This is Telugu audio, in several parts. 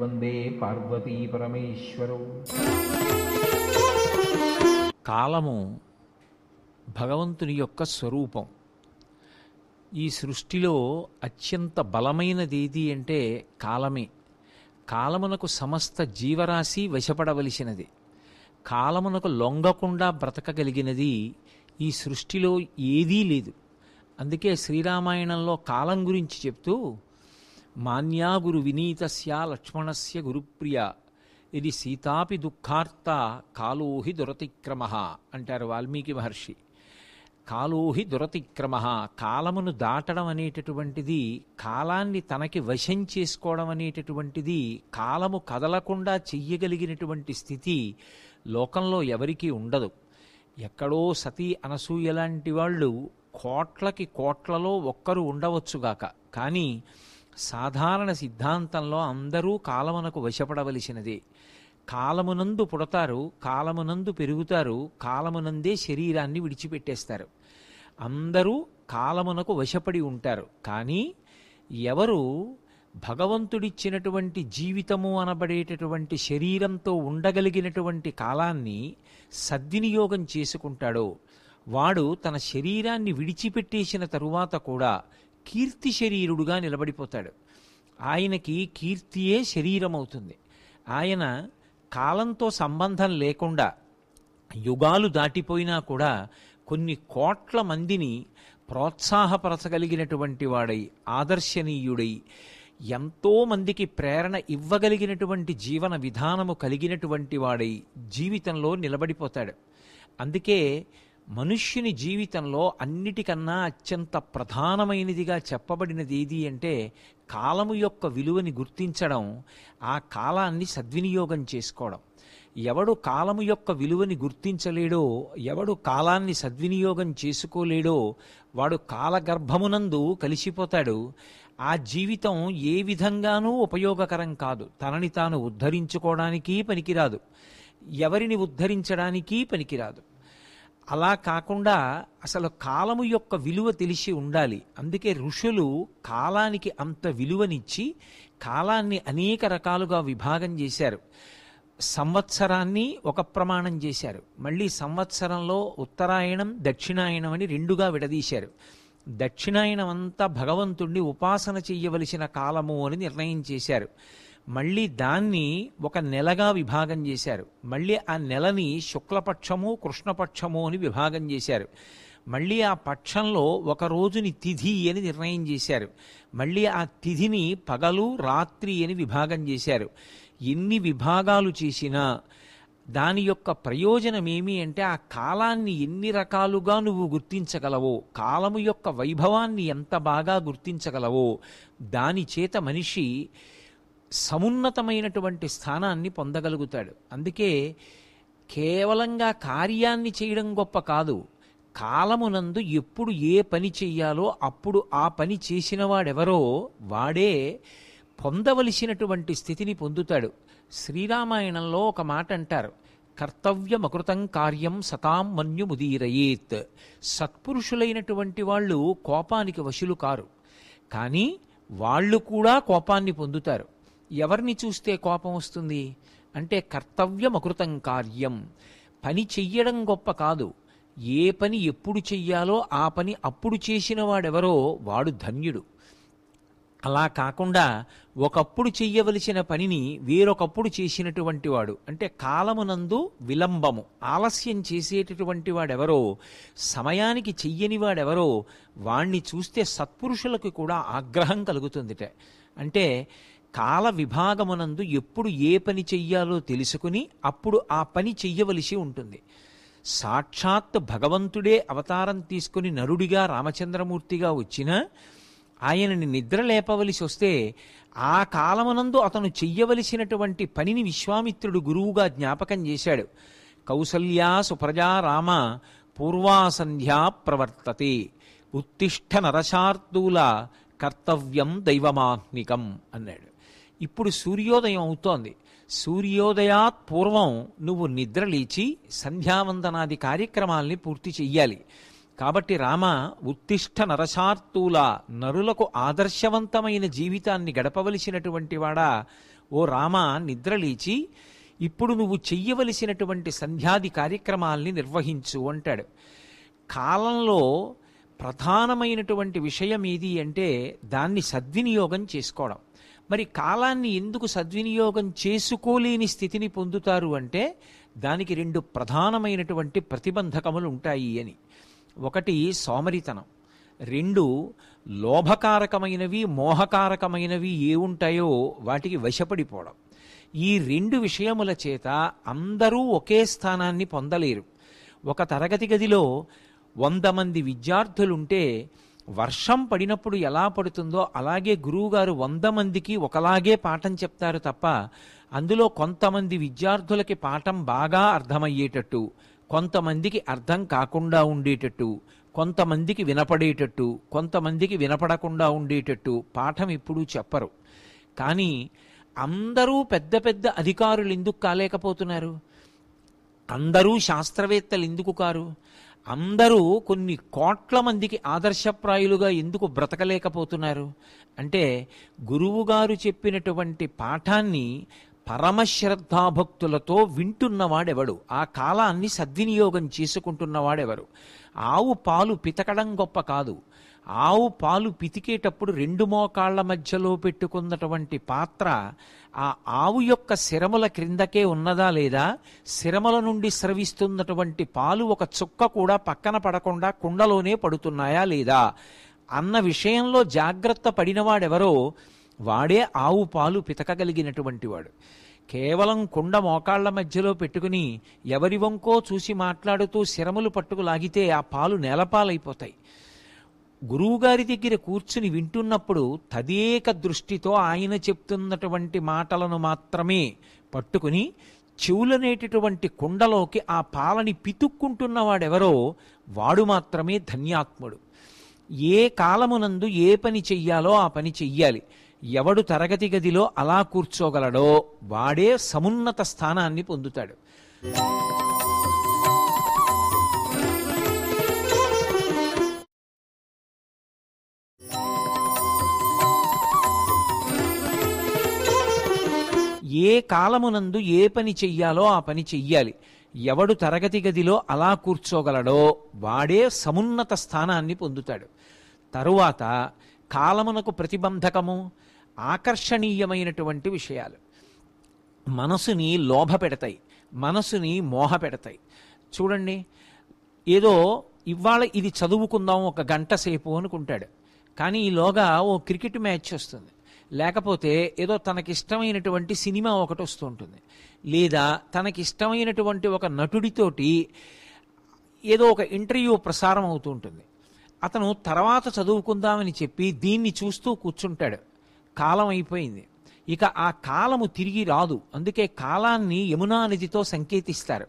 వందే పార్వతీ పరమేశ్వరు కాలము భగవంతుని యొక్క స్వరూపం ఈ సృష్టిలో అత్యంత బలమైనది ఏది అంటే కాలమే కాలమునకు సమస్త జీవరాశి వశపడవలసినది కాలమునకు లొంగకుండా బ్రతకగలిగినది ఈ సృష్టిలో ఏదీ లేదు అందుకే శ్రీరామాయణంలో కాలం గురించి చెప్తూ మాన్యా గురు వినీతస్యా లక్ష్మణస్య గురుప్రియ ఇది సీతాపి దుఃఖార్త కాలోహి దురతిక్రమ అంటారు వాల్మీకి మహర్షి కాలోహి దురతిక్రమ కాలమును దాటడం అనేటటువంటిది కాలాన్ని తనకి వశం చేసుకోవడం అనేటటువంటిది కాలము కదలకుండా చెయ్యగలిగినటువంటి స్థితి లోకంలో ఎవరికీ ఉండదు ఎక్కడో సతీ అనసూయ లాంటి వాళ్ళు కోట్లకి కోట్లలో ఒక్కరు ఉండవచ్చుగాక కానీ సాధారణ సిద్ధాంతంలో అందరూ కాలమునకు వశపడవలసినదే కాలమునందు పుడతారు కాలమునందు పెరుగుతారు కాలమునందే శరీరాన్ని విడిచిపెట్టేస్తారు అందరూ కాలమునకు వశపడి ఉంటారు కానీ ఎవరు భగవంతుడిచ్చినటువంటి జీవితము అనబడేటటువంటి శరీరంతో ఉండగలిగినటువంటి కాలాన్ని సద్వినియోగం చేసుకుంటాడో వాడు తన శరీరాన్ని విడిచిపెట్టేసిన తరువాత కూడా కీర్తి శరీరుడుగా నిలబడిపోతాడు ఆయనకి కీర్తియే శరీరం అవుతుంది ఆయన కాలంతో సంబంధం లేకుండా యుగాలు దాటిపోయినా కూడా కొన్ని కోట్ల మందిని ప్రోత్సాహపరచగలిగినటువంటి వాడై ఆదర్శనీయుడై ఎంతోమందికి ప్రేరణ ఇవ్వగలిగినటువంటి జీవన విధానము కలిగినటువంటి వాడై జీవితంలో నిలబడిపోతాడు అందుకే మనుష్యుని జీవితంలో అన్నిటికన్నా అత్యంత ప్రధానమైనదిగా చెప్పబడినది ఏది అంటే కాలము యొక్క విలువని గుర్తించడం ఆ కాలాన్ని సద్వినియోగం చేసుకోవడం ఎవడు కాలము యొక్క విలువని గుర్తించలేడో ఎవడు కాలాన్ని సద్వినియోగం చేసుకోలేడో వాడు కాలగర్భమునందు కలిసిపోతాడు ఆ జీవితం ఏ విధంగానూ ఉపయోగకరం కాదు తనని తాను ఉద్ధరించుకోవడానికి పనికిరాదు ఎవరిని ఉద్ధరించడానికి పనికిరాదు అలా కాకుండా అసలు కాలము యొక్క విలువ తెలిసి ఉండాలి అందుకే ఋషులు కాలానికి అంత విలువనిచ్చి కాలాన్ని అనేక రకాలుగా విభాగం చేశారు సంవత్సరాన్ని ఒక ప్రమాణం చేశారు మళ్ళీ సంవత్సరంలో ఉత్తరాయణం దక్షిణాయనం అని రెండుగా విడదీశారు దక్షిణాయనం అంతా భగవంతుణ్ణి ఉపాసన చెయ్యవలసిన కాలము అని నిర్ణయం చేశారు మళ్ళీ దాన్ని ఒక నెలగా విభాగం చేశారు మళ్ళీ ఆ నెలని శుక్లపక్షము కృష్ణపక్షము అని విభాగం చేశారు మళ్ళీ ఆ పక్షంలో ఒక రోజుని తిథి అని నిర్ణయం చేశారు మళ్ళీ ఆ తిథిని పగలు రాత్రి అని విభాగం చేశారు ఎన్ని విభాగాలు చేసినా దాని యొక్క ప్రయోజనం ఏమి అంటే ఆ కాలాన్ని ఎన్ని రకాలుగా నువ్వు గుర్తించగలవో కాలము యొక్క వైభవాన్ని ఎంత బాగా గుర్తించగలవో దాని చేత మనిషి సమున్నతమైనటువంటి స్థానాన్ని పొందగలుగుతాడు అందుకే కేవలంగా కార్యాన్ని చేయడం గొప్ప కాదు కాలమునందు ఎప్పుడు ఏ పని చెయ్యాలో అప్పుడు ఆ పని చేసిన వాడెవరో వాడే పొందవలసినటువంటి స్థితిని పొందుతాడు శ్రీరామాయణంలో ఒక మాట అంటారు కర్తవ్యమకృతం కార్యం సతాం మన్యుముదీరయేత్ సత్పురుషులైనటువంటి వాళ్ళు కోపానికి వశులు కారు కానీ వాళ్ళు కూడా కోపాన్ని పొందుతారు ఎవరిని చూస్తే కోపం వస్తుంది అంటే కర్తవ్యం అకృతం కార్యం పని చెయ్యడం గొప్ప కాదు ఏ పని ఎప్పుడు చెయ్యాలో ఆ పని అప్పుడు చేసిన వాడెవరో వాడు ధన్యుడు అలా కాకుండా ఒకప్పుడు చెయ్యవలసిన పనిని వేరొకప్పుడు చేసినటువంటి వాడు అంటే కాలమునందు విలంబము ఆలస్యం చేసేటటువంటి వాడెవరో సమయానికి చెయ్యని వాడెవరో వాణ్ణి చూస్తే సత్పురుషులకు కూడా ఆగ్రహం కలుగుతుందిట అంటే కాల విభాగమునందు ఎప్పుడు ఏ పని చెయ్యాలో తెలుసుకుని అప్పుడు ఆ పని చెయ్యవలసి ఉంటుంది సాక్షాత్ భగవంతుడే అవతారం తీసుకుని నరుడిగా రామచంద్రమూర్తిగా వచ్చిన ఆయనని నిద్ర లేపవలసి వస్తే ఆ కాలమునందు అతను చెయ్యవలసినటువంటి పనిని విశ్వామిత్రుడు గురువుగా జ్ఞాపకం చేశాడు కౌసల్యా సుప్రజా రామ పూర్వాసంధ్యా ప్రవర్తతే ఉత్తిష్ట నరశార్దూల కర్తవ్యం దైవమాత్మికం అన్నాడు ఇప్పుడు సూర్యోదయం అవుతోంది సూర్యోదయాత్ పూర్వం నువ్వు నిద్రలేచి సంధ్యావందనాది కార్యక్రమాల్ని పూర్తి చెయ్యాలి కాబట్టి రామ ఉత్తిష్ట నరసార్తుల నరులకు ఆదర్శవంతమైన జీవితాన్ని గడపవలసినటువంటి వాడా ఓ రామ నిద్రలేచి ఇప్పుడు నువ్వు చెయ్యవలసినటువంటి సంధ్యాది కార్యక్రమాల్ని నిర్వహించు అంటాడు కాలంలో ప్రధానమైనటువంటి విషయం ఏది అంటే దాన్ని సద్వినియోగం చేసుకోవడం మరి కాలాన్ని ఎందుకు సద్వినియోగం చేసుకోలేని స్థితిని పొందుతారు అంటే దానికి రెండు ప్రధానమైనటువంటి ప్రతిబంధకములు ఉంటాయి అని ఒకటి సోమరితనం రెండు లోభకారకమైనవి మోహకారకమైనవి ఏ ఉంటాయో వాటికి వశపడిపోవడం ఈ రెండు విషయముల చేత అందరూ ఒకే స్థానాన్ని పొందలేరు ఒక తరగతి గదిలో వంద మంది విద్యార్థులుంటే వర్షం పడినప్పుడు ఎలా పడుతుందో అలాగే గురువుగారు వంద మందికి ఒకలాగే పాఠం చెప్తారు తప్ప అందులో కొంతమంది విద్యార్థులకి పాఠం బాగా అర్థమయ్యేటట్టు కొంతమందికి అర్థం కాకుండా ఉండేటట్టు కొంతమందికి వినపడేటట్టు కొంతమందికి వినపడకుండా ఉండేటట్టు పాఠం ఇప్పుడు చెప్పరు కానీ అందరూ పెద్ద పెద్ద అధికారులు ఎందుకు కాలేకపోతున్నారు అందరూ శాస్త్రవేత్తలు ఎందుకు కారు అందరూ కొన్ని కోట్ల మందికి ఆదర్శప్రాయులుగా ఎందుకు బ్రతకలేకపోతున్నారు అంటే గురువుగారు చెప్పినటువంటి పాఠాన్ని పరమశ్రద్ధాభక్తులతో వింటున్నవాడెవడు ఆ కాలాన్ని సద్వినియోగం చేసుకుంటున్నవాడెవరు ఆవు పాలు పితకడం గొప్ప కాదు ఆవు పాలు పితికేటప్పుడు రెండు మోకాళ్ల మధ్యలో పెట్టుకున్నటువంటి పాత్ర ఆ ఆవు యొక్క శిరముల క్రిందకే ఉన్నదా లేదా శిరముల నుండి స్రవిస్తున్నటువంటి పాలు ఒక చుక్క కూడా పక్కన పడకుండా కుండలోనే పడుతున్నాయా లేదా అన్న విషయంలో జాగ్రత్త పడినవాడెవరో వాడే ఆవు పాలు పితకగలిగినటువంటి వాడు కేవలం కుండ మోకాళ్ల మధ్యలో పెట్టుకుని ఎవరి వంకో చూసి మాట్లాడుతూ శిరములు పట్టుకు లాగితే ఆ పాలు నేలపాలైపోతాయి గురువుగారి దగ్గర కూర్చుని వింటున్నప్పుడు తదేక దృష్టితో ఆయన చెప్తున్నటువంటి మాటలను మాత్రమే పట్టుకుని చెవులనేటటువంటి కుండలోకి ఆ పాలని పితుక్కుంటున్నవాడెవరో వాడు మాత్రమే ధన్యాత్ముడు ఏ కాలమునందు ఏ పని చెయ్యాలో ఆ పని చెయ్యాలి ఎవడు తరగతి గదిలో అలా కూర్చోగలడో వాడే సమున్నత స్థానాన్ని పొందుతాడు ఏ కాలమునందు ఏ పని చెయ్యాలో ఆ పని చెయ్యాలి ఎవడు తరగతి గదిలో అలా కూర్చోగలడో వాడే సమున్నత స్థానాన్ని పొందుతాడు తరువాత కాలమునకు ప్రతిబంధకము ఆకర్షణీయమైనటువంటి విషయాలు మనసుని లోభ పెడతాయి మనసుని మోహ పెడతాయి చూడండి ఏదో ఇవాళ ఇది చదువుకుందాం ఒక గంట సేపు అనుకుంటాడు కానీ ఈలోగా ఓ క్రికెట్ మ్యాచ్ వస్తుంది లేకపోతే ఏదో తనకిష్టమైనటువంటి సినిమా ఒకటి వస్తూ ఉంటుంది లేదా తనకిష్టమైనటువంటి ఒక నటుడితోటి ఏదో ఒక ఇంటర్వ్యూ ప్రసారం అవుతూ ఉంటుంది అతను తర్వాత చదువుకుందామని చెప్పి దీన్ని చూస్తూ కూర్చుంటాడు కాలం అయిపోయింది ఇక ఆ కాలము తిరిగి రాదు అందుకే కాలాన్ని యమునా సంకేతిస్తారు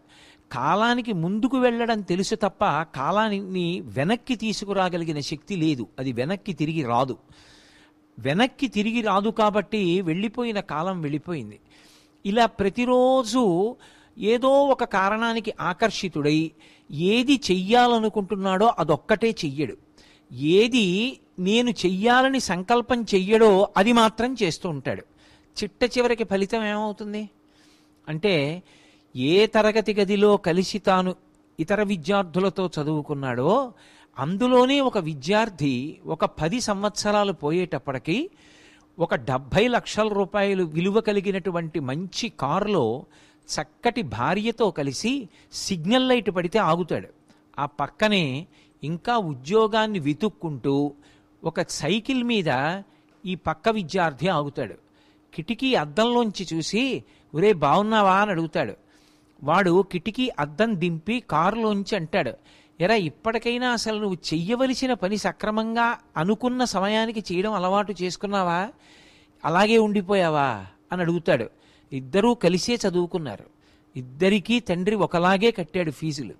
కాలానికి ముందుకు వెళ్ళడం తెలుసు తప్ప కాలాన్ని వెనక్కి తీసుకురాగలిగిన శక్తి లేదు అది వెనక్కి తిరిగి రాదు వెనక్కి తిరిగి రాదు కాబట్టి వెళ్ళిపోయిన కాలం వెళ్ళిపోయింది ఇలా ప్రతిరోజు ఏదో ఒక కారణానికి ఆకర్షితుడై ఏది చెయ్యాలనుకుంటున్నాడో అదొక్కటే చెయ్యడు ఏది నేను చెయ్యాలని సంకల్పం చెయ్యడో అది మాత్రం చేస్తూ ఉంటాడు చిట్ట చివరికి ఫలితం ఏమవుతుంది అంటే ఏ తరగతి గదిలో కలిసి తాను ఇతర విద్యార్థులతో చదువుకున్నాడో అందులోనే ఒక విద్యార్థి ఒక పది సంవత్సరాలు పోయేటప్పటికీ ఒక డెబ్భై లక్షల రూపాయలు విలువ కలిగినటువంటి మంచి కారులో చక్కటి భార్యతో కలిసి సిగ్నల్ లైట్ పడితే ఆగుతాడు ఆ పక్కనే ఇంకా ఉద్యోగాన్ని వెతుక్కుంటూ ఒక సైకిల్ మీద ఈ పక్క విద్యార్థి ఆగుతాడు కిటికీ అద్దంలోంచి చూసి ఒరే బాగున్నావా అని అడుగుతాడు వాడు కిటికీ అద్దం దింపి కారులోంచి అంటాడు ఎరా ఇప్పటికైనా అసలు నువ్వు చెయ్యవలసిన పని సక్రమంగా అనుకున్న సమయానికి చేయడం అలవాటు చేసుకున్నావా అలాగే ఉండిపోయావా అని అడుగుతాడు ఇద్దరూ కలిసే చదువుకున్నారు ఇద్దరికీ తండ్రి ఒకలాగే కట్టాడు ఫీజులు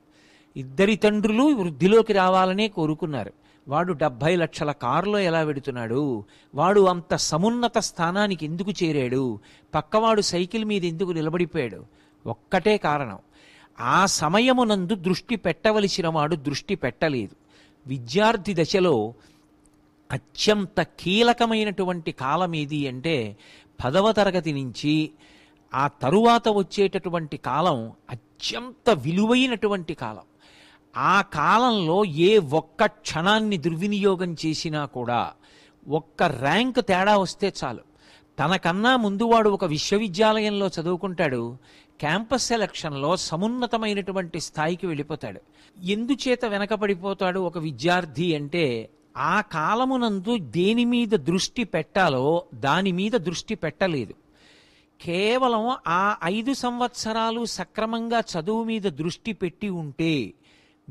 ఇద్దరి తండ్రులు వృద్ధిలోకి రావాలనే కోరుకున్నారు వాడు డెబ్భై లక్షల కారులో ఎలా వెడుతున్నాడు వాడు అంత సమున్నత స్థానానికి ఎందుకు చేరాడు పక్కవాడు సైకిల్ మీద ఎందుకు నిలబడిపోయాడు ఒక్కటే కారణం ఆ సమయమునందు దృష్టి పెట్టవలసిన వాడు దృష్టి పెట్టలేదు విద్యార్థి దశలో అత్యంత కీలకమైనటువంటి కాలం ఏది అంటే పదవ తరగతి నుంచి ఆ తరువాత వచ్చేటటువంటి కాలం అత్యంత విలువైనటువంటి కాలం ఆ కాలంలో ఏ ఒక్క క్షణాన్ని దుర్వినియోగం చేసినా కూడా ఒక్క ర్యాంక్ తేడా వస్తే చాలు తనకన్నా ముందువాడు ఒక విశ్వవిద్యాలయంలో చదువుకుంటాడు క్యాంపస్ సెలక్షన్లో సమున్నతమైనటువంటి స్థాయికి వెళ్ళిపోతాడు ఎందుచేత వెనకబడిపోతాడు ఒక విద్యార్థి అంటే ఆ కాలమునందు దేని మీద దృష్టి పెట్టాలో దాని మీద దృష్టి పెట్టలేదు కేవలం ఆ ఐదు సంవత్సరాలు సక్రమంగా చదువు మీద దృష్టి పెట్టి ఉంటే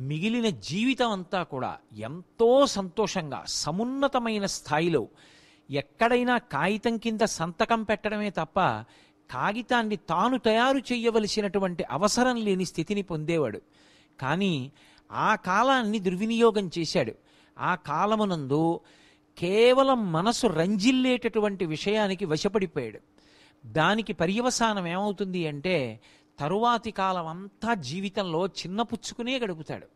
మిగిలిన జీవితం అంతా కూడా ఎంతో సంతోషంగా సమున్నతమైన స్థాయిలో ఎక్కడైనా కాగితం కింద సంతకం పెట్టడమే తప్ప కాగితాన్ని తాను తయారు చేయవలసినటువంటి అవసరం లేని స్థితిని పొందేవాడు కానీ ఆ కాలాన్ని దుర్వినియోగం చేశాడు ఆ కాలమునందు కేవలం మనసు రంజిల్లేటటువంటి విషయానికి వశపడిపోయాడు దానికి పర్యవసానం ఏమవుతుంది అంటే తరువాతి కాలం అంతా జీవితంలో చిన్నపుచ్చుకునే గడుపుతాడు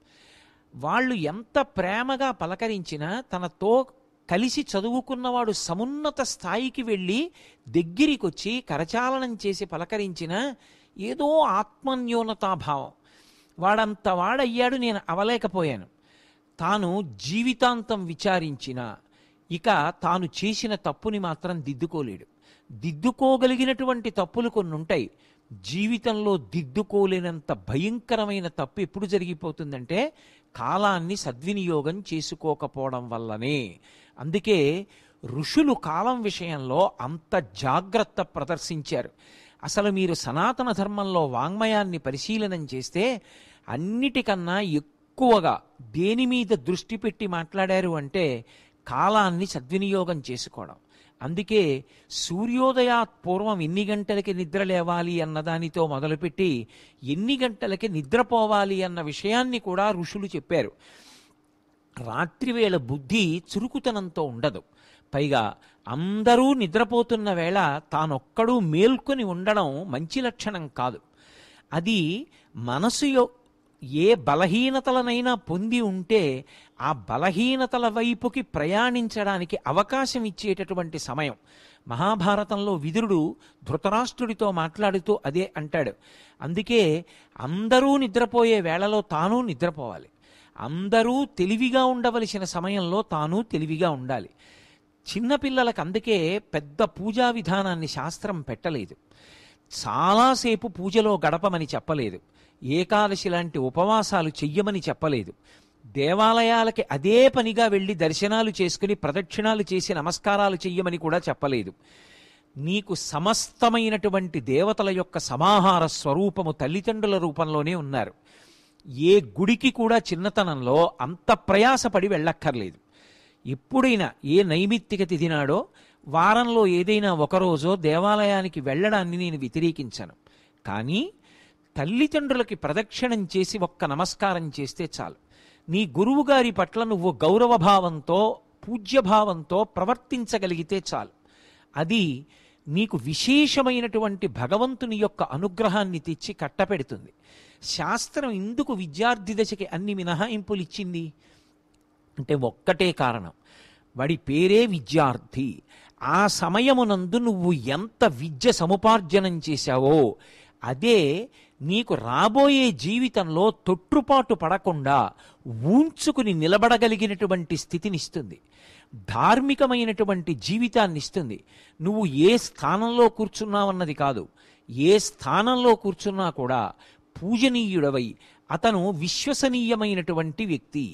వాళ్ళు ఎంత ప్రేమగా పలకరించినా తనతో కలిసి చదువుకున్నవాడు సమున్నత స్థాయికి వెళ్ళి దగ్గరికొచ్చి కరచాలనం చేసి పలకరించిన ఏదో ఆత్మన్యూనతాభావం వాడంత వాడయ్యాడు నేను అవలేకపోయాను తాను జీవితాంతం విచారించిన ఇక తాను చేసిన తప్పుని మాత్రం దిద్దుకోలేడు దిద్దుకోగలిగినటువంటి తప్పులు కొన్ని ఉంటాయి జీవితంలో దిద్దుకోలేనంత భయంకరమైన తప్పు ఎప్పుడు జరిగిపోతుందంటే కాలాన్ని సద్వినియోగం చేసుకోకపోవడం వల్లనే అందుకే ఋషులు కాలం విషయంలో అంత జాగ్రత్త ప్రదర్శించారు అసలు మీరు సనాతన ధర్మంలో వాంగ్మయాన్ని పరిశీలనం చేస్తే అన్నిటికన్నా ఎక్కువగా దేని మీద దృష్టి పెట్టి మాట్లాడారు అంటే కాలాన్ని సద్వినియోగం చేసుకోవడం అందుకే సూర్యోదయాత్ పూర్వం ఎన్ని గంటలకి నిద్ర లేవాలి అన్నదానితో మొదలుపెట్టి ఎన్ని గంటలకి నిద్రపోవాలి అన్న విషయాన్ని కూడా ఋషులు చెప్పారు రాత్రివేళ బుద్ధి చురుకుతనంతో ఉండదు పైగా అందరూ నిద్రపోతున్న వేళ తానొక్కడూ మేల్కొని ఉండడం మంచి లక్షణం కాదు అది మనసు ఏ బలహీనతలనైనా పొంది ఉంటే ఆ బలహీనతల వైపుకి ప్రయాణించడానికి అవకాశం ఇచ్చేటటువంటి సమయం మహాభారతంలో విదురుడు ధృతరాష్ట్రుడితో మాట్లాడుతూ అదే అంటాడు అందుకే అందరూ నిద్రపోయే వేళలో తాను నిద్రపోవాలి అందరూ తెలివిగా ఉండవలసిన సమయంలో తాను తెలివిగా ఉండాలి చిన్నపిల్లలకు అందుకే పెద్ద పూజా విధానాన్ని శాస్త్రం పెట్టలేదు చాలాసేపు పూజలో గడపమని చెప్పలేదు ఏకాదశి లాంటి ఉపవాసాలు చెయ్యమని చెప్పలేదు దేవాలయాలకి అదే పనిగా వెళ్ళి దర్శనాలు చేసుకుని ప్రదక్షిణాలు చేసి నమస్కారాలు చెయ్యమని కూడా చెప్పలేదు నీకు సమస్తమైనటువంటి దేవతల యొక్క సమాహార స్వరూపము తల్లిదండ్రుల రూపంలోనే ఉన్నారు ఏ గుడికి కూడా చిన్నతనంలో అంత ప్రయాసపడి వెళ్ళక్కర్లేదు ఎప్పుడైనా ఏ నైమిత్తిక తిథి నాడో వారంలో ఏదైనా ఒకరోజో దేవాలయానికి వెళ్ళడాన్ని నేను వ్యతిరేకించను కానీ తల్లిదండ్రులకి ప్రదక్షిణం చేసి ఒక్క నమస్కారం చేస్తే చాలు నీ గురువుగారి పట్ల నువ్వు గౌరవభావంతో పూజ్యభావంతో ప్రవర్తించగలిగితే చాలు అది నీకు విశేషమైనటువంటి భగవంతుని యొక్క అనుగ్రహాన్ని తెచ్చి కట్టపెడుతుంది శాస్త్రం ఎందుకు విద్యార్థి దశకి అన్ని మినహాయింపులు ఇచ్చింది అంటే ఒక్కటే కారణం వాడి పేరే విద్యార్థి ఆ సమయమునందు నువ్వు ఎంత విద్య సముపార్జనం చేశావో అదే నీకు రాబోయే జీవితంలో తొట్టుపాటు పడకుండా ఊంచుకుని నిలబడగలిగినటువంటి స్థితినిస్తుంది ధార్మికమైనటువంటి జీవితాన్ని ఇస్తుంది నువ్వు ఏ స్థానంలో కూర్చున్నావన్నది కాదు ఏ స్థానంలో కూర్చున్నా కూడా పూజనీయుడవై అతను విశ్వసనీయమైనటువంటి వ్యక్తి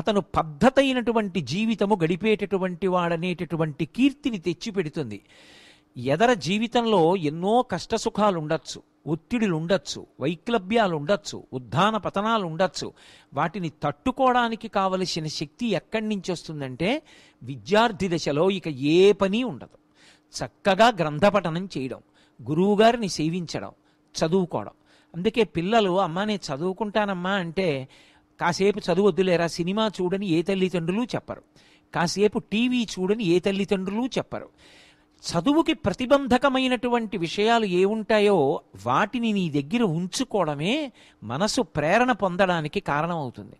అతను పద్ధతైనటువంటి జీవితము గడిపేటటువంటి వాడనేటటువంటి కీర్తిని తెచ్చిపెడుతుంది ఎదర జీవితంలో ఎన్నో కష్టసుఖాలు ఉండొచ్చు ఒత్తిడిలు ఉండొచ్చు వైక్లభ్యాలు ఉండొచ్చు ఉద్ధాన పతనాలు ఉండొచ్చు వాటిని తట్టుకోవడానికి కావలసిన శక్తి ఎక్కడి నుంచి వస్తుందంటే విద్యార్థి దశలో ఇక ఏ పని ఉండదు చక్కగా గ్రంథపఠనం చేయడం గురువుగారిని సేవించడం చదువుకోవడం అందుకే పిల్లలు అమ్మ నేను చదువుకుంటానమ్మా అంటే కాసేపు చదువు వద్దులేరా సినిమా చూడని ఏ తల్లిదండ్రులు చెప్పరు కాసేపు టీవీ చూడని ఏ తల్లిదండ్రులు చెప్పరు చదువుకి ప్రతిబంధకమైనటువంటి విషయాలు ఏ ఉంటాయో వాటిని నీ దగ్గర ఉంచుకోవడమే మనసు ప్రేరణ పొందడానికి కారణమవుతుంది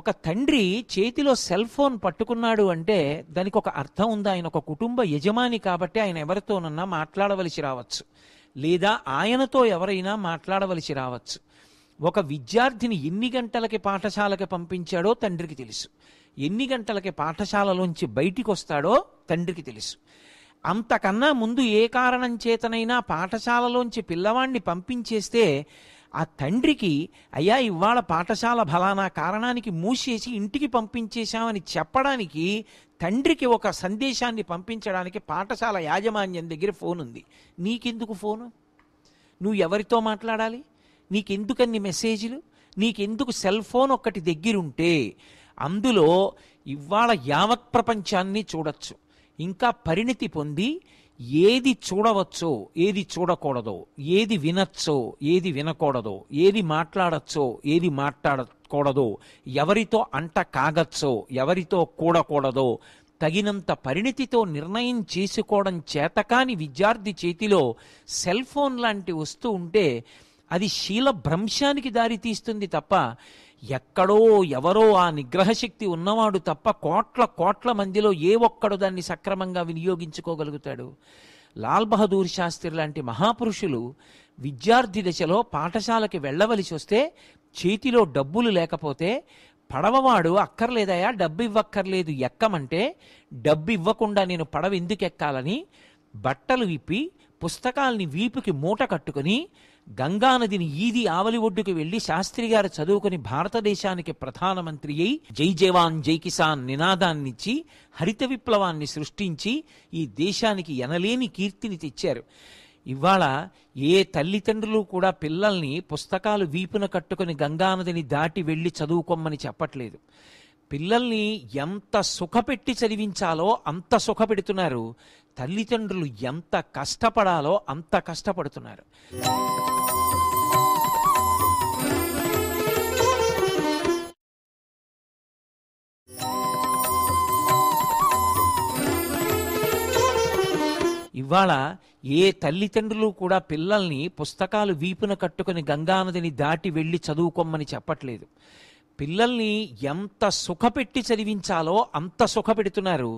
ఒక తండ్రి చేతిలో సెల్ ఫోన్ పట్టుకున్నాడు అంటే దానికి ఒక అర్థం ఉంది ఆయన ఒక కుటుంబ యజమాని కాబట్టి ఆయన ఎవరితోనన్నా మాట్లాడవలసి రావచ్చు లేదా ఆయనతో ఎవరైనా మాట్లాడవలసి రావచ్చు ఒక విద్యార్థిని ఎన్ని గంటలకి పాఠశాలకి పంపించాడో తండ్రికి తెలుసు ఎన్ని గంటలకి పాఠశాలలోంచి బయటికి వస్తాడో తండ్రికి తెలుసు అంతకన్నా ముందు ఏ కారణం చేతనైనా పాఠశాలలోంచి పిల్లవాణ్ణి పంపించేస్తే ఆ తండ్రికి అయ్యా ఇవాళ పాఠశాల బలానా కారణానికి మూసేసి ఇంటికి పంపించేశామని చెప్పడానికి తండ్రికి ఒక సందేశాన్ని పంపించడానికి పాఠశాల యాజమాన్యం దగ్గర ఫోన్ ఉంది నీకెందుకు ఫోను నువ్వు ఎవరితో మాట్లాడాలి నీకెందుకన్ని మెసేజ్లు నీకెందుకు సెల్ ఫోన్ ఒక్కటి దగ్గరుంటే అందులో ఇవాళ యావత్ ప్రపంచాన్ని చూడొచ్చు ఇంకా పరిణితి పొంది ఏది చూడవచ్చో ఏది చూడకూడదో ఏది వినొచ్చో ఏది వినకూడదో ఏది మాట్లాడచ్చో ఏది మాట్లాడకూడదో ఎవరితో అంట కాగచ్చో ఎవరితో కూడకూడదో తగినంత పరిణితితో నిర్ణయం చేసుకోవడం చేతకాని విద్యార్థి చేతిలో సెల్ ఫోన్ లాంటి వస్తువు ఉంటే అది శీల భ్రంశానికి దారితీస్తుంది తప్ప ఎక్కడో ఎవరో ఆ నిగ్రహశక్తి ఉన్నవాడు తప్ప కోట్ల కోట్ల మందిలో ఏ ఒక్కడు దాన్ని సక్రమంగా వినియోగించుకోగలుగుతాడు లాల్ బహదూర్ శాస్త్రి లాంటి మహాపురుషులు విద్యార్థి దశలో పాఠశాలకి వెళ్ళవలసి వస్తే చేతిలో డబ్బులు లేకపోతే పడవవాడు అక్కర్లేదయా డబ్బు ఇవ్వక్కర్లేదు ఎక్కమంటే డబ్బు ఇవ్వకుండా నేను పడవ ఎందుకు ఎక్కాలని బట్టలు విప్పి పుస్తకాల్ని వీపుకి మూట కట్టుకుని గంగానదిని ఈది ఆవలి ఒడ్డుకు వెళ్లి శాస్త్రి గారు చదువుకుని భారతదేశానికి ప్రధానమంత్రి అయి జై జవాన్ జై కిసాన్ నినాదాన్నిచ్చి హరిత విప్లవాన్ని సృష్టించి ఈ దేశానికి ఎనలేని కీర్తిని తెచ్చారు ఇవాళ ఏ తల్లిదండ్రులు కూడా పిల్లల్ని పుస్తకాలు వీపున కట్టుకుని గంగానదిని దాటి వెళ్ళి చదువుకోమని చెప్పట్లేదు పిల్లల్ని ఎంత సుఖపెట్టి చదివించాలో అంత సుఖపెడుతున్నారు తల్లిదండ్రులు ఎంత కష్టపడాలో అంత కష్టపడుతున్నారు ఇవాళ ఏ తల్లిదండ్రులు కూడా పిల్లల్ని పుస్తకాలు వీపున కట్టుకుని గంగానదిని దాటి వెళ్ళి చదువుకోమని చెప్పట్లేదు పిల్లల్ని ఎంత సుఖపెట్టి చదివించాలో అంత సుఖపెడుతున్నారు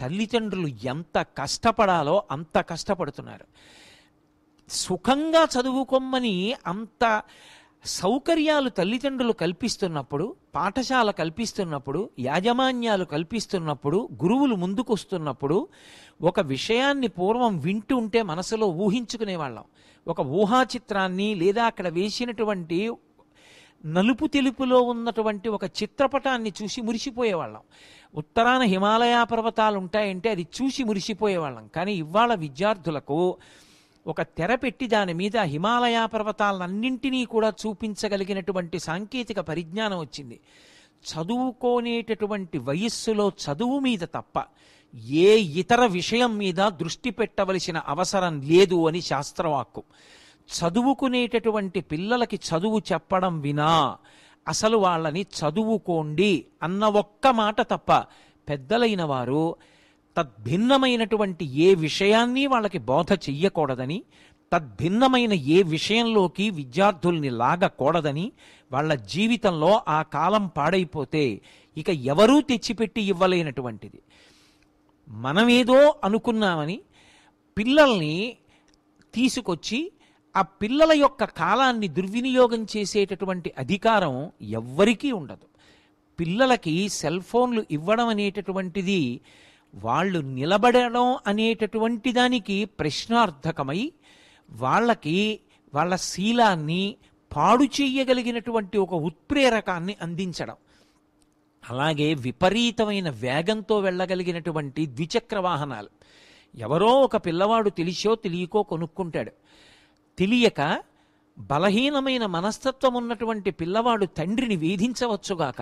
తల్లిదండ్రులు ఎంత కష్టపడాలో అంత కష్టపడుతున్నారు సుఖంగా చదువుకోమని అంత సౌకర్యాలు తల్లిదండ్రులు కల్పిస్తున్నప్పుడు పాఠశాల కల్పిస్తున్నప్పుడు యాజమాన్యాలు కల్పిస్తున్నప్పుడు గురువులు ముందుకొస్తున్నప్పుడు ఒక విషయాన్ని పూర్వం వింటూ ఉంటే మనసులో ఊహించుకునేవాళ్ళం ఒక ఊహాచిత్రాన్ని లేదా అక్కడ వేసినటువంటి నలుపు తెలుపులో ఉన్నటువంటి ఒక చిత్రపటాన్ని చూసి మురిసిపోయేవాళ్ళం ఉత్తరాన హిమాలయ పర్వతాలు ఉంటాయంటే అది చూసి మురిసిపోయేవాళ్ళం కానీ ఇవాళ విద్యార్థులకు ఒక తెర పెట్టి దాని మీద హిమాలయ పర్వతాలన్నింటినీ కూడా చూపించగలిగినటువంటి సాంకేతిక పరిజ్ఞానం వచ్చింది చదువుకోనేటటువంటి వయస్సులో చదువు మీద తప్ప ఏ ఇతర విషయం మీద దృష్టి పెట్టవలసిన అవసరం లేదు అని శాస్త్రవాక్కు చదువుకునేటటువంటి పిల్లలకి చదువు చెప్పడం వినా అసలు వాళ్ళని చదువుకోండి అన్న ఒక్క మాట తప్ప పెద్దలైన వారు తద్భిన్నమైనటువంటి ఏ విషయాన్ని వాళ్ళకి బోధ చెయ్యకూడదని తద్భిన్నమైన ఏ విషయంలోకి విద్యార్థుల్ని లాగకూడదని వాళ్ళ జీవితంలో ఆ కాలం పాడైపోతే ఇక ఎవరూ తెచ్చిపెట్టి ఇవ్వలేనటువంటిది మనమేదో అనుకున్నామని పిల్లల్ని తీసుకొచ్చి ఆ పిల్లల యొక్క కాలాన్ని దుర్వినియోగం చేసేటటువంటి అధికారం ఎవ్వరికీ ఉండదు పిల్లలకి సెల్ ఫోన్లు ఇవ్వడం అనేటటువంటిది వాళ్ళు నిలబడడం అనేటటువంటి దానికి ప్రశ్నార్థకమై వాళ్ళకి వాళ్ళ శీలాన్ని పాడు చేయగలిగినటువంటి ఒక ఉత్ప్రేరకాన్ని అందించడం అలాగే విపరీతమైన వేగంతో వెళ్ళగలిగినటువంటి ద్విచక్ర వాహనాలు ఎవరో ఒక పిల్లవాడు తెలిసో తెలియకో కొనుక్కుంటాడు తెలియక బలహీనమైన మనస్తత్వం ఉన్నటువంటి పిల్లవాడు తండ్రిని వేధించవచ్చుగాక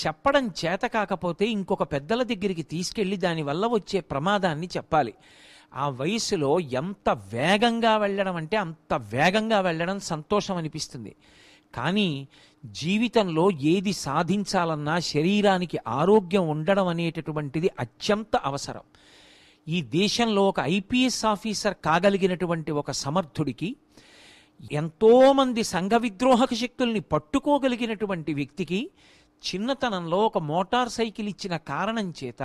చెప్పడం చేత కాకపోతే ఇంకొక పెద్దల దగ్గరికి తీసుకెళ్లి దానివల్ల వచ్చే ప్రమాదాన్ని చెప్పాలి ఆ వయసులో ఎంత వేగంగా వెళ్ళడం అంటే అంత వేగంగా వెళ్ళడం సంతోషం అనిపిస్తుంది కానీ జీవితంలో ఏది సాధించాలన్నా శరీరానికి ఆరోగ్యం ఉండడం అనేటటువంటిది అత్యంత అవసరం ఈ దేశంలో ఒక ఐపీఎస్ ఆఫీసర్ కాగలిగినటువంటి ఒక సమర్థుడికి ఎంతోమంది సంఘ విద్రోహక శక్తుల్ని పట్టుకోగలిగినటువంటి వ్యక్తికి చిన్నతనంలో ఒక మోటార్ సైకిల్ ఇచ్చిన కారణం చేత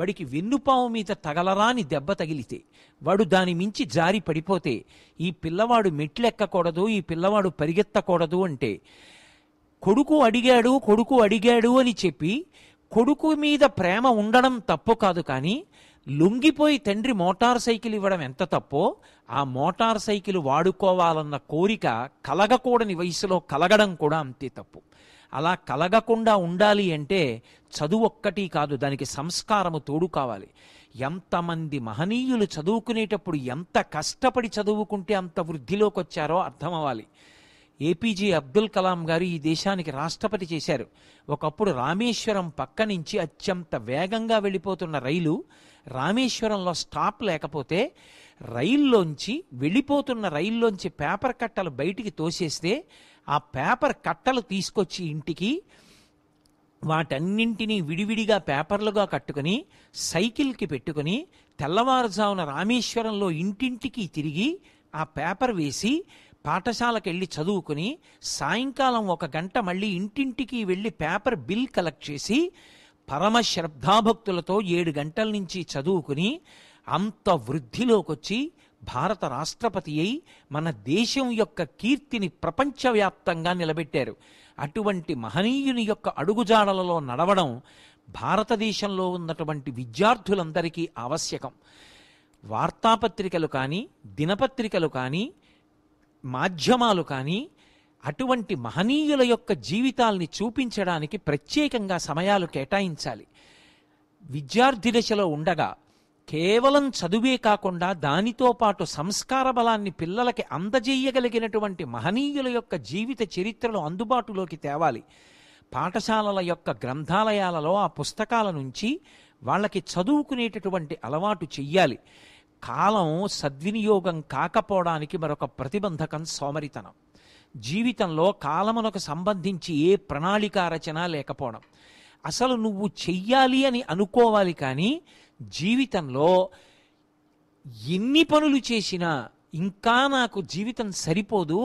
వాడికి వెన్నుపావు మీద తగలరాని దెబ్బ తగిలితే వాడు దాని మించి జారి పడిపోతే ఈ పిల్లవాడు మెట్లెక్కకూడదు ఈ పిల్లవాడు పరిగెత్తకూడదు అంటే కొడుకు అడిగాడు కొడుకు అడిగాడు అని చెప్పి కొడుకు మీద ప్రేమ ఉండడం తప్పు కాదు కానీ లొంగిపోయి తండ్రి మోటార్ సైకిల్ ఇవ్వడం ఎంత తప్పో ఆ మోటార్ సైకిల్ వాడుకోవాలన్న కోరిక కలగకూడని వయసులో కలగడం కూడా అంతే తప్పు అలా కలగకుండా ఉండాలి అంటే చదువు ఒక్కటి కాదు దానికి సంస్కారము తోడు కావాలి ఎంతమంది మహనీయులు చదువుకునేటప్పుడు ఎంత కష్టపడి చదువుకుంటే అంత వృద్ధిలోకి వచ్చారో అర్థం అవ్వాలి ఏపీజే అబ్దుల్ కలాం గారు ఈ దేశానికి రాష్ట్రపతి చేశారు ఒకప్పుడు రామేశ్వరం పక్క నుంచి అత్యంత వేగంగా వెళ్ళిపోతున్న రైలు రామేశ్వరంలో స్టాప్ లేకపోతే రైల్లోంచి వెళ్ళిపోతున్న రైల్లోంచి పేపర్ కట్టలు బయటికి తోసేస్తే ఆ పేపర్ కట్టలు తీసుకొచ్చి ఇంటికి వాటన్నింటినీ విడివిడిగా పేపర్లుగా కట్టుకుని సైకిల్కి పెట్టుకుని తెల్లవారుజామున రామేశ్వరంలో ఇంటింటికి తిరిగి ఆ పేపర్ వేసి పాఠశాలకు వెళ్ళి చదువుకుని సాయంకాలం ఒక గంట మళ్ళీ ఇంటింటికి వెళ్ళి పేపర్ బిల్ కలెక్ట్ చేసి పరమ శ్రద్ధాభక్తులతో ఏడు గంటల నుంచి చదువుకుని అంత వృద్ధిలోకొచ్చి భారత రాష్ట్రపతి అయి మన దేశం యొక్క కీర్తిని ప్రపంచవ్యాప్తంగా నిలబెట్టారు అటువంటి మహనీయుని యొక్క అడుగుజాడలలో నడవడం భారతదేశంలో ఉన్నటువంటి విద్యార్థులందరికీ ఆవశ్యకం వార్తాపత్రికలు కానీ దినపత్రికలు కానీ మాధ్యమాలు కానీ అటువంటి మహనీయుల యొక్క జీవితాల్ని చూపించడానికి ప్రత్యేకంగా సమయాలు కేటాయించాలి విద్యార్థి దశలో ఉండగా కేవలం చదువే కాకుండా దానితో పాటు సంస్కార బలాన్ని పిల్లలకి అందజేయగలిగినటువంటి మహనీయుల యొక్క జీవిత చరిత్రలు అందుబాటులోకి తేవాలి పాఠశాలల యొక్క గ్రంథాలయాలలో ఆ పుస్తకాల నుంచి వాళ్ళకి చదువుకునేటటువంటి అలవాటు చెయ్యాలి కాలం సద్వినియోగం కాకపోవడానికి మరొక ప్రతిబంధకం సోమరితనం జీవితంలో కాలమునకు సంబంధించి ఏ ప్రణాళిక రచన లేకపోవడం అసలు నువ్వు చెయ్యాలి అని అనుకోవాలి కానీ జీవితంలో ఎన్ని పనులు చేసినా ఇంకా నాకు జీవితం సరిపోదు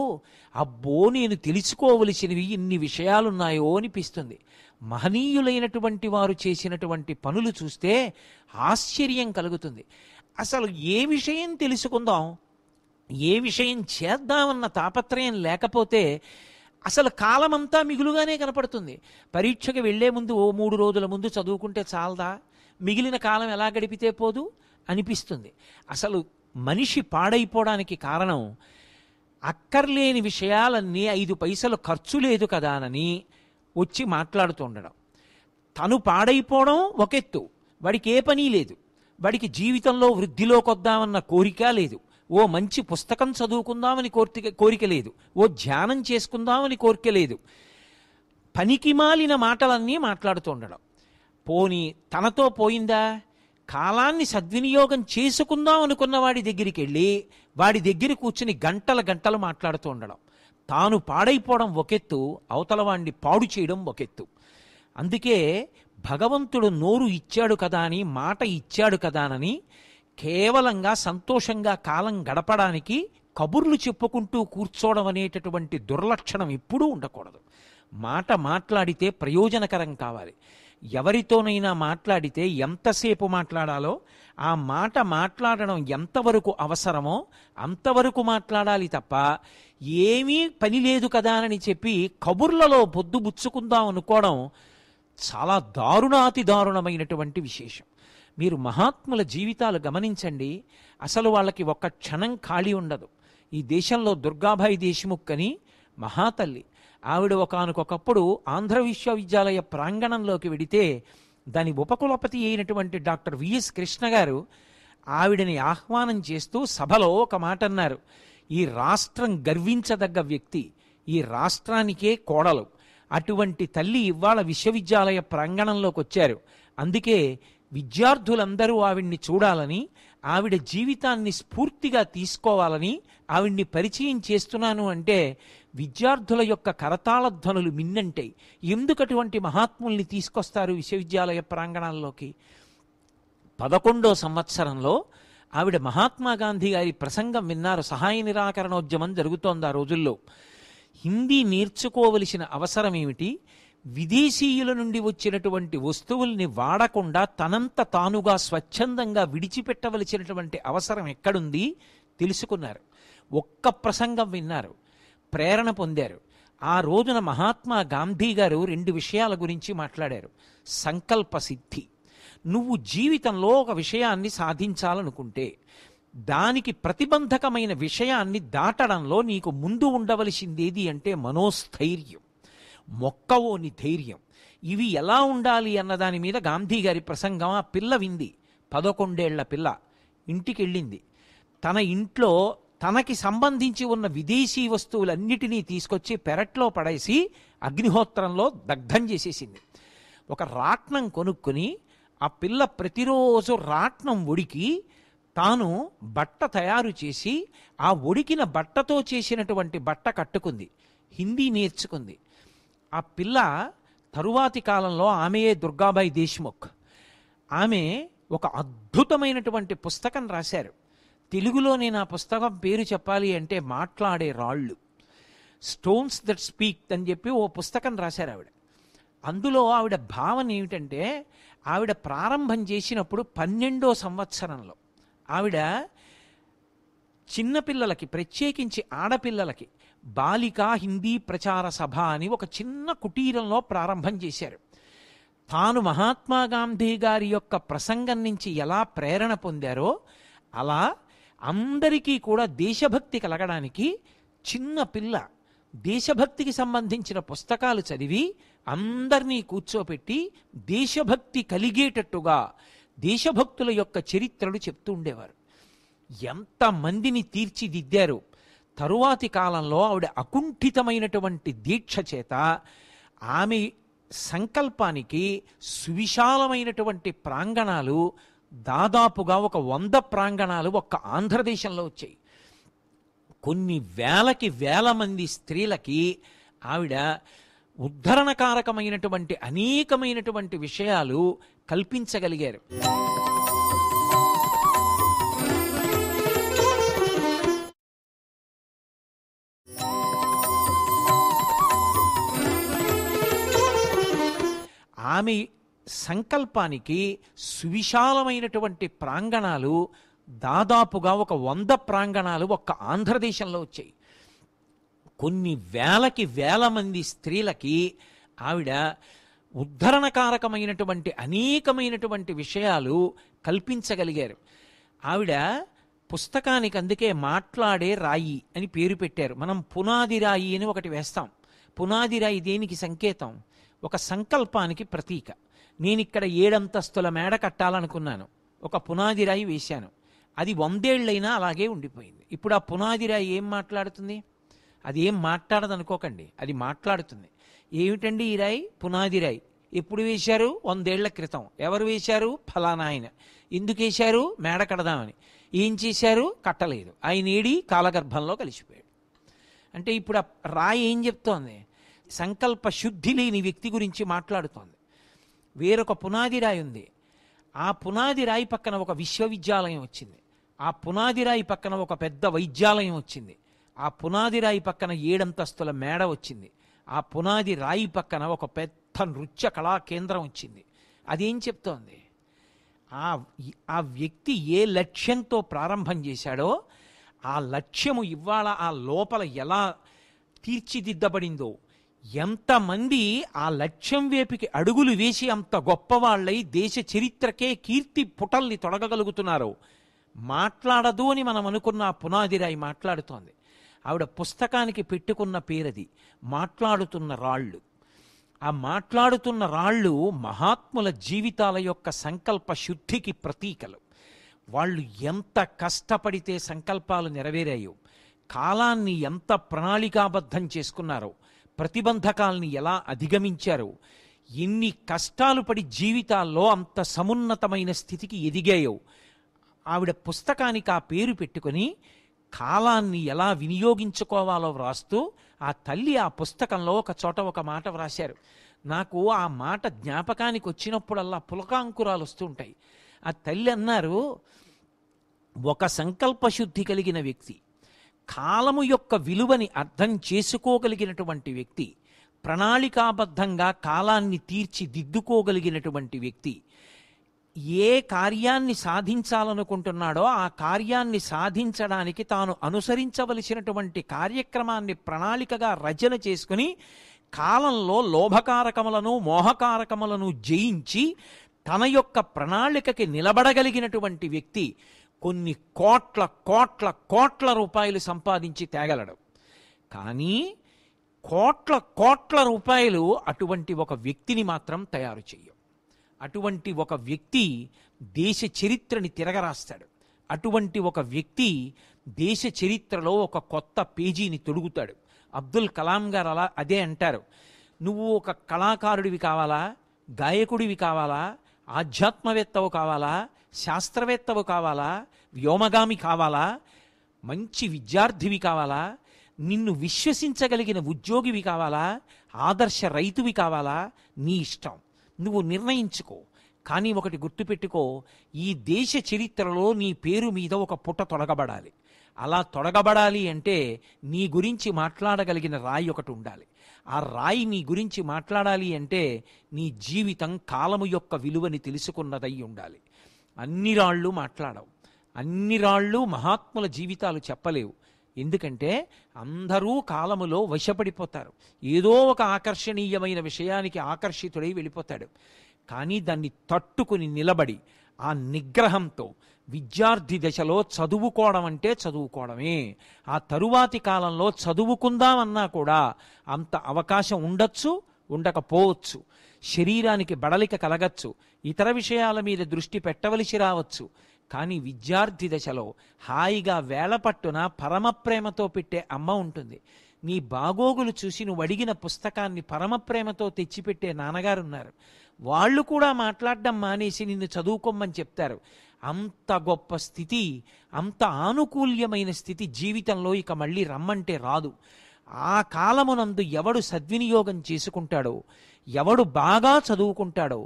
అబ్బో నేను తెలుసుకోవలసినవి ఇన్ని విషయాలున్నాయో అనిపిస్తుంది మహనీయులైనటువంటి వారు చేసినటువంటి పనులు చూస్తే ఆశ్చర్యం కలుగుతుంది అసలు ఏ విషయం తెలుసుకుందాం ఏ విషయం చేద్దామన్న తాపత్రయం లేకపోతే అసలు కాలమంతా మిగులుగానే కనపడుతుంది పరీక్షకు వెళ్లే ముందు ఓ మూడు రోజుల ముందు చదువుకుంటే చాలదా మిగిలిన కాలం ఎలా గడిపితే పోదు అనిపిస్తుంది అసలు మనిషి పాడైపోవడానికి కారణం అక్కర్లేని విషయాలన్నీ ఐదు పైసలు ఖర్చు లేదు కదా అని వచ్చి మాట్లాడుతూ ఉండడం తను పాడైపోవడం ఒకెత్తు వాడికి ఏ పని లేదు వాడికి జీవితంలో వృద్ధిలోకి వద్దామన్న కోరిక లేదు ఓ మంచి పుస్తకం చదువుకుందామని కోరిక కోరిక లేదు ఓ ధ్యానం చేసుకుందామని కోరిక లేదు పనికి మాలిన మాటలన్నీ మాట్లాడుతూ ఉండడం పోని తనతో పోయిందా కాలాన్ని సద్వినియోగం చేసుకుందాం అనుకున్న వాడి దగ్గరికి వెళ్ళి వాడి దగ్గర కూర్చుని గంటల గంటలు మాట్లాడుతూ ఉండడం తాను పాడైపోవడం ఒకెత్తు అవతల వాడిని పాడు చేయడం ఒకెత్తు అందుకే భగవంతుడు నోరు ఇచ్చాడు కదా అని మాట ఇచ్చాడు కదానని కేవలంగా సంతోషంగా కాలం గడపడానికి కబుర్లు చెప్పుకుంటూ కూర్చోవడం అనేటటువంటి దుర్లక్షణం ఎప్పుడూ ఉండకూడదు మాట మాట్లాడితే ప్రయోజనకరం కావాలి ఎవరితోనైనా మాట్లాడితే ఎంతసేపు మాట్లాడాలో ఆ మాట మాట్లాడడం ఎంతవరకు అవసరమో అంతవరకు మాట్లాడాలి తప్ప ఏమీ పని లేదు కదా అని చెప్పి కబుర్లలో పొద్దు బుచ్చుకుందాం అనుకోవడం చాలా దారుణాతి దారుణమైనటువంటి విశేషం మీరు మహాత్ముల జీవితాలు గమనించండి అసలు వాళ్ళకి ఒక్క క్షణం ఖాళీ ఉండదు ఈ దేశంలో దుర్గాబాయి దేశముఖ్ అని మహాతల్లి ఆవిడ ఒకనకొకప్పుడు ఆంధ్ర విశ్వవిద్యాలయ ప్రాంగణంలోకి వెడితే దాని ఉపకులపతి అయినటువంటి డాక్టర్ విఎస్ కృష్ణ గారు ఆవిడని ఆహ్వానం చేస్తూ సభలో ఒక మాట అన్నారు ఈ రాష్ట్రం గర్వించదగ్గ వ్యక్తి ఈ రాష్ట్రానికే కోడలు అటువంటి తల్లి ఇవాళ విశ్వవిద్యాలయ ప్రాంగణంలోకి వచ్చారు అందుకే విద్యార్థులందరూ ఆవిడ్ని చూడాలని ఆవిడ జీవితాన్ని స్ఫూర్తిగా తీసుకోవాలని ఆవిడ్ని పరిచయం చేస్తున్నాను అంటే విద్యార్థుల యొక్క కరతాళధ్వనులు మిన్నంటాయి ఎందుకటువంటి మహాత్ముల్ని తీసుకొస్తారు విశ్వవిద్యాలయ ప్రాంగణాల్లోకి పదకొండో సంవత్సరంలో ఆవిడ మహాత్మా గాంధీ గారి ప్రసంగం విన్నారు సహాయ నిరాకరణోద్యమం జరుగుతోంది ఆ రోజుల్లో హిందీ నేర్చుకోవలసిన అవసరం ఏమిటి విదేశీయుల నుండి వచ్చినటువంటి వస్తువుల్ని వాడకుండా తనంత తానుగా స్వచ్ఛందంగా విడిచిపెట్టవలసినటువంటి అవసరం ఎక్కడుంది తెలుసుకున్నారు ఒక్క ప్రసంగం విన్నారు ప్రేరణ పొందారు ఆ రోజున మహాత్మా గాంధీ గారు రెండు విషయాల గురించి మాట్లాడారు సంకల్ప సిద్ధి నువ్వు జీవితంలో ఒక విషయాన్ని సాధించాలనుకుంటే దానికి ప్రతిబంధకమైన విషయాన్ని దాటడంలో నీకు ముందు ఉండవలసిందేది అంటే మనోస్థైర్యం మొక్కవోని ధైర్యం ఇవి ఎలా ఉండాలి అన్న దాని మీద గాంధీ గారి ప్రసంగం ఆ పిల్ల వింది పదకొండేళ్ల పిల్ల ఇంటికి వెళ్ళింది తన ఇంట్లో తనకి సంబంధించి ఉన్న విదేశీ వస్తువులన్నిటినీ తీసుకొచ్చి పెరట్లో పడేసి అగ్నిహోత్రంలో దగ్ధం చేసేసింది ఒక రాట్నం కొనుక్కొని ఆ పిల్ల ప్రతిరోజు రాట్నం ఉడికి తాను బట్ట తయారు చేసి ఆ ఉడికిన బట్టతో చేసినటువంటి బట్ట కట్టుకుంది హిందీ నేర్చుకుంది ఆ పిల్ల తరువాతి కాలంలో ఆమెయే దుర్గాబాయి దేశ్ముఖ్ ఆమె ఒక అద్భుతమైనటువంటి పుస్తకం రాశారు తెలుగులో నేను ఆ పుస్తకం పేరు చెప్పాలి అంటే మాట్లాడే రాళ్ళు స్టోన్స్ దట్ స్పీక్ అని చెప్పి ఓ పుస్తకం రాశారు ఆవిడ అందులో ఆవిడ భావన ఏమిటంటే ఆవిడ ప్రారంభం చేసినప్పుడు పన్నెండో సంవత్సరంలో ఆవిడ చిన్నపిల్లలకి ప్రత్యేకించి ఆడపిల్లలకి బాలికా హిందీ ప్రచార సభ అని ఒక చిన్న కుటీరంలో ప్రారంభం చేశారు తాను మహాత్మా గాంధీ గారి యొక్క ప్రసంగం నుంచి ఎలా ప్రేరణ పొందారో అలా అందరికీ కూడా దేశభక్తి కలగడానికి చిన్న పిల్ల దేశభక్తికి సంబంధించిన పుస్తకాలు చదివి అందరినీ కూర్చోపెట్టి దేశభక్తి కలిగేటట్టుగా దేశభక్తుల యొక్క చరిత్రలు చెప్తూ ఉండేవారు ఎంతమందిని తీర్చిదిద్దారు తరువాతి కాలంలో ఆవిడ అకుంఠితమైనటువంటి దీక్ష చేత ఆమె సంకల్పానికి సువిశాలమైనటువంటి ప్రాంగణాలు దాదాపుగా ఒక వంద ప్రాంగణాలు ఒక్క ఆంధ్రదేశంలో వచ్చాయి కొన్ని వేలకి వేల మంది స్త్రీలకి ఆవిడ ఉద్ధరణకారకమైనటువంటి అనేకమైనటువంటి విషయాలు కల్పించగలిగారు ఆమె సంకల్పానికి సువిశాలమైనటువంటి ప్రాంగణాలు దాదాపుగా ఒక వంద ప్రాంగణాలు ఒక్క ఆంధ్రదేశంలో వచ్చాయి కొన్ని వేలకి వేల మంది స్త్రీలకి ఆవిడ ఉద్ధరణకారకమైనటువంటి అనేకమైనటువంటి విషయాలు కల్పించగలిగారు ఆవిడ పుస్తకానికి అందుకే మాట్లాడే రాయి అని పేరు పెట్టారు మనం పునాది రాయి అని ఒకటి వేస్తాం పునాది రాయి దేనికి సంకేతం ఒక సంకల్పానికి ప్రతీక నేను ఇక్కడ ఏడంతస్తుల మేడ కట్టాలనుకున్నాను ఒక పునాదిరాయి వేశాను అది వందేళ్లైనా అలాగే ఉండిపోయింది ఇప్పుడు ఆ పునాదిరాయి ఏం మాట్లాడుతుంది అది ఏం మాట్లాడదు అనుకోకండి అది మాట్లాడుతుంది ఏమిటండి ఈ రాయి పునాదిరాయి ఎప్పుడు వేశారు వందేళ్ల క్రితం ఎవరు వేశారు ఫలానా ఆయన ఎందుకు వేశారు మేడ కడదామని ఏం చేశారు కట్టలేదు ఆయన ఏడి కాలగర్భంలో కలిసిపోయాడు అంటే ఇప్పుడు ఆ రాయి ఏం చెప్తోంది సంకల్ప శుద్ధి లేని వ్యక్తి గురించి మాట్లాడుతోంది వేరొక పునాది రాయి ఉంది ఆ పునాది రాయి పక్కన ఒక విశ్వవిద్యాలయం వచ్చింది ఆ పునాది రాయి పక్కన ఒక పెద్ద వైద్యాలయం వచ్చింది ఆ పునాది రాయి పక్కన ఏడంతస్తుల మేడ వచ్చింది ఆ పునాది రాయి పక్కన ఒక పెద్ద నృత్య కళా కేంద్రం వచ్చింది అదేం చెప్తోంది ఆ ఆ వ్యక్తి ఏ లక్ష్యంతో ప్రారంభం చేశాడో ఆ లక్ష్యము ఇవాళ ఆ లోపల ఎలా తీర్చిదిద్దబడిందో ఎంతమంది ఆ లక్ష్యం వేపుకి అడుగులు వేసి అంత గొప్పవాళ్ళై దేశ చరిత్రకే కీర్తి పుటల్ని తొడగగలుగుతున్నారో మాట్లాడదు అని మనం అనుకున్న పునాదిరాయి మాట్లాడుతోంది ఆవిడ పుస్తకానికి పెట్టుకున్న పేరది మాట్లాడుతున్న రాళ్ళు ఆ మాట్లాడుతున్న రాళ్ళు మహాత్ముల జీవితాల యొక్క సంకల్ప శుద్ధికి ప్రతీకలు వాళ్ళు ఎంత కష్టపడితే సంకల్పాలు నెరవేరాయో కాలాన్ని ఎంత ప్రణాళికాబద్ధం చేసుకున్నారో ప్రతిబంధకాల్ని ఎలా అధిగమించారో ఎన్ని కష్టాలు పడి జీవితాల్లో అంత సమున్నతమైన స్థితికి ఎదిగాయో ఆవిడ పుస్తకానికి ఆ పేరు పెట్టుకొని కాలాన్ని ఎలా వినియోగించుకోవాలో వ్రాస్తూ ఆ తల్లి ఆ పుస్తకంలో ఒక చోట ఒక మాట వ్రాశారు నాకు ఆ మాట జ్ఞాపకానికి వచ్చినప్పుడల్లా పులకాంకురాలు వస్తూ ఉంటాయి ఆ తల్లి అన్నారు ఒక సంకల్ప శుద్ధి కలిగిన వ్యక్తి కాలము యొక్క విలువని అర్థం చేసుకోగలిగినటువంటి వ్యక్తి ప్రణాళికాబద్ధంగా కాలాన్ని తీర్చిదిద్దుకోగలిగినటువంటి వ్యక్తి ఏ కార్యాన్ని సాధించాలనుకుంటున్నాడో ఆ కార్యాన్ని సాధించడానికి తాను అనుసరించవలసినటువంటి కార్యక్రమాన్ని ప్రణాళికగా రచన చేసుకుని కాలంలో లోభకారకములను మోహకారకములను జయించి తన యొక్క ప్రణాళికకి నిలబడగలిగినటువంటి వ్యక్తి కొన్ని కోట్ల కోట్ల కోట్ల రూపాయలు సంపాదించి తేగలడు కానీ కోట్ల కోట్ల రూపాయలు అటువంటి ఒక వ్యక్తిని మాత్రం తయారు చేయవు అటువంటి ఒక వ్యక్తి దేశ చరిత్రని తిరగరాస్తాడు అటువంటి ఒక వ్యక్తి దేశ చరిత్రలో ఒక కొత్త పేజీని తొడుగుతాడు అబ్దుల్ కలాం గారు అలా అదే అంటారు నువ్వు ఒక కళాకారుడివి కావాలా గాయకుడివి కావాలా ఆధ్యాత్మవేత్తవు కావాలా శాస్త్రవేత్తవు కావాలా వ్యోమగామి కావాలా మంచి విద్యార్థివి కావాలా నిన్ను విశ్వసించగలిగిన ఉద్యోగివి కావాలా ఆదర్శ రైతువి కావాలా నీ ఇష్టం నువ్వు నిర్ణయించుకో కానీ ఒకటి గుర్తుపెట్టుకో ఈ దేశ చరిత్రలో నీ పేరు మీద ఒక పుట తొలగబడాలి అలా తొలగబడాలి అంటే నీ గురించి మాట్లాడగలిగిన రాయి ఒకటి ఉండాలి ఆ రాయి నీ గురించి మాట్లాడాలి అంటే నీ జీవితం కాలము యొక్క విలువని తెలుసుకున్నదై ఉండాలి అన్ని రాళ్ళు మాట్లాడవు అన్ని రాళ్ళు మహాత్ముల జీవితాలు చెప్పలేవు ఎందుకంటే అందరూ కాలములో వశపడిపోతారు ఏదో ఒక ఆకర్షణీయమైన విషయానికి ఆకర్షితుడై వెళ్ళిపోతాడు కానీ దాన్ని తట్టుకుని నిలబడి ఆ నిగ్రహంతో విద్యార్థి దశలో చదువుకోవడం అంటే చదువుకోవడమే ఆ తరువాతి కాలంలో చదువుకుందామన్నా కూడా అంత అవకాశం ఉండొచ్చు ఉండకపోవచ్చు శరీరానికి బడలిక కలగచ్చు ఇతర విషయాల మీద దృష్టి పెట్టవలసి రావచ్చు కానీ విద్యార్థి దశలో హాయిగా వేళపట్టున పరమప్రేమతో పెట్టే అమ్మ ఉంటుంది నీ బాగోగులు చూసి నువ్వు అడిగిన పుస్తకాన్ని పరమప్రేమతో తెచ్చిపెట్టే నాన్నగారున్నారు వాళ్ళు కూడా మాట్లాడడం మానేసి నిన్ను చదువుకోమని చెప్తారు అంత గొప్ప స్థితి అంత ఆనుకూల్యమైన స్థితి జీవితంలో ఇక మళ్ళీ రమ్మంటే రాదు ఆ కాలమునందు ఎవడు సద్వినియోగం చేసుకుంటాడో ఎవడు బాగా చదువుకుంటాడో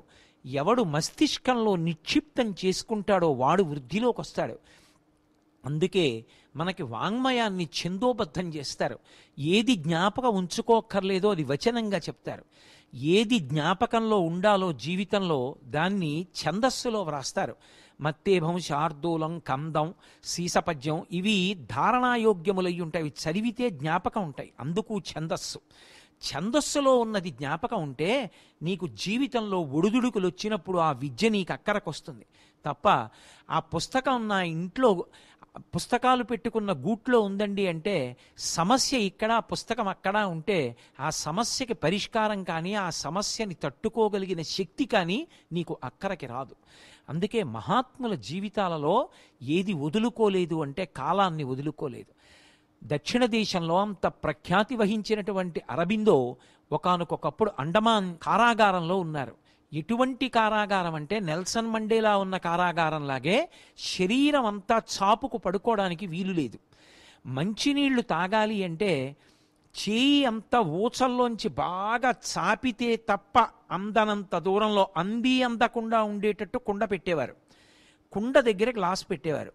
ఎవడు మస్తిష్కంలో నిక్షిప్తం చేసుకుంటాడో వాడు వృద్ధిలోకి వస్తాడు అందుకే మనకి వాంగ్మయాన్ని ఛందోబద్ధం చేస్తారు ఏది జ్ఞాపక ఉంచుకోక్కర్లేదో అది వచనంగా చెప్తారు ఏది జ్ఞాపకంలో ఉండాలో జీవితంలో దాన్ని ఛందస్సులో వ్రాస్తారు మత్తేభం శార్దూలం కందం సీసపద్యం ఇవి ధారణాయోగ్యములయ్యి ఉంటాయి చదివితే జ్ఞాపకం ఉంటాయి అందుకు ఛందస్సు ఛందస్సులో ఉన్నది జ్ఞాపకం ఉంటే నీకు జీవితంలో ఒడుదుడుకులు వచ్చినప్పుడు ఆ విద్య నీకు అక్కరకొస్తుంది తప్ప ఆ పుస్తకం నా ఇంట్లో పుస్తకాలు పెట్టుకున్న గూట్లో ఉందండి అంటే సమస్య ఇక్కడ పుస్తకం అక్కడ ఉంటే ఆ సమస్యకి పరిష్కారం కానీ ఆ సమస్యని తట్టుకోగలిగిన శక్తి కానీ నీకు అక్కరకి రాదు అందుకే మహాత్ముల జీవితాలలో ఏది వదులుకోలేదు అంటే కాలాన్ని వదులుకోలేదు దక్షిణ దేశంలో అంత ప్రఖ్యాతి వహించినటువంటి అరబిందో ఒకనకొకప్పుడు అండమాన్ కారాగారంలో ఉన్నారు ఎటువంటి కారాగారం అంటే నెల్సన్ మండేలా ఉన్న కారాగారంలాగే శరీరం అంతా చాపుకు పడుకోవడానికి వీలు లేదు మంచినీళ్లు తాగాలి అంటే చేయి అంత ఊచల్లోంచి బాగా చాపితే తప్ప అందనంత దూరంలో అంది అందకుండా ఉండేటట్టు కుండ పెట్టేవారు కుండ దగ్గర గ్లాస్ పెట్టేవారు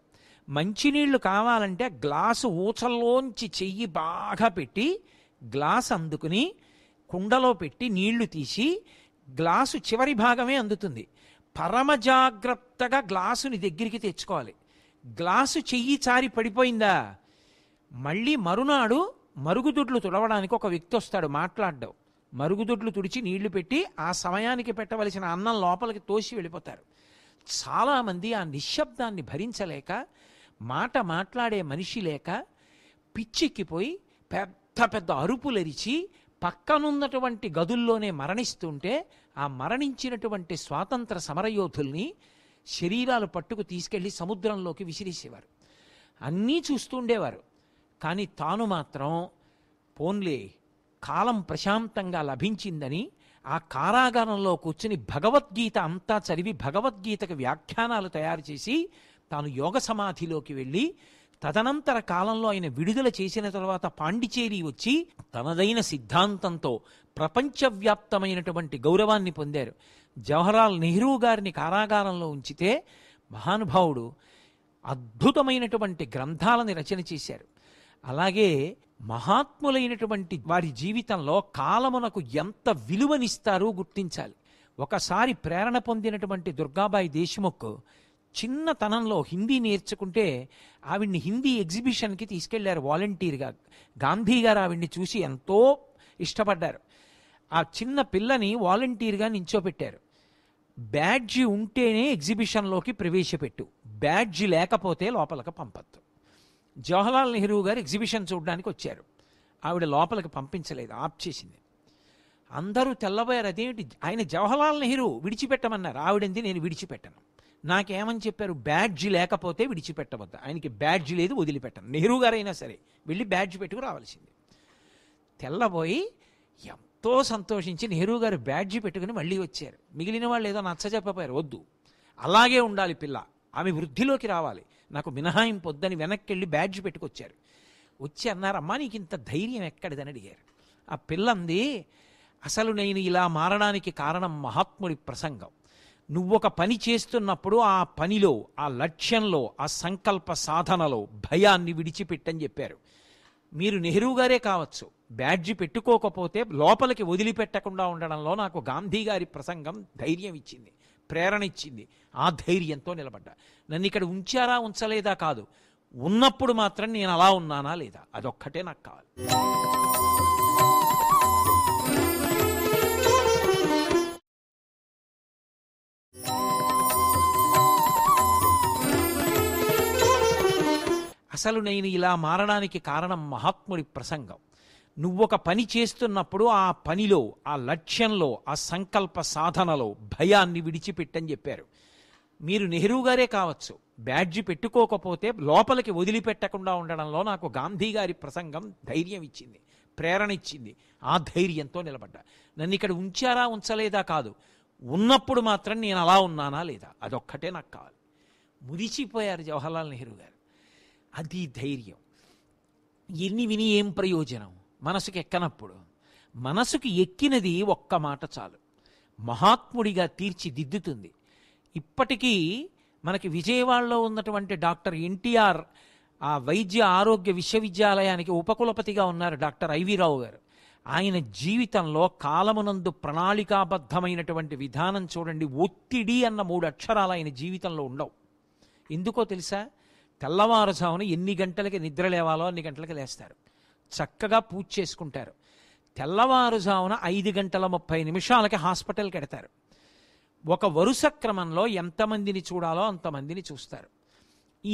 మంచినీళ్లు కావాలంటే గ్లాసు ఊచల్లోంచి చెయ్యి బాగా పెట్టి గ్లాస్ అందుకుని కుండలో పెట్టి నీళ్లు తీసి గ్లాసు చివరి భాగమే అందుతుంది పరమ జాగ్రత్తగా గ్లాసుని దగ్గరికి తెచ్చుకోవాలి గ్లాసు చెయ్యి చారి పడిపోయిందా మళ్ళీ మరునాడు మరుగుదొడ్లు తుడవడానికి ఒక వ్యక్తి వస్తాడు మాట్లాడడం మరుగుదొడ్లు తుడిచి నీళ్లు పెట్టి ఆ సమయానికి పెట్టవలసిన అన్నం లోపలికి తోసి వెళ్ళిపోతారు చాలామంది ఆ నిశ్శబ్దాన్ని భరించలేక మాట మాట్లాడే మనిషి లేక పిచ్చెక్కిపోయి పెద్ద పెద్ద అరుపులరిచి పక్కనున్నటువంటి గదుల్లోనే మరణిస్తుంటే ఆ మరణించినటువంటి స్వాతంత్ర సమరయోధుల్ని శరీరాలు పట్టుకు తీసుకెళ్లి సముద్రంలోకి విసిరేసేవారు అన్నీ చూస్తుండేవారు కానీ తాను మాత్రం పోన్లే కాలం ప్రశాంతంగా లభించిందని ఆ కారాగారంలో కూర్చుని భగవద్గీత అంతా చదివి భగవద్గీతకు వ్యాఖ్యానాలు తయారు చేసి తాను యోగ సమాధిలోకి వెళ్ళి తదనంతర కాలంలో ఆయన విడుదల చేసిన తర్వాత పాండిచేరి వచ్చి తనదైన సిద్ధాంతంతో ప్రపంచవ్యాప్తమైనటువంటి గౌరవాన్ని పొందారు జవహర్లాల్ నెహ్రూ గారిని కారాగారంలో ఉంచితే మహానుభావుడు అద్భుతమైనటువంటి గ్రంథాలని రచన చేశారు అలాగే మహాత్ములైనటువంటి వారి జీవితంలో కాలమునకు ఎంత విలువనిస్తారో గుర్తించాలి ఒకసారి ప్రేరణ పొందినటువంటి దుర్గాబాయి దేశ్ముఖ్ చిన్నతనంలో హిందీ నేర్చుకుంటే ఆవిడ్ని హిందీ ఎగ్జిబిషన్కి తీసుకెళ్లారు వాలంటీర్గా గాంధీ గారు ఆవిడ్ని చూసి ఎంతో ఇష్టపడ్డారు ఆ చిన్న పిల్లని వాలంటీర్గా నించోపెట్టారు బ్యాడ్జి ఉంటేనే ఎగ్జిబిషన్లోకి ప్రవేశపెట్టు బ్యాడ్జి లేకపోతే లోపలికి పంపద్దు జవహర్లాల్ నెహ్రూ గారు ఎగ్జిబిషన్ చూడడానికి వచ్చారు ఆవిడ లోపలికి పంపించలేదు ఆప్ చేసింది అందరూ తెల్లబోయారు అదేమిటి ఆయన జవహర్లాల్ నెహ్రూ విడిచిపెట్టమన్నారు ఆవిడంది నేను విడిచిపెట్టను నాకేమని చెప్పారు బ్యాడ్జ్ లేకపోతే విడిచిపెట్టవద్దు ఆయనకి బ్యాడ్జ్ లేదు వదిలిపెట్టను నెహ్రూ గారైనా సరే వెళ్ళి బ్యాడ్జ్ పెట్టుకు రావాల్సింది తెల్లబోయి ఎంతో సంతోషించి నెహ్రూ గారు బ్యాడ్జ్ పెట్టుకుని మళ్ళీ వచ్చారు మిగిలిన వాళ్ళు ఏదో నచ్చ చెప్పపోయారు వద్దు అలాగే ఉండాలి పిల్ల ఆమె వృద్ధిలోకి రావాలి నాకు మినహాయింపు వద్దని వెనక్కి వెళ్ళి బ్యాడ్జ్ పెట్టుకొచ్చారు వచ్చి అన్నారమ్మా నీకు ఇంత ధైర్యం ఎక్కడిదని అడిగారు ఆ పిల్లంది అసలు నేను ఇలా మారడానికి కారణం మహాత్ముడి ప్రసంగం నువ్వొక పని చేస్తున్నప్పుడు ఆ పనిలో ఆ లక్ష్యంలో ఆ సంకల్ప సాధనలో భయాన్ని విడిచిపెట్టని చెప్పారు మీరు నెహ్రూ గారే కావచ్చు బ్యాడ్జి పెట్టుకోకపోతే లోపలికి వదిలిపెట్టకుండా ఉండడంలో నాకు గాంధీ గారి ప్రసంగం ధైర్యం ఇచ్చింది ప్రేరణ ఇచ్చింది ఆ ధైర్యంతో నిలబడ్డా నన్ను ఇక్కడ ఉంచారా ఉంచలేదా కాదు ఉన్నప్పుడు మాత్రం నేను అలా ఉన్నానా లేదా అదొక్కటే నాకు కావాలి అసలు నేను ఇలా మారడానికి కారణం మహాత్ముడి ప్రసంగం నువ్వొక పని చేస్తున్నప్పుడు ఆ పనిలో ఆ లక్ష్యంలో ఆ సంకల్ప సాధనలో భయాన్ని విడిచిపెట్టని చెప్పారు మీరు నెహ్రూ గారే కావచ్చు బ్యాడ్జి పెట్టుకోకపోతే లోపలికి వదిలిపెట్టకుండా ఉండడంలో నాకు గాంధీ గారి ప్రసంగం ధైర్యం ఇచ్చింది ప్రేరణ ఇచ్చింది ఆ ధైర్యంతో నిలబడ్డా నన్ను ఇక్కడ ఉంచారా ఉంచలేదా కాదు ఉన్నప్పుడు మాత్రం నేను అలా ఉన్నానా లేదా అదొక్కటే నాకు కావాలి మురిచిపోయారు జవహర్లాల్ నెహ్రూ గారు అది ధైర్యం ఎన్ని విని ఏం ప్రయోజనం మనసుకు ఎక్కనప్పుడు మనసుకు ఎక్కినది ఒక్క మాట చాలు మహాత్ముడిగా తీర్చిదిద్దుతుంది ఇప్పటికీ మనకి విజయవాడలో ఉన్నటువంటి డాక్టర్ ఎన్టీఆర్ ఆ వైద్య ఆరోగ్య విశ్వవిద్యాలయానికి ఉపకులపతిగా ఉన్నారు డాక్టర్ ఐవి రావు గారు ఆయన జీవితంలో కాలమునందు ప్రణాళికాబద్ధమైనటువంటి విధానం చూడండి ఒత్తిడి అన్న మూడు అక్షరాలు ఆయన జీవితంలో ఉండవు ఎందుకో తెలుసా తెల్లవారుజామున ఎన్ని గంటలకి నిద్ర లేవాలో అన్ని గంటలకి లేస్తారు చక్కగా పూజ చేసుకుంటారు తెల్లవారుజామున ఐదు గంటల ముప్పై నిమిషాలకి హాస్పిటల్కి కడతారు ఒక వరుస క్రమంలో ఎంతమందిని చూడాలో అంతమందిని చూస్తారు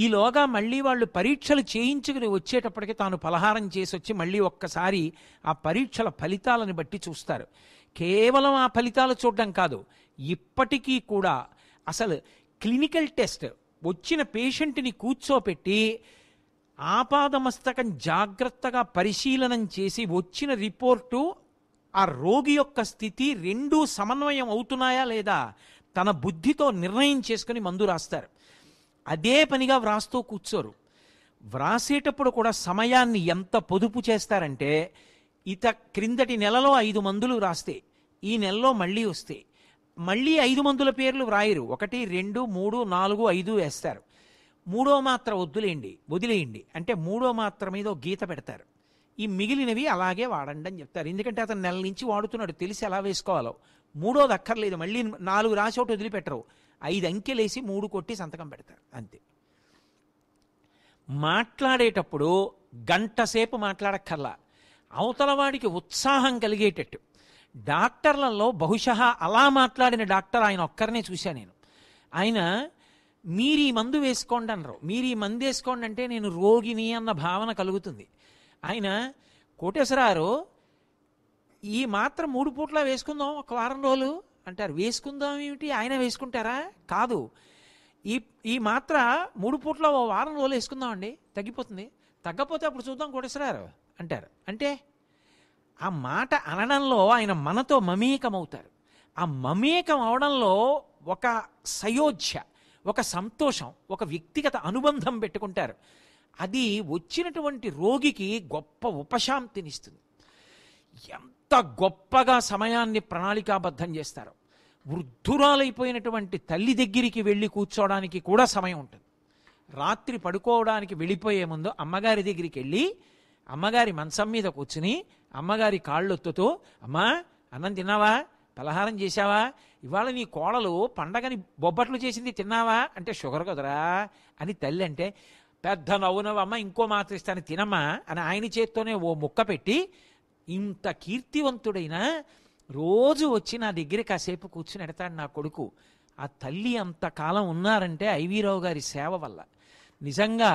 ఈలోగా మళ్ళీ వాళ్ళు పరీక్షలు చేయించుకుని వచ్చేటప్పటికి తాను పలహారం చేసి వచ్చి మళ్ళీ ఒక్కసారి ఆ పరీక్షల ఫలితాలను బట్టి చూస్తారు కేవలం ఆ ఫలితాలు చూడడం కాదు ఇప్పటికీ కూడా అసలు క్లినికల్ టెస్ట్ వచ్చిన పేషెంట్ని కూర్చోపెట్టి ఆపాదమస్తకం జాగ్రత్తగా పరిశీలనం చేసి వచ్చిన రిపోర్టు ఆ రోగి యొక్క స్థితి రెండూ సమన్వయం అవుతున్నాయా లేదా తన బుద్ధితో నిర్ణయం చేసుకుని మందు రాస్తారు అదే పనిగా వ్రాస్తూ కూర్చోరు వ్రాసేటప్పుడు కూడా సమయాన్ని ఎంత పొదుపు చేస్తారంటే ఇత క్రిందటి నెలలో ఐదు మందులు రాస్తే ఈ నెలలో మళ్ళీ వస్తాయి మళ్ళీ ఐదు మందుల పేర్లు వ్రాయరు ఒకటి రెండు మూడు నాలుగు ఐదు వేస్తారు మూడో మాత్ర వద్దులేయండి వదిలేయండి అంటే మూడో మాత్ర మీద గీత పెడతారు ఈ మిగిలినవి అలాగే వాడండి అని చెప్తారు ఎందుకంటే అతను నెల నుంచి వాడుతున్నాడు తెలిసి ఎలా వేసుకోవాలో మూడోది అక్కర్లేదు మళ్ళీ నాలుగు రాసి ఒకటి వదిలిపెట్టరు ఐదు అంకెలేసి మూడు కొట్టి సంతకం పెడతారు అంతే మాట్లాడేటప్పుడు గంట సేపు మాట్లాడక్కర్లా అవతలవాడికి ఉత్సాహం కలిగేటట్టు డాక్టర్లలో బహుశా అలా మాట్లాడిన డాక్టర్ ఆయన ఒక్కరినే చూశాను నేను ఆయన మీరు ఈ మందు వేసుకోండి అనరు మీరు ఈ మందు వేసుకోండి అంటే నేను రోగిని అన్న భావన కలుగుతుంది ఆయన కోటేశ్వరారు ఈ మాత్రం మూడు పూట్ల వేసుకుందాం ఒక వారం రోజులు అంటారు వేసుకుందాం ఏమిటి ఆయన వేసుకుంటారా కాదు ఈ ఈ మాత్ర మూడు పూట్ల ఓ వారం రోజులు వేసుకుందామండి తగ్గిపోతుంది తగ్గపోతే అప్పుడు చూద్దాం కోటేశ్వరారు అంటారు అంటే ఆ మాట అనడంలో ఆయన మనతో మమేకమవుతారు ఆ మమేకం అవడంలో ఒక సయోధ్య ఒక సంతోషం ఒక వ్యక్తిగత అనుబంధం పెట్టుకుంటారు అది వచ్చినటువంటి రోగికి గొప్ప ఉపశాంతినిస్తుంది ఎంత గొప్పగా సమయాన్ని ప్రణాళికాబద్ధం చేస్తారో వృద్ధురాలైపోయినటువంటి తల్లి దగ్గరికి వెళ్ళి కూర్చోవడానికి కూడా సమయం ఉంటుంది రాత్రి పడుకోవడానికి వెళ్ళిపోయే ముందు అమ్మగారి దగ్గరికి వెళ్ళి అమ్మగారి మంచం మీద కూర్చుని అమ్మగారి ఒత్తుతూ అమ్మా అన్నం తిన్నావా పలహారం చేశావా ఇవాళ నీ కోడలు పండగని బొబ్బట్లు చేసింది తిన్నావా అంటే షుగర్ కదరా అని తల్లి అంటే పెద్ద నవ్వునవమ్మ ఇంకో మాత్ర ఇస్తాను తినమ్మా అని ఆయన చేత్తోనే ఓ ముక్క పెట్టి ఇంత కీర్తివంతుడైన రోజు వచ్చి నా దగ్గర కాసేపు కూర్చుని ఎడతాడు నా కొడుకు ఆ తల్లి అంతకాలం ఉన్నారంటే ఐవీరావు గారి సేవ వల్ల నిజంగా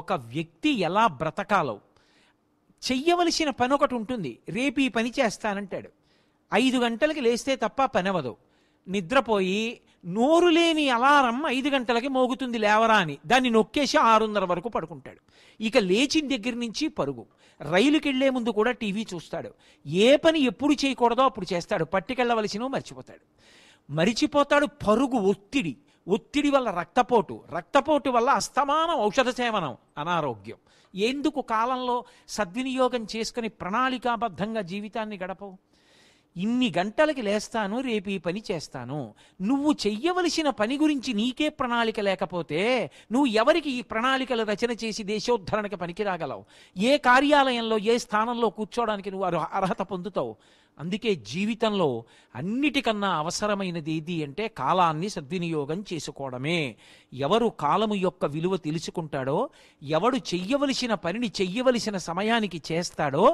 ఒక వ్యక్తి ఎలా బ్రతకాలో చెయ్యవలసిన పని ఒకటి ఉంటుంది రేపు ఈ పని చేస్తానంటాడు ఐదు గంటలకి లేస్తే తప్ప పనవదు నిద్రపోయి నోరు లేని అలారం ఐదు గంటలకి మోగుతుంది లేవరా అని దాన్ని నొక్కేసి ఆరున్నర వరకు పడుకుంటాడు ఇక లేచిన దగ్గర నుంచి పరుగు రైలుకి వెళ్లే ముందు కూడా టీవీ చూస్తాడు ఏ పని ఎప్పుడు చేయకూడదో అప్పుడు చేస్తాడు పట్టుకెళ్ళవలసినవి మర్చిపోతాడు మరిచిపోతాడు పరుగు ఒత్తిడి ఒత్తిడి వల్ల రక్తపోటు రక్తపోటు వల్ల అస్తమానం ఔషధ సేవనం అనారోగ్యం ఎందుకు కాలంలో సద్వినియోగం చేసుకుని ప్రణాళికాబద్ధంగా జీవితాన్ని గడపవు ఇన్ని గంటలకి లేస్తాను రేపు ఈ పని చేస్తాను నువ్వు చెయ్యవలసిన పని గురించి నీకే ప్రణాళిక లేకపోతే నువ్వు ఎవరికి ఈ ప్రణాళికలు రచన చేసి దేశోద్ధరణకి పనికిరాగలవు ఏ కార్యాలయంలో ఏ స్థానంలో కూర్చోవడానికి నువ్వు అర్హత పొందుతావు అందుకే జీవితంలో అన్నిటికన్నా అవసరమైనది ఏది అంటే కాలాన్ని సద్వినియోగం చేసుకోవడమే ఎవరు కాలము యొక్క విలువ తెలుసుకుంటాడో ఎవడు చెయ్యవలసిన పనిని చెయ్యవలసిన సమయానికి చేస్తాడో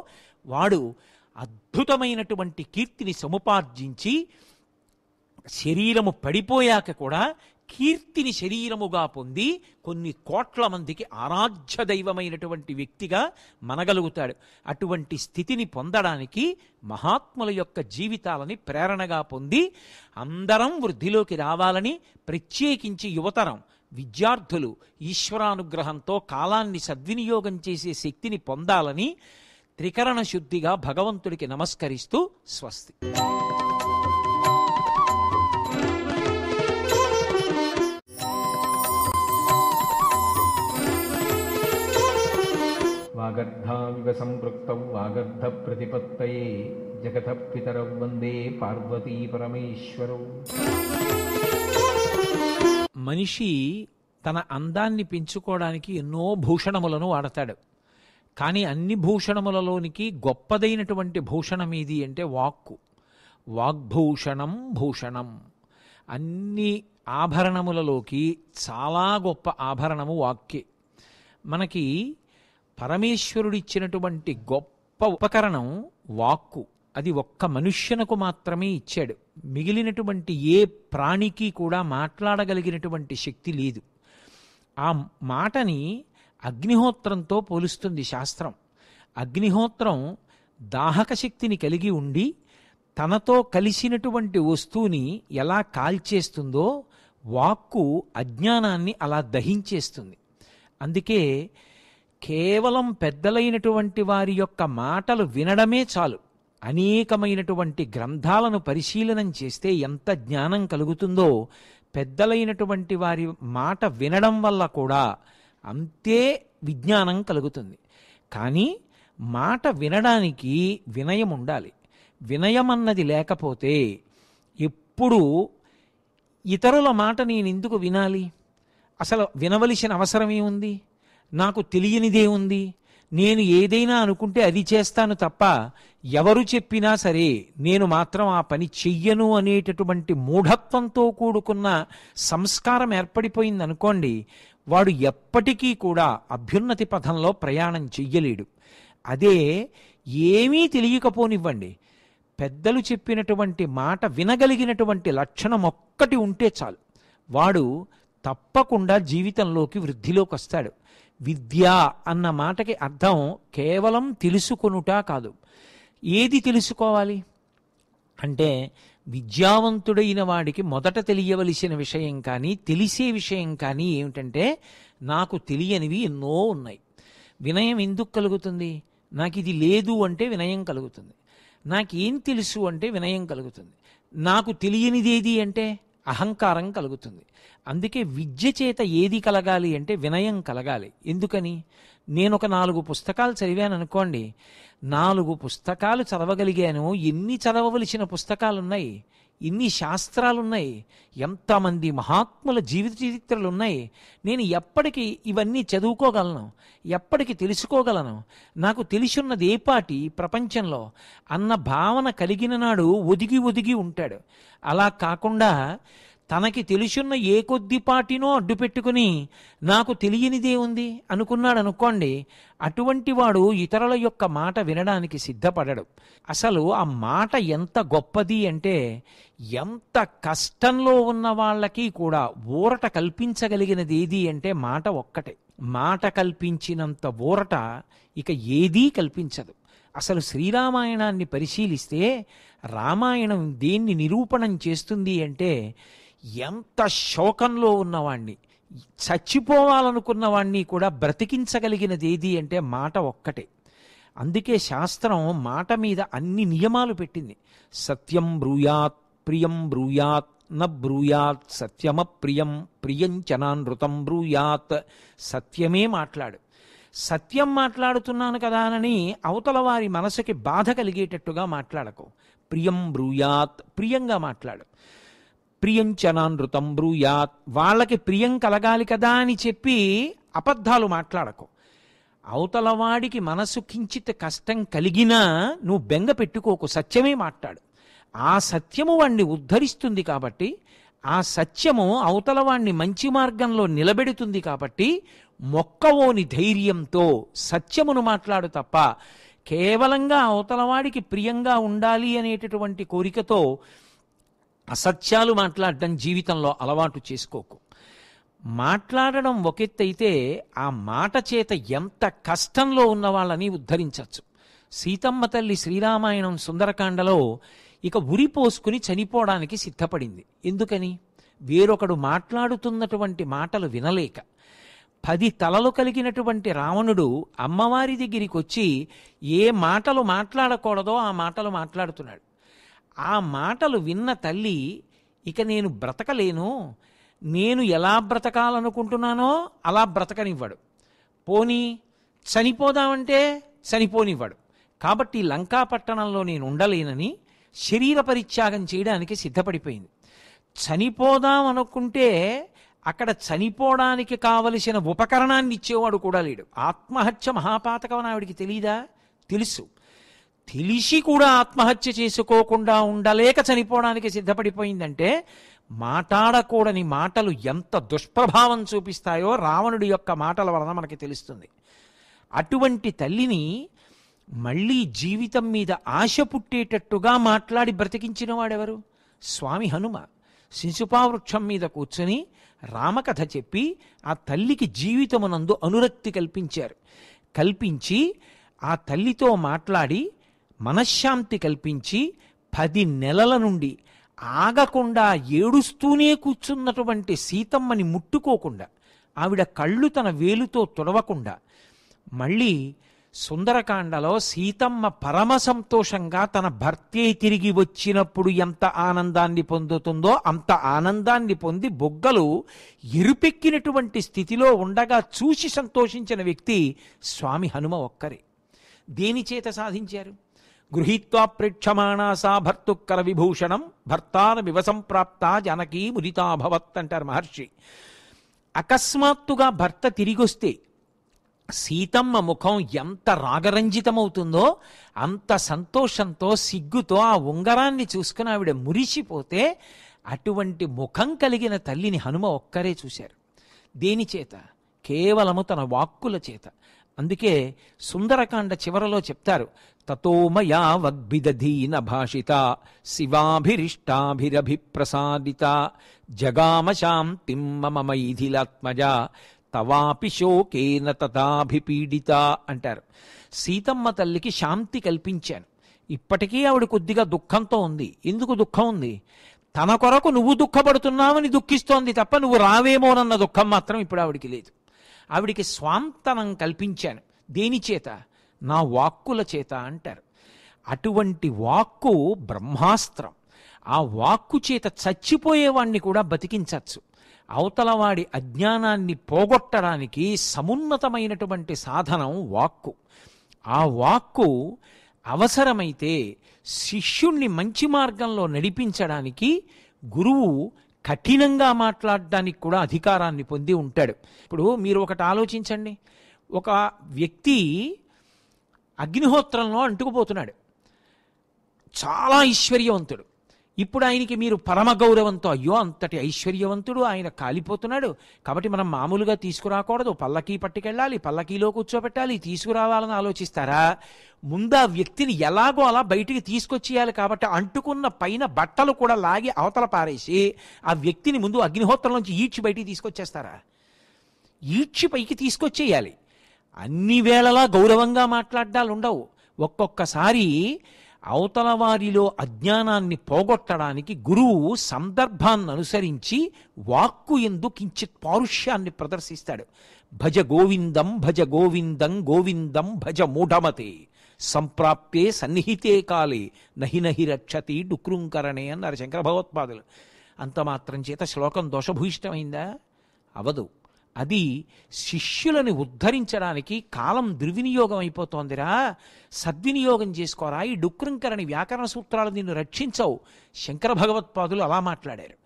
వాడు అద్భుతమైనటువంటి కీర్తిని సముపార్జించి శరీరము పడిపోయాక కూడా కీర్తిని శరీరముగా పొంది కొన్ని కోట్ల మందికి ఆరాధ్య దైవమైనటువంటి వ్యక్తిగా మనగలుగుతాడు అటువంటి స్థితిని పొందడానికి మహాత్ముల యొక్క జీవితాలని ప్రేరణగా పొంది అందరం వృద్ధిలోకి రావాలని ప్రత్యేకించి యువతరం విద్యార్థులు ఈశ్వరానుగ్రహంతో కాలాన్ని సద్వినియోగం చేసే శక్తిని పొందాలని త్రికరణ శుద్ధిగా భగవంతుడికి నమస్కరిస్తూ స్వస్తి వాగర్ధ ప్రతిపత్తయే జగత పితర వందే పార్వతీ పార్వతీపరమేశ్వరౌ మనిషి తన అందాన్ని పెంచుకోవడానికి ఎన్నో భూషణములను వాడతాడు కానీ అన్ని భూషణములలోనికి గొప్పదైనటువంటి భూషణం ఇది అంటే వాక్కు వాగ్భూషణం భూషణం అన్ని ఆభరణములలోకి చాలా గొప్ప ఆభరణము వాక్కే మనకి పరమేశ్వరుడిచ్చినటువంటి గొప్ప ఉపకరణం వాక్కు అది ఒక్క మనుష్యనకు మాత్రమే ఇచ్చాడు మిగిలినటువంటి ఏ ప్రాణికి కూడా మాట్లాడగలిగినటువంటి శక్తి లేదు ఆ మాటని అగ్నిహోత్రంతో పోలుస్తుంది శాస్త్రం అగ్నిహోత్రం దాహక శక్తిని కలిగి ఉండి తనతో కలిసినటువంటి వస్తువుని ఎలా కాల్చేస్తుందో వాక్కు అజ్ఞానాన్ని అలా దహించేస్తుంది అందుకే కేవలం పెద్దలైనటువంటి వారి యొక్క మాటలు వినడమే చాలు అనేకమైనటువంటి గ్రంథాలను పరిశీలనం చేస్తే ఎంత జ్ఞానం కలుగుతుందో పెద్దలైనటువంటి వారి మాట వినడం వల్ల కూడా అంతే విజ్ఞానం కలుగుతుంది కానీ మాట వినడానికి వినయం ఉండాలి వినయం అన్నది లేకపోతే ఎప్పుడు ఇతరుల మాట నేను ఎందుకు వినాలి అసలు వినవలసిన అవసరమే ఉంది నాకు తెలియనిదే ఉంది నేను ఏదైనా అనుకుంటే అది చేస్తాను తప్ప ఎవరు చెప్పినా సరే నేను మాత్రం ఆ పని చెయ్యను అనేటటువంటి మూఢత్వంతో కూడుకున్న సంస్కారం ఏర్పడిపోయింది అనుకోండి వాడు ఎప్పటికీ కూడా అభ్యున్నతి పథంలో ప్రయాణం చెయ్యలేడు అదే ఏమీ తెలియకపోనివ్వండి పెద్దలు చెప్పినటువంటి మాట వినగలిగినటువంటి లక్షణం ఒక్కటి ఉంటే చాలు వాడు తప్పకుండా జీవితంలోకి వృద్ధిలోకి వస్తాడు విద్య అన్న మాటకి అర్థం కేవలం తెలుసుకొనుట కాదు ఏది తెలుసుకోవాలి అంటే విద్యావంతుడైన వాడికి మొదట తెలియవలసిన విషయం కానీ తెలిసే విషయం కానీ ఏమిటంటే నాకు తెలియనివి ఎన్నో ఉన్నాయి వినయం ఎందుకు కలుగుతుంది నాకు ఇది లేదు అంటే వినయం కలుగుతుంది నాకేం తెలుసు అంటే వినయం కలుగుతుంది నాకు తెలియనిదేది అంటే అహంకారం కలుగుతుంది అందుకే విద్య చేత ఏది కలగాలి అంటే వినయం కలగాలి ఎందుకని నేను ఒక నాలుగు పుస్తకాలు చదివాను అనుకోండి నాలుగు పుస్తకాలు చదవగలిగాను ఎన్ని చదవవలసిన పుస్తకాలు ఉన్నాయి ఇన్ని శాస్త్రాలున్నాయి ఎంతమంది మహాత్ముల జీవిత చరిత్రలు ఉన్నాయి నేను ఎప్పటికీ ఇవన్నీ చదువుకోగలను ఎప్పటికీ తెలుసుకోగలను నాకు తెలిసున్నది ఏ పాటి ప్రపంచంలో అన్న భావన కలిగిన నాడు ఒదిగి ఒదిగి ఉంటాడు అలా కాకుండా తనకి తెలుసున్న ఏ కొద్దిపాటినో అడ్డు పెట్టుకుని నాకు తెలియనిదే ఉంది అనుకున్నాడు అనుకోండి అటువంటి వాడు ఇతరుల యొక్క మాట వినడానికి సిద్ధపడడు అసలు ఆ మాట ఎంత గొప్పది అంటే ఎంత కష్టంలో ఉన్న వాళ్ళకి కూడా ఊరట కల్పించగలిగినది ఏది అంటే మాట ఒక్కటే మాట కల్పించినంత ఊరట ఇక ఏదీ కల్పించదు అసలు శ్రీరామాయణాన్ని పరిశీలిస్తే రామాయణం దేన్ని నిరూపణం చేస్తుంది అంటే ఎంత శోకంలో ఉన్నవాణ్ణి చచ్చిపోవాలనుకున్నవాణ్ణి కూడా బ్రతికించగలిగినది ఏది అంటే మాట ఒక్కటే అందుకే శాస్త్రం మాట మీద అన్ని నియమాలు పెట్టింది సత్యం బ్రూయాత్ ప్రియం బ్రూయాత్ న బ్రూయాత్ సత్యమ ప్రియం ప్రియంచనానృతం బ్రూయాత్ సత్యమే మాట్లాడు సత్యం మాట్లాడుతున్నాను కదా అని అవతల వారి మనసుకి బాధ కలిగేటట్టుగా మాట్లాడకు ప్రియం బ్రూయాత్ ప్రియంగా మాట్లాడు ప్రియంచనానృతం బ్రూయాత్ వాళ్ళకి ప్రియం కలగాలి కదా అని చెప్పి అబద్ధాలు మాట్లాడకు అవతలవాడికి మనసు కించిత కష్టం కలిగినా నువ్వు బెంగ పెట్టుకోకు సత్యమే మాట్లాడు ఆ సత్యము వాణ్ణి ఉద్ధరిస్తుంది కాబట్టి ఆ సత్యము అవతలవాణ్ణి మంచి మార్గంలో నిలబెడుతుంది కాబట్టి మొక్కవోని ధైర్యంతో సత్యమును మాట్లాడు తప్ప కేవలంగా అవతలవాడికి ప్రియంగా ఉండాలి అనేటటువంటి కోరికతో అసత్యాలు మాట్లాడడం జీవితంలో అలవాటు చేసుకోకు మాట్లాడడం ఒకెత్తైతే ఆ మాట చేత ఎంత కష్టంలో ఉన్న వాళ్ళని ఉద్ధరించవచ్చు సీతమ్మ తల్లి శ్రీరామాయణం సుందరకాండలో ఇక ఉరిపోసుకుని చనిపోవడానికి సిద్ధపడింది ఎందుకని వేరొకడు మాట్లాడుతున్నటువంటి మాటలు వినలేక పది తలలు కలిగినటువంటి రావణుడు అమ్మవారి దగ్గరికి వచ్చి ఏ మాటలు మాట్లాడకూడదో ఆ మాటలు మాట్లాడుతున్నాడు ఆ మాటలు విన్న తల్లి ఇక నేను బ్రతకలేను నేను ఎలా బ్రతకాలనుకుంటున్నానో అలా బ్రతకనివ్వడు పోనీ చనిపోదామంటే చనిపోనివ్వడు కాబట్టి లంకాపట్టణంలో నేను ఉండలేనని శరీర పరిత్యాగం చేయడానికి సిద్ధపడిపోయింది చనిపోదాం అనుకుంటే అక్కడ చనిపోవడానికి కావలసిన ఉపకరణాన్ని ఇచ్చేవాడు కూడా లేడు ఆత్మహత్య మహాపాతకం ఆవిడికి తెలియదా తెలుసు తెలిసి కూడా ఆత్మహత్య చేసుకోకుండా ఉండలేక చనిపోవడానికి సిద్ధపడిపోయిందంటే మాట్లాడకూడని మాటలు ఎంత దుష్ప్రభావం చూపిస్తాయో రావణుడి యొక్క మాటల వలన మనకి తెలుస్తుంది అటువంటి తల్లిని మళ్ళీ జీవితం మీద ఆశ పుట్టేటట్టుగా మాట్లాడి బ్రతికించిన వాడెవరు స్వామి హనుమ శిశుపావృక్షం మీద కూర్చొని రామకథ చెప్పి ఆ తల్లికి జీవితమునందు అనురక్తి కల్పించారు కల్పించి ఆ తల్లితో మాట్లాడి మనశ్శాంతి కల్పించి పది నెలల నుండి ఆగకుండా ఏడుస్తూనే కూర్చున్నటువంటి సీతమ్మని ముట్టుకోకుండా ఆవిడ కళ్ళు తన వేలుతో తుడవకుండా మళ్ళీ సుందరకాండలో సీతమ్మ పరమ సంతోషంగా తన భర్తే తిరిగి వచ్చినప్పుడు ఎంత ఆనందాన్ని పొందుతుందో అంత ఆనందాన్ని పొంది బొగ్గలు ఎరుపెక్కినటువంటి స్థితిలో ఉండగా చూసి సంతోషించిన వ్యక్తి స్వామి హనుమ ఒక్కరే దేని చేత సాధించారు గృహీత్వా ప్రేక్షమాణా సా భర్తు విభూషణం భర్తాన ప్రాప్త జనకీ ముదితాభవత్ అంటారు మహర్షి అకస్మాత్తుగా భర్త తిరిగొస్తే సీతమ్మ ముఖం ఎంత రాగరంజితమవుతుందో అంత సంతోషంతో సిగ్గుతో ఆ ఉంగరాన్ని చూసుకుని ఆవిడ మురిసిపోతే అటువంటి ముఖం కలిగిన తల్లిని హనుమ ఒక్కరే చూశారు దేనిచేత కేవలము తన వాక్కుల చేత అందుకే సుందరకాండ చివరలో చెప్తారు తతోమయా వగ్భిదధీన భాషిత శివాభిరిష్టాభిరభిప్రసాదిత జగామ శాంతిం మమ మైథిలాత్మజ తవాపి శోకేన తథాభిపీడిత అంటారు సీతమ్మ తల్లికి శాంతి కల్పించాను ఇప్పటికీ ఆవిడ కొద్దిగా దుఃఖంతో ఉంది ఎందుకు దుఃఖం ఉంది తన కొరకు నువ్వు దుఃఖపడుతున్నావని దుఃఖిస్తోంది తప్ప నువ్వు రావేమోనన్న దుఃఖం మాత్రం ఇప్పుడు ఆవిడికి లేదు ఆవిడికి స్వాంతనం కల్పించాను దేని చేత నా వాక్కుల చేత అంటారు అటువంటి వాక్కు బ్రహ్మాస్త్రం ఆ వాక్కు చేత చచ్చిపోయేవాణ్ణి కూడా బతికించవచ్చు అవతలవాడి అజ్ఞానాన్ని పోగొట్టడానికి సమున్నతమైనటువంటి సాధనం వాక్కు ఆ వాక్కు అవసరమైతే శిష్యుణ్ణి మంచి మార్గంలో నడిపించడానికి గురువు కఠినంగా మాట్లాడడానికి కూడా అధికారాన్ని పొంది ఉంటాడు ఇప్పుడు మీరు ఒకటి ఆలోచించండి ఒక వ్యక్తి అగ్నిహోత్రంలో అంటుకుపోతున్నాడు చాలా ఐశ్వర్యవంతుడు ఇప్పుడు ఆయనకి మీరు పరమ గౌరవంతో అయ్యో అంతటి ఐశ్వర్యవంతుడు ఆయన కాలిపోతున్నాడు కాబట్టి మనం మామూలుగా తీసుకురాకూడదు పల్లకీ పట్టుకెళ్ళాలి పల్లకీలో కూర్చోబెట్టాలి తీసుకురావాలని ఆలోచిస్తారా ఆ వ్యక్తిని ఎలాగో అలా బయటికి తీసుకొచ్చేయాలి కాబట్టి అంటుకున్న పైన బట్టలు కూడా లాగి అవతల పారేసి ఆ వ్యక్తిని ముందు నుంచి ఈడ్చి బయటికి తీసుకొచ్చేస్తారా ఈడ్చి పైకి తీసుకొచ్చేయాలి అన్ని వేళలా గౌరవంగా మాట్లాడాలు ఉండవు ఒక్కొక్కసారి అవతల వారిలో అజ్ఞానాన్ని పోగొట్టడానికి గురువు సందర్భాన్ని అనుసరించి వాక్కు ఎందు కించిత్ పారుష్యాన్ని ప్రదర్శిస్తాడు భజ గోవిందం భజ గోవిందం గోవిందం భజ మూఢమతే సంప్రాప్తే సన్నిహితే కాలే నహి నహి రక్షతి డుక్రుంకరణే అన్నారు శంకర భగవత్పాదులు అంత మాత్రం చేత శ్లోకం దోషభూయిష్టమైందా అవదు అది శిష్యులని ఉద్ధరించడానికి కాలం దుర్వినియోగం అయిపోతోందిరా సద్వినియోగం చేసుకోరా ఈ డుక్రంకరణి వ్యాకరణ సూత్రాలు నిన్ను రక్షించవు శంకర భగవత్పాదులు అలా మాట్లాడారు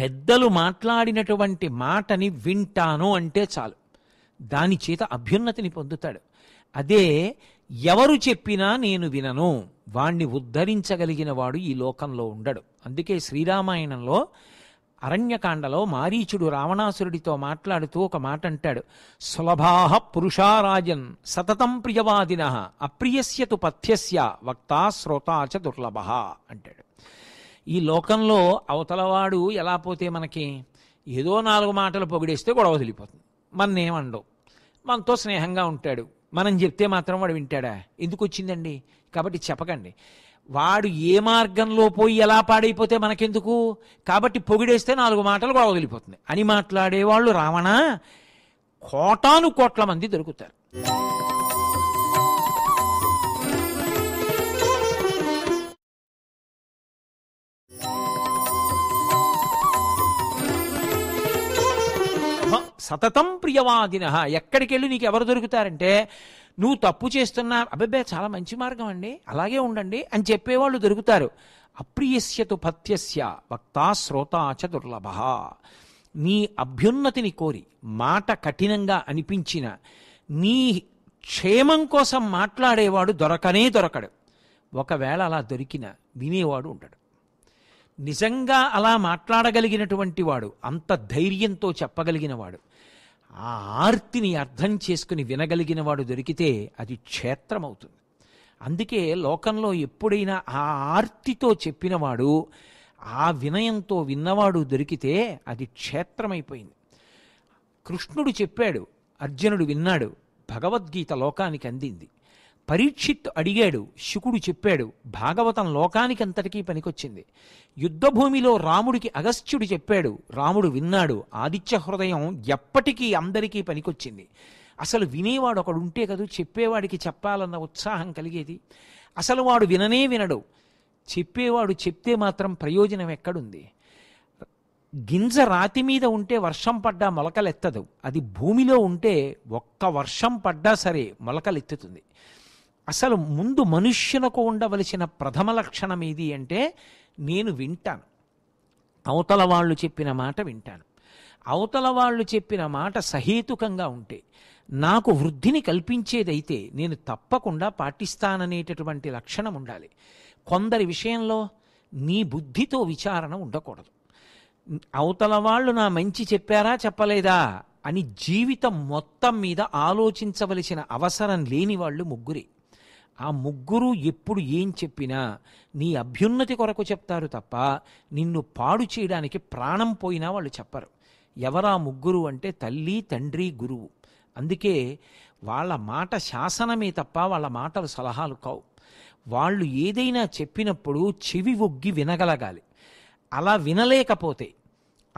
పెద్దలు మాట్లాడినటువంటి మాటని వింటాను అంటే చాలు దాని చేత అభ్యున్నతిని పొందుతాడు అదే ఎవరు చెప్పినా నేను వినను వాణ్ణి ఉద్ధరించగలిగిన వాడు ఈ లోకంలో ఉండడు అందుకే శ్రీరామాయణంలో అరణ్యకాండలో మారీచుడు రావణాసురుడితో మాట్లాడుతూ ఒక మాట అంటాడు సులభాహ పురుషారాజన్ సతతం ప్రియవాదిన అప్రియస్యతు పథ్యస్య వక్త చ దుర్లభ అంటాడు ఈ లోకంలో అవతలవాడు ఎలా పోతే మనకి ఏదో నాలుగు మాటలు పొగిడేస్తే గొడవ వదిలిపోతుంది మన్నేమండవు మనతో స్నేహంగా ఉంటాడు మనం చెప్తే మాత్రం వాడు వింటాడా ఎందుకు వచ్చిందండి కాబట్టి చెప్పకండి వాడు ఏ మార్గంలో పోయి ఎలా పాడైపోతే మనకెందుకు కాబట్టి పొగిడేస్తే నాలుగు మాటలు గొడవ వదిలిపోతుంది అని మాట్లాడేవాళ్ళు రావణ కోటాను కోట్ల మంది దొరుకుతారు సతతం ప్రియవాదిన ఎక్కడికి వెళ్ళి నీకు ఎవరు దొరుకుతారంటే నువ్వు తప్పు చేస్తున్నా అబ్బాయి చాలా మంచి మార్గం అండి అలాగే ఉండండి అని చెప్పేవాళ్ళు దొరుకుతారు అప్రియస్యతు వక్త వక్తా చ దుర్లభ నీ అభ్యున్నతిని కోరి మాట కఠినంగా అనిపించిన నీ క్షేమం కోసం మాట్లాడేవాడు దొరకనే దొరకడు ఒకవేళ అలా దొరికిన వినేవాడు ఉండడు నిజంగా అలా మాట్లాడగలిగినటువంటి వాడు అంత ధైర్యంతో చెప్పగలిగిన వాడు ఆ ఆర్తిని అర్థం చేసుకుని వినగలిగిన వాడు దొరికితే అది క్షేత్రమవుతుంది అందుకే లోకంలో ఎప్పుడైనా ఆ ఆర్తితో చెప్పినవాడు ఆ వినయంతో విన్నవాడు దొరికితే అది క్షేత్రమైపోయింది కృష్ణుడు చెప్పాడు అర్జునుడు విన్నాడు భగవద్గీత లోకానికి అందింది పరీక్షిత్ అడిగాడు శుకుడు చెప్పాడు భాగవతం లోకానికి అంతటికీ పనికొచ్చింది యుద్ధభూమిలో రాముడికి అగస్త్యుడు చెప్పాడు రాముడు విన్నాడు ఆదిత్య హృదయం ఎప్పటికీ అందరికీ పనికొచ్చింది అసలు వినేవాడు ఒకడు ఉంటే కదూ చెప్పేవాడికి చెప్పాలన్న ఉత్సాహం కలిగేది అసలు వాడు విననే వినడు చెప్పేవాడు చెప్తే మాత్రం ప్రయోజనం ఎక్కడుంది గింజ రాతి మీద ఉంటే వర్షం పడ్డా మొలకలెత్తదు అది భూమిలో ఉంటే ఒక్క వర్షం పడ్డా సరే మొలకలెత్తుతుంది అసలు ముందు మనుష్యునకు ఉండవలసిన ప్రథమ లక్షణం ఏది అంటే నేను వింటాను అవతల వాళ్ళు చెప్పిన మాట వింటాను అవతల వాళ్ళు చెప్పిన మాట సహేతుకంగా ఉంటే నాకు వృద్ధిని కల్పించేదైతే నేను తప్పకుండా పాటిస్తాననేటటువంటి లక్షణం ఉండాలి కొందరి విషయంలో నీ బుద్ధితో విచారణ ఉండకూడదు అవతల వాళ్ళు నా మంచి చెప్పారా చెప్పలేదా అని జీవితం మొత్తం మీద ఆలోచించవలసిన అవసరం లేని వాళ్ళు ముగ్గురే ఆ ముగ్గురు ఎప్పుడు ఏం చెప్పినా నీ అభ్యున్నతి కొరకు చెప్తారు తప్ప నిన్ను పాడు చేయడానికి ప్రాణం పోయినా వాళ్ళు చెప్పరు ఎవరా ముగ్గురు అంటే తల్లి తండ్రి గురువు అందుకే వాళ్ళ మాట శాసనమే తప్ప వాళ్ళ మాటలు సలహాలు కావు వాళ్ళు ఏదైనా చెప్పినప్పుడు చెవి ఒగ్గి వినగలగాలి అలా వినలేకపోతే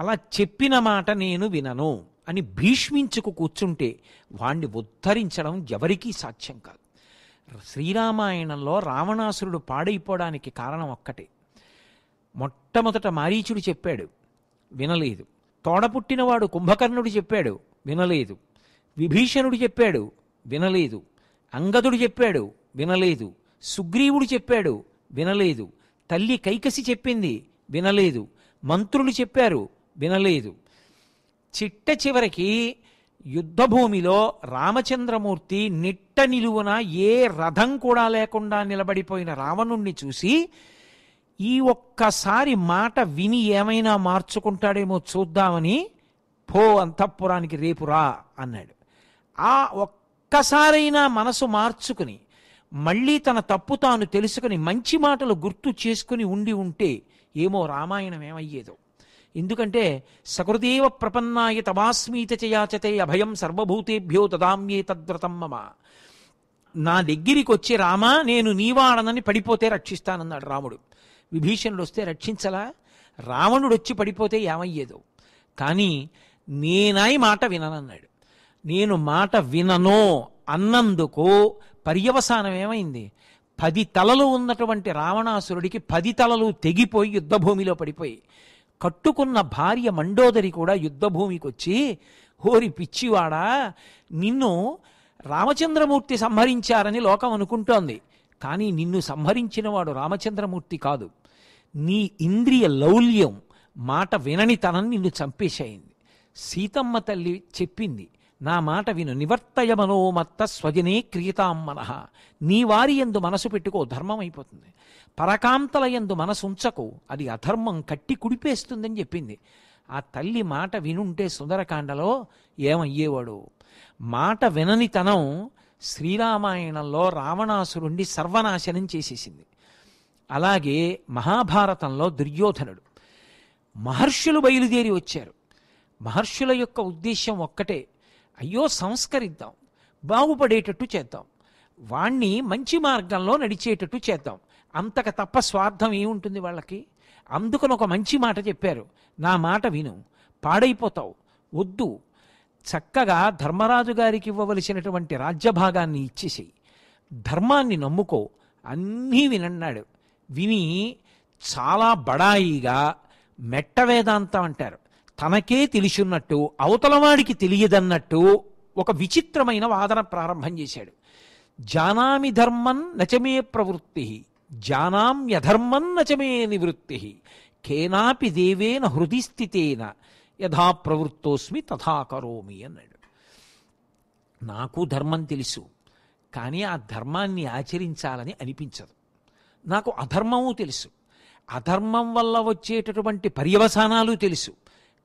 అలా చెప్పిన మాట నేను వినను అని భీష్మించుకు కూర్చుంటే వాణ్ణి ఉద్ధరించడం ఎవరికీ సాధ్యం కాదు శ్రీరామాయణంలో రావణాసురుడు పాడైపోవడానికి కారణం ఒక్కటే మొట్టమొదట మారీచుడు చెప్పాడు వినలేదు తోడపుట్టినవాడు కుంభకర్ణుడు చెప్పాడు వినలేదు విభీషణుడు చెప్పాడు వినలేదు అంగదుడు చెప్పాడు వినలేదు సుగ్రీవుడు చెప్పాడు వినలేదు తల్లి కైకసి చెప్పింది వినలేదు మంత్రులు చెప్పారు వినలేదు చిట్ట చివరికి యుద్ధభూమిలో రామచంద్రమూర్తి నిట్ట నిలువున ఏ రథం కూడా లేకుండా నిలబడిపోయిన రావణుణ్ణి చూసి ఈ ఒక్కసారి మాట విని ఏమైనా మార్చుకుంటాడేమో చూద్దామని పో అంతఃపురానికి రేపురా అన్నాడు ఆ ఒక్కసారైనా మనసు మార్చుకుని మళ్ళీ తన తప్పు తాను తెలుసుకుని మంచి మాటలు గుర్తు చేసుకుని ఉండి ఉంటే ఏమో రామాయణం ఏమయ్యేదో ఎందుకంటే సకృదేవ ప్రపన్నాయ తమాస్మీత చేయాచతే అభయం సర్వభూతేభ్యో తదామ్యే తద్వ్రతం మమ నా దగ్గరికి వచ్చి రామా నేను నీవాడనని పడిపోతే రక్షిస్తానన్నాడు రాముడు విభీషణుడు వస్తే రక్షించలా రావణుడు వచ్చి పడిపోతే ఏమయ్యేదో కానీ నేనాయి మాట విననన్నాడు నేను మాట విననో అన్నందుకు పర్యవసానం ఏమైంది పది తలలు ఉన్నటువంటి రావణాసురుడికి పది తలలు తెగిపోయి యుద్ధభూమిలో పడిపోయి కట్టుకున్న భార్య మండోదరి కూడా యుద్ధభూమికి వచ్చి హోరి పిచ్చివాడా నిన్ను రామచంద్రమూర్తి సంహరించారని లోకం అనుకుంటోంది కానీ నిన్ను సంహరించినవాడు రామచంద్రమూర్తి కాదు నీ ఇంద్రియ లౌల్యం మాట వినని తనని నిన్ను చంపేసేయింది సీతమ్మ తల్లి చెప్పింది నా మాట విను నివర్తయ మనోమత్త స్వజనే క్రియతాం మనః నీ వారి ఎందు మనసు పెట్టుకో ధర్మం అయిపోతుంది పరకాంతల ఎందు మనసు ఉంచకు అది అధర్మం కట్టి కుడిపేస్తుందని చెప్పింది ఆ తల్లి మాట వినుంటే సుందరకాండలో ఏమయ్యేవాడు మాట విననితనం శ్రీరామాయణంలో రావణాసురుణ్ణి సర్వనాశనం చేసేసింది అలాగే మహాభారతంలో దుర్యోధనుడు మహర్షులు బయలుదేరి వచ్చారు మహర్షుల యొక్క ఉద్దేశ్యం ఒక్కటే అయ్యో సంస్కరిద్దాం బాగుపడేటట్టు చేద్దాం వాణ్ణి మంచి మార్గంలో నడిచేటట్టు చేద్దాం అంతక తప్ప స్వార్థం ఏముంటుంది వాళ్ళకి అందుకని ఒక మంచి మాట చెప్పారు నా మాట విను పాడైపోతావు వద్దు చక్కగా ధర్మరాజు గారికి ఇవ్వవలసినటువంటి రాజ్యభాగాన్ని ఇచ్చేసి ధర్మాన్ని నమ్ముకో అన్నీ వినన్నాడు విని చాలా బడాయిగా మెట్ట వేదాంతం అంటారు తనకే తెలిసినట్టు అవతలవాడికి తెలియదన్నట్టు ఒక విచిత్రమైన వాదన ప్రారంభం చేశాడు జానామి ధర్మం నచమే ప్రవృత్తి జానామ్యధర్మం నచమే నివృత్తి కేనాపి దేవేన హృది స్థితేన యథా ప్రవృత్తోస్మి తథా కరోమి అన్నాడు నాకు ధర్మం తెలుసు కానీ ఆ ధర్మాన్ని ఆచరించాలని అనిపించదు నాకు అధర్మము తెలుసు అధర్మం వల్ల వచ్చేటటువంటి పర్యవసానాలు తెలుసు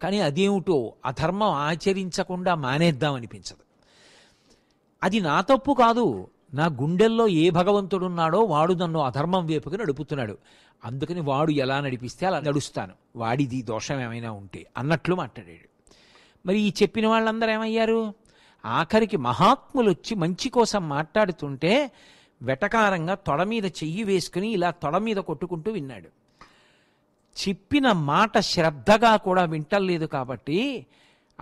కానీ అదేమిటో అధర్మం ఆచరించకుండా మానేద్దామనిపించదు అది నా తప్పు కాదు నా గుండెల్లో ఏ భగవంతుడున్నాడో వాడు నన్ను అధర్మం వైపుకి నడుపుతున్నాడు అందుకని వాడు ఎలా నడిపిస్తే అలా నడుస్తాను వాడిది దోషం ఏమైనా ఉంటే అన్నట్లు మాట్లాడాడు మరి ఈ చెప్పిన వాళ్ళందరూ ఏమయ్యారు ఆఖరికి మహాత్ములు వచ్చి మంచి కోసం మాట్లాడుతుంటే వెటకారంగా తొడ మీద చెయ్యి వేసుకుని ఇలా తొడ మీద కొట్టుకుంటూ విన్నాడు చెప్పిన మాట శ్రద్ధగా కూడా వింటలేదు కాబట్టి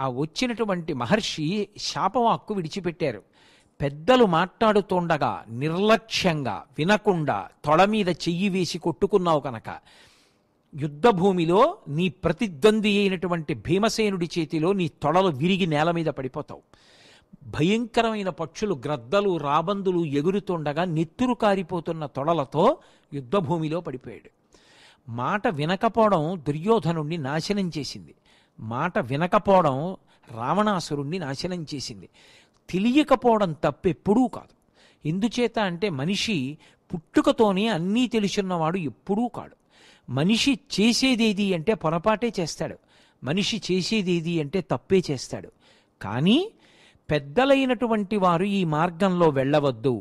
ఆ వచ్చినటువంటి మహర్షి శాపవాక్కు విడిచిపెట్టారు పెద్దలు మాట్లాడుతుండగా నిర్లక్ష్యంగా వినకుండా తొడ మీద చెయ్యి వేసి కొట్టుకున్నావు కనుక యుద్ధభూమిలో నీ ప్రతిద్వంది అయినటువంటి భీమసేనుడి చేతిలో నీ తొడలు విరిగి నేల మీద పడిపోతావు భయంకరమైన పక్షులు గ్రద్దలు రాబందులు ఎగురుతుండగా నెత్తురు కారిపోతున్న తొడలతో యుద్ధభూమిలో పడిపోయాడు మాట వినకపోవడం దుర్యోధనుణ్ణి నాశనం చేసింది మాట వినకపోవడం రావణాసురుణ్ణి నాశనం చేసింది తెలియకపోవడం తప్పెప్పుడూ కాదు ఎందుచేత అంటే మనిషి పుట్టుకతోనే అన్నీ తెలుసున్నవాడు ఎప్పుడూ కాడు మనిషి చేసేదేది అంటే పొరపాటే చేస్తాడు మనిషి చేసేదేది అంటే తప్పే చేస్తాడు కానీ పెద్దలైనటువంటి వారు ఈ మార్గంలో వెళ్ళవద్దు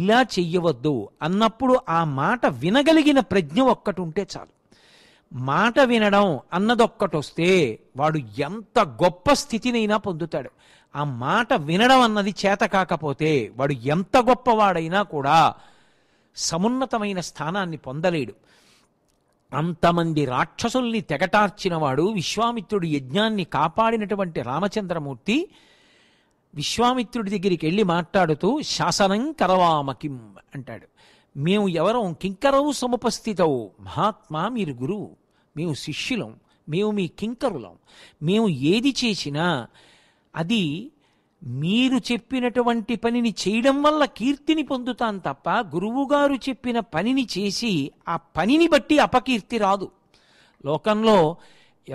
ఇలా చెయ్యవద్దు అన్నప్పుడు ఆ మాట వినగలిగిన ప్రజ్ఞ ఒక్కటి ఉంటే చాలు మాట వినడం అన్నదొక్కటొస్తే వాడు ఎంత గొప్ప స్థితినైనా పొందుతాడు ఆ మాట వినడం అన్నది చేత కాకపోతే వాడు ఎంత గొప్పవాడైనా కూడా సమున్నతమైన స్థానాన్ని పొందలేడు అంతమంది రాక్షసుల్ని తెగటార్చినవాడు విశ్వామిత్రుడు యజ్ఞాన్ని కాపాడినటువంటి రామచంద్రమూర్తి విశ్వామిత్రుడి దగ్గరికి వెళ్ళి మాట్లాడుతూ శాసనం కరవామకిం అంటాడు మేము ఎవరం కింకరవు సముపస్థితవు మహాత్మా మీరు గురువు మేము శిష్యులం మేము మీ కింకరులం మేము ఏది చేసినా అది మీరు చెప్పినటువంటి పనిని చేయడం వల్ల కీర్తిని పొందుతాం తప్ప గురువుగారు చెప్పిన పనిని చేసి ఆ పనిని బట్టి అపకీర్తి రాదు లోకంలో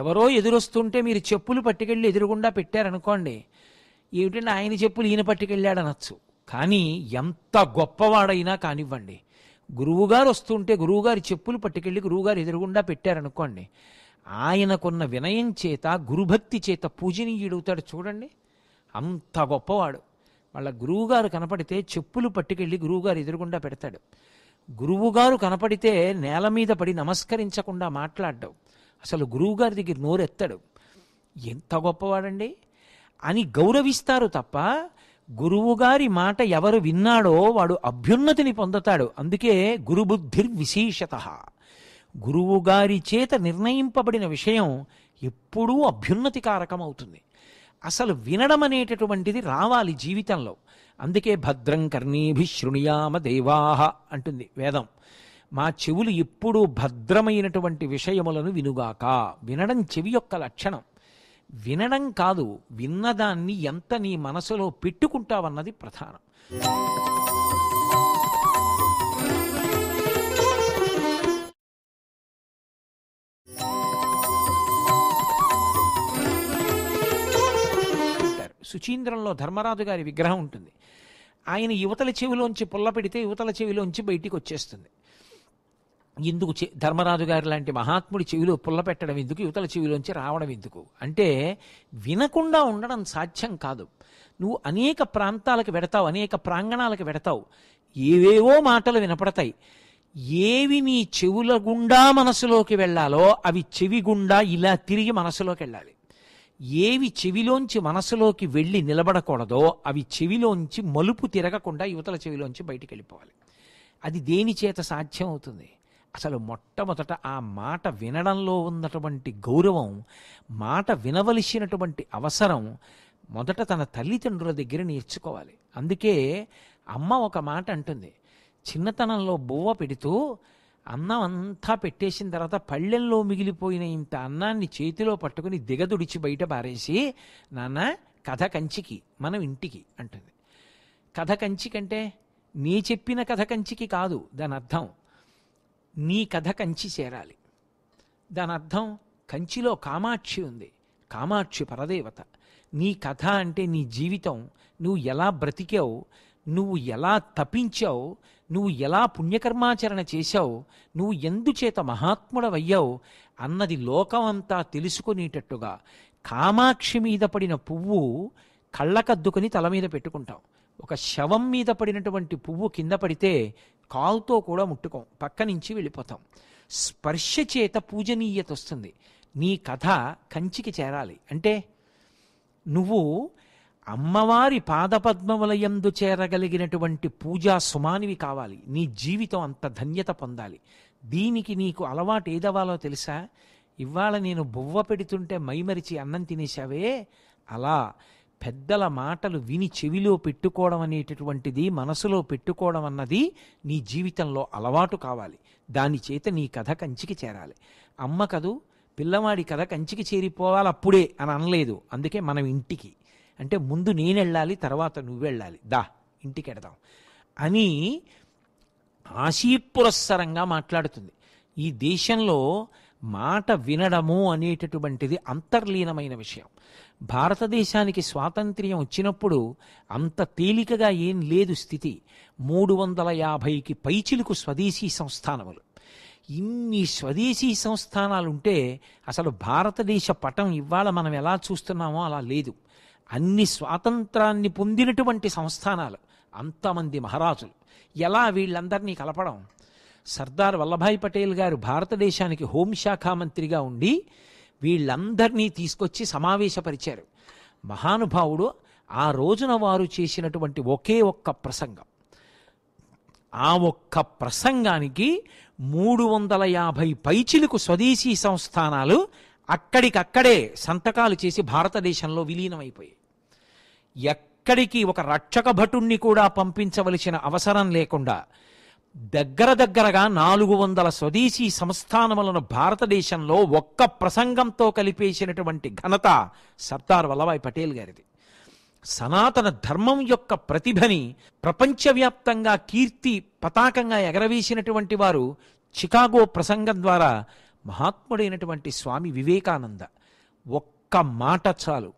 ఎవరో ఎదురొస్తుంటే మీరు చెప్పులు పట్టుకెళ్ళి ఎదురుగుండా పెట్టారనుకోండి ఏమిటంటే ఆయన చెప్పులు ఈయన పట్టుకెళ్ళాడు అనొచ్చు కానీ ఎంత గొప్పవాడైనా కానివ్వండి గురువుగారు వస్తుంటే గురువుగారి చెప్పులు పట్టుకెళ్ళి గురువుగారు ఎదురుగుండా పెట్టారనుకోండి ఆయనకున్న వినయం చేత గురుభక్తి చేత పూజనీయుడవుతాడు చూడండి అంత గొప్పవాడు వాళ్ళ గురువుగారు కనపడితే చెప్పులు పట్టుకెళ్ళి గురువుగారు ఎదురుగుండా పెడతాడు గురువుగారు కనపడితే నేల మీద పడి నమస్కరించకుండా మాట్లాడడం అసలు గురువుగారి దగ్గర నోరెత్తాడు ఎంత గొప్పవాడండి అని గౌరవిస్తారు తప్ప గురువుగారి మాట ఎవరు విన్నాడో వాడు అభ్యున్నతిని పొందుతాడు అందుకే గురుబుద్ధిర్విశేషత గురువుగారి చేత నిర్ణయింపబడిన విషయం ఎప్పుడూ అభ్యున్నతి కారకం అవుతుంది అసలు వినడం అనేటటువంటిది రావాలి జీవితంలో అందుకే భద్రం కర్ణీభి శృణుయామ దేవాహ అంటుంది వేదం మా చెవులు ఎప్పుడూ భద్రమైనటువంటి విషయములను వినుగాక వినడం చెవి యొక్క లక్షణం వినడం కాదు విన్నదాన్ని ఎంత నీ మనసులో పెట్టుకుంటావన్నది ప్రధానం సుచీంద్రంలో ధర్మరాజు గారి విగ్రహం ఉంటుంది ఆయన యువతల చెవిలోంచి పుల్ల పెడితే యువతల చెవిలోంచి బయటికి వచ్చేస్తుంది ఇందుకు ధర్మరాజు గారి లాంటి మహాత్ముడి చెవిలో పుల్ల పెట్టడం ఎందుకు యువతల చెవిలోంచి రావడం ఎందుకు అంటే వినకుండా ఉండడం సాధ్యం కాదు నువ్వు అనేక ప్రాంతాలకు పెడతావు అనేక ప్రాంగణాలకు పెడతావు ఏవేవో మాటలు వినపడతాయి ఏవి నీ చెవుల గుండా మనసులోకి వెళ్ళాలో అవి చెవి గుండా ఇలా తిరిగి మనసులోకి వెళ్ళాలి ఏవి చెవిలోంచి మనసులోకి వెళ్ళి నిలబడకూడదో అవి చెవిలోంచి మలుపు తిరగకుండా యువతల చెవిలోంచి బయటికి వెళ్ళిపోవాలి అది దేని చేత సాధ్యం అవుతుంది అసలు మొట్టమొదట ఆ మాట వినడంలో ఉన్నటువంటి గౌరవం మాట వినవలసినటువంటి అవసరం మొదట తన తల్లిదండ్రుల దగ్గర నేర్చుకోవాలి అందుకే అమ్మ ఒక మాట అంటుంది చిన్నతనంలో బువ్వ పెడుతూ అన్నం అంతా పెట్టేసిన తర్వాత పళ్ళెల్లో మిగిలిపోయిన ఇంత అన్నాన్ని చేతిలో పట్టుకుని దిగదుడిచి బయట పారేసి నాన్న కథ కంచికి మనం ఇంటికి అంటుంది కథ కంచికంటే నీ చెప్పిన కథ కంచికి కాదు దాని అర్థం నీ కథ కంచి చేరాలి దాని అర్థం కంచిలో కామాక్షి ఉంది కామాక్షి పరదేవత నీ కథ అంటే నీ జీవితం నువ్వు ఎలా బ్రతికావు నువ్వు ఎలా తపించావు నువ్వు ఎలా పుణ్యకర్మాచరణ చేశావు నువ్వు ఎందుచేత మహాత్ముడవయ్యావు అన్నది లోకమంతా తెలుసుకునేటట్టుగా కామాక్షి మీద పడిన పువ్వు కళ్ళకద్దుకొని తల మీద పెట్టుకుంటాం ఒక శవం మీద పడినటువంటి పువ్వు కింద పడితే కాలుతో కూడా ముట్టుకోం పక్క నుంచి వెళ్ళిపోతాం స్పర్శ చేత పూజనీయత వస్తుంది నీ కథ కంచికి చేరాలి అంటే నువ్వు అమ్మవారి పాదపద్మవలయందు చేరగలిగినటువంటి పూజా సుమానివి కావాలి నీ జీవితం అంత ధన్యత పొందాలి దీనికి నీకు అలవాటు ఏదవ్వాలో తెలుసా ఇవాళ నేను బువ్వ పెడుతుంటే మైమరిచి అన్నం తినేశావే అలా పెద్దల మాటలు విని చెవిలో పెట్టుకోవడం అనేటటువంటిది మనసులో పెట్టుకోవడం అన్నది నీ జీవితంలో అలవాటు కావాలి దాని చేత నీ కథ కంచికి చేరాలి అమ్మ కదూ పిల్లవాడి కథ కంచికి చేరిపోవాలి అప్పుడే అని అనలేదు అందుకే మనం ఇంటికి అంటే ముందు నేను వెళ్ళాలి తర్వాత నువ్వు వెళ్ళాలి దా ఇంటికి ఎడదాం అని ఆశీపురస్సరంగా మాట్లాడుతుంది ఈ దేశంలో మాట వినడము అనేటటువంటిది అంతర్లీనమైన విషయం భారతదేశానికి స్వాతంత్ర్యం వచ్చినప్పుడు అంత తేలికగా ఏం లేదు స్థితి మూడు వందల యాభైకి పైచిలుకు స్వదేశీ సంస్థానములు ఇన్ని స్వదేశీ సంస్థానాలుంటే అసలు భారతదేశ పటం ఇవాళ మనం ఎలా చూస్తున్నామో అలా లేదు అన్ని స్వాతంత్రాన్ని పొందినటువంటి సంస్థానాలు అంతమంది మహారాజులు ఎలా వీళ్ళందరినీ కలపడం సర్దార్ వల్లభాయ్ పటేల్ గారు భారతదేశానికి హోంశాఖ మంత్రిగా ఉండి వీళ్ళందరినీ తీసుకొచ్చి సమావేశపరిచారు మహానుభావుడు ఆ రోజున వారు చేసినటువంటి ఒకే ఒక్క ప్రసంగం ఆ ఒక్క ప్రసంగానికి మూడు వందల యాభై పైచిలకు స్వదేశీ సంస్థానాలు అక్కడికక్కడే సంతకాలు చేసి భారతదేశంలో విలీనమైపోయాయి ఎక్కడికి ఒక రక్షక భటుణ్ణి కూడా పంపించవలసిన అవసరం లేకుండా దగ్గర దగ్గరగా నాలుగు వందల స్వదేశీ సంస్థానములను భారతదేశంలో ఒక్క ప్రసంగంతో కలిపేసినటువంటి ఘనత సర్దార్ వల్లభాయ్ పటేల్ గారిది సనాతన ధర్మం యొక్క ప్రతిభని ప్రపంచవ్యాప్తంగా కీర్తి పతాకంగా ఎగరవేసినటువంటి వారు చికాగో ప్రసంగం ద్వారా మహాత్ముడైనటువంటి స్వామి వివేకానంద ఒక్క మాట చాలు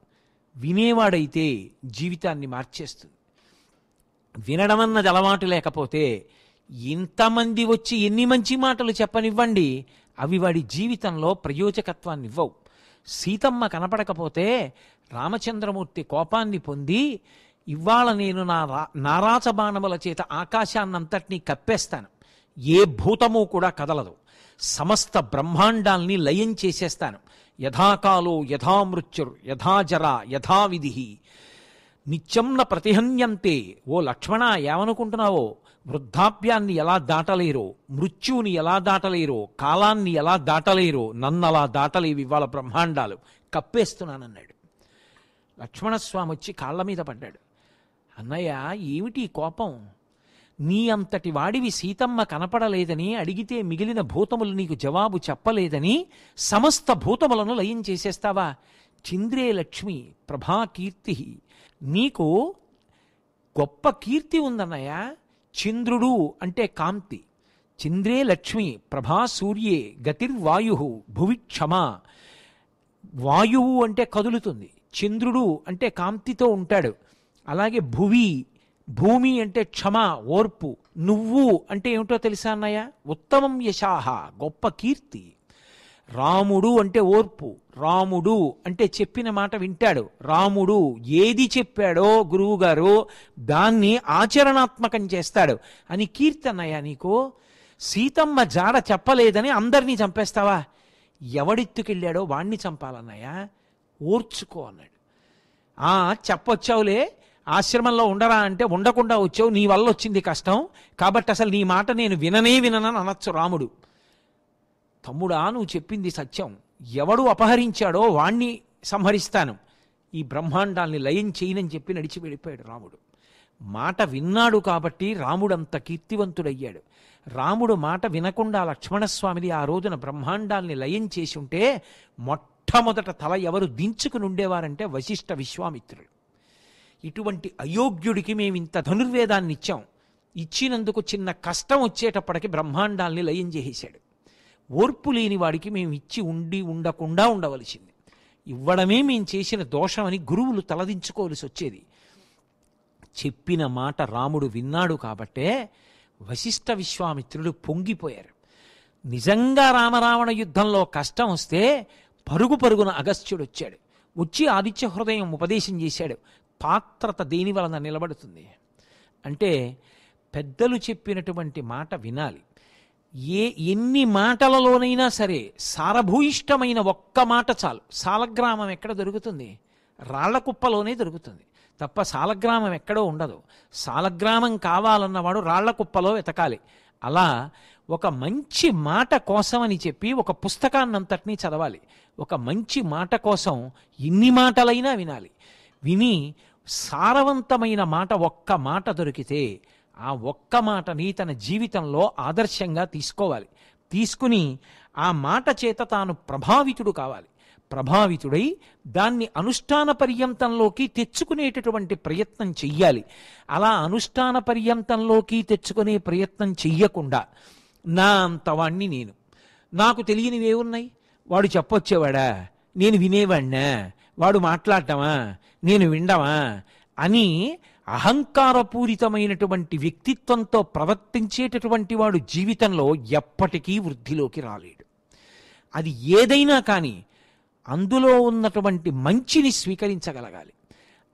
వినేవాడైతే జీవితాన్ని మార్చేస్తుంది వినడమన్నది అలవాటు లేకపోతే ఇంతమంది వచ్చి ఎన్ని మంచి మాటలు చెప్పనివ్వండి అవి వాడి జీవితంలో ప్రయోజకత్వాన్ని ఇవ్వవు సీతమ్మ కనపడకపోతే రామచంద్రమూర్తి కోపాన్ని పొంది ఇవాళ నేను నా నారాచబాణముల చేత ఆకాశాన్నంతటినీ కప్పేస్తాను ఏ భూతము కూడా కదలదు సమస్త బ్రహ్మాండాల్ని లయం చేసేస్తాను యథాకాలో యథామృత్యుర్ యథాజర యథావిధి నిత్యం న ప్రతిహన్యంతే ఓ లక్ష్మణ ఏమనుకుంటున్నావో వృద్ధాప్యాన్ని ఎలా దాటలేరో మృత్యువుని ఎలా దాటలేరో కాలాన్ని ఎలా దాటలేరో నన్ను అలా దాటలేవి ఇవాళ బ్రహ్మాండాలు కప్పేస్తున్నానన్నాడు లక్ష్మణస్వామి వచ్చి కాళ్ళ మీద పడ్డాడు అన్నయ్య ఏమిటి కోపం నీ అంతటి వాడివి సీతమ్మ కనపడలేదని అడిగితే మిగిలిన భూతములు నీకు జవాబు చెప్పలేదని సమస్త భూతములను లయం చేసేస్తావా చింద్రే లక్ష్మి ప్రభాకీర్తి నీకు గొప్ప కీర్తి ఉందన్నయ్య చంద్రుడు అంటే కాంతి చంద్రే లక్ష్మి ప్రభా సూర్యే గతిర్వాయు భువి క్షమ వాయువు అంటే కదులుతుంది చంద్రుడు అంటే కాంతితో ఉంటాడు అలాగే భువి భూమి అంటే క్షమ ఓర్పు నువ్వు అంటే ఏమిటో తెలుసా అన్నయ్య ఉత్తమం యశాహ గొప్ప కీర్తి రాముడు అంటే ఓర్పు రాముడు అంటే చెప్పిన మాట వింటాడు రాముడు ఏది చెప్పాడో గురువుగారు దాన్ని ఆచరణాత్మకం చేస్తాడు అని కీర్తనయ్యా నీకు సీతమ్మ జాడ చెప్పలేదని అందరినీ చంపేస్తావా ఎవడెత్తుకెళ్ళాడో వాణ్ణి చంపాలన్నయ్యా ఓర్చుకో అన్నాడు ఆ చెప్పొచ్చావులే ఆశ్రమంలో ఉండరా అంటే ఉండకుండా వచ్చావు నీ వల్ల వచ్చింది కష్టం కాబట్టి అసలు నీ మాట నేను విననే విననని అనొచ్చు రాముడు తమ్ముడా నువ్వు చెప్పింది సత్యం ఎవడు అపహరించాడో వాణ్ణి సంహరిస్తాను ఈ బ్రహ్మాండాల్ని లయం చేయనని చెప్పి నడిచి వెళ్ళిపోయాడు రాముడు మాట విన్నాడు కాబట్టి రాముడంత కీర్తివంతుడయ్యాడు రాముడు మాట వినకుండా లక్ష్మణస్వామిది ఆ రోజున బ్రహ్మాండాల్ని లయం చేసి ఉంటే మొట్టమొదట తల ఎవరు దించుకుని ఉండేవారంటే వశిష్ఠ విశ్వామిత్రుడు ఇటువంటి అయోగ్యుడికి మేము ఇంత ధనుర్వేదాన్ని ఇచ్చాం ఇచ్చినందుకు చిన్న కష్టం వచ్చేటప్పటికి బ్రహ్మాండాల్ని లయం చేసేశాడు ఓర్పు లేని వాడికి మేము ఇచ్చి ఉండి ఉండకుండా ఉండవలసింది ఇవ్వడమే మేము చేసిన దోషమని గురువులు తలదించుకోవలసి వచ్చేది చెప్పిన మాట రాముడు విన్నాడు కాబట్టే వశిష్ఠ విశ్వామిత్రుడు పొంగిపోయారు నిజంగా రామరావణ యుద్ధంలో కష్టం వస్తే పరుగు పరుగున అగస్త్యుడు వచ్చాడు వచ్చి ఆదిత్య హృదయం ఉపదేశం చేశాడు పాత్రత దేని వలన నిలబడుతుంది అంటే పెద్దలు చెప్పినటువంటి మాట వినాలి ఏ ఎన్ని మాటలలోనైనా సరే సారభూయిష్టమైన ఒక్క మాట చాలు సాలగ్రామం ఎక్కడ దొరుకుతుంది రాళ్లకుప్పలోనే దొరుకుతుంది తప్ప సాలగ్రామం ఎక్కడో ఉండదు సాలగ్రామం కావాలన్నవాడు రాళ్లకుప్పలో వెతకాలి అలా ఒక మంచి మాట కోసం అని చెప్పి ఒక పుస్తకాన్నంతటినీ చదవాలి ఒక మంచి మాట కోసం ఎన్ని మాటలైనా వినాలి విని సారవంతమైన మాట ఒక్క మాట దొరికితే ఆ ఒక్క మాటని తన జీవితంలో ఆదర్శంగా తీసుకోవాలి తీసుకుని ఆ మాట చేత తాను ప్రభావితుడు కావాలి ప్రభావితుడై దాన్ని అనుష్ఠాన పర్యంతంలోకి తెచ్చుకునేటటువంటి ప్రయత్నం చెయ్యాలి అలా అనుష్ఠాన పర్యంతంలోకి తెచ్చుకునే ప్రయత్నం చెయ్యకుండా నా అంతవాణ్ణి నేను నాకు తెలియనివి ఏమున్నాయి వాడు చెప్పొచ్చేవాడా నేను వినేవాణ్ణా వాడు మాట్లాడటమా నేను విండమా అని అహంకారపూరితమైనటువంటి వ్యక్తిత్వంతో ప్రవర్తించేటటువంటి వాడు జీవితంలో ఎప్పటికీ వృద్ధిలోకి రాలేడు అది ఏదైనా కానీ అందులో ఉన్నటువంటి మంచిని స్వీకరించగలగాలి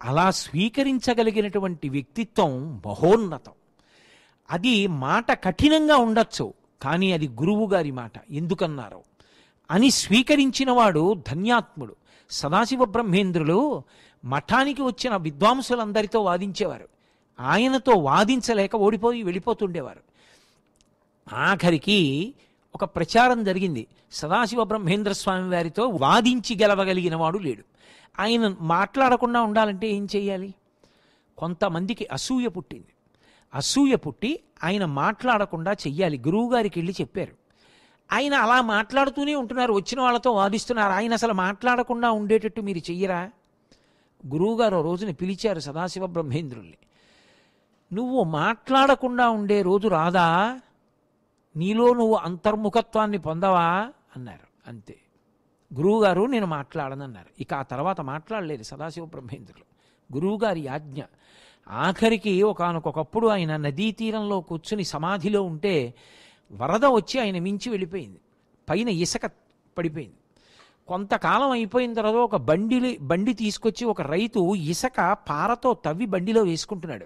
అలా స్వీకరించగలిగినటువంటి వ్యక్తిత్వం మహోన్నతం అది మాట కఠినంగా ఉండొచ్చు కానీ అది గురువు గారి మాట ఎందుకన్నారు అని స్వీకరించినవాడు ధన్యాత్ముడు సదాశివ బ్రహ్మేంద్రులు మఠానికి వచ్చిన విద్వాంసులందరితో వాదించేవారు ఆయనతో వాదించలేక ఓడిపోయి వెళ్ళిపోతుండేవారు ఆఖరికి ఒక ప్రచారం జరిగింది సదాశివ బ్రహ్మేంద్ర స్వామి వారితో వాదించి గెలవగలిగిన వాడు లేడు ఆయన మాట్లాడకుండా ఉండాలంటే ఏం చేయాలి కొంతమందికి అసూయ పుట్టింది అసూయ పుట్టి ఆయన మాట్లాడకుండా చెయ్యాలి గురువుగారికి వెళ్ళి చెప్పారు ఆయన అలా మాట్లాడుతూనే ఉంటున్నారు వచ్చిన వాళ్ళతో వాదిస్తున్నారు ఆయన అసలు మాట్లాడకుండా ఉండేటట్టు మీరు చెయ్యరా గురువుగారు రోజుని పిలిచారు సదాశివ బ్రహ్మేంద్రుల్ని నువ్వు మాట్లాడకుండా ఉండే రోజు రాదా నీలో నువ్వు అంతర్ముఖత్వాన్ని పొందవా అన్నారు అంతే గురువుగారు నేను మాట్లాడనన్నారు ఇక ఆ తర్వాత మాట్లాడలేదు సదాశివ బ్రహ్మేంద్రులు గురువుగారి ఆజ్ఞ ఆఖరికి ఒకనకొకప్పుడు ఆయన నదీ తీరంలో కూర్చుని సమాధిలో ఉంటే వరద వచ్చి ఆయన మించి వెళ్ళిపోయింది పైన ఇసుక పడిపోయింది కొంతకాలం అయిపోయిన తర్వాత ఒక బండిలి బండి తీసుకొచ్చి ఒక రైతు ఇసక పారతో తవ్వి బండిలో వేసుకుంటున్నాడు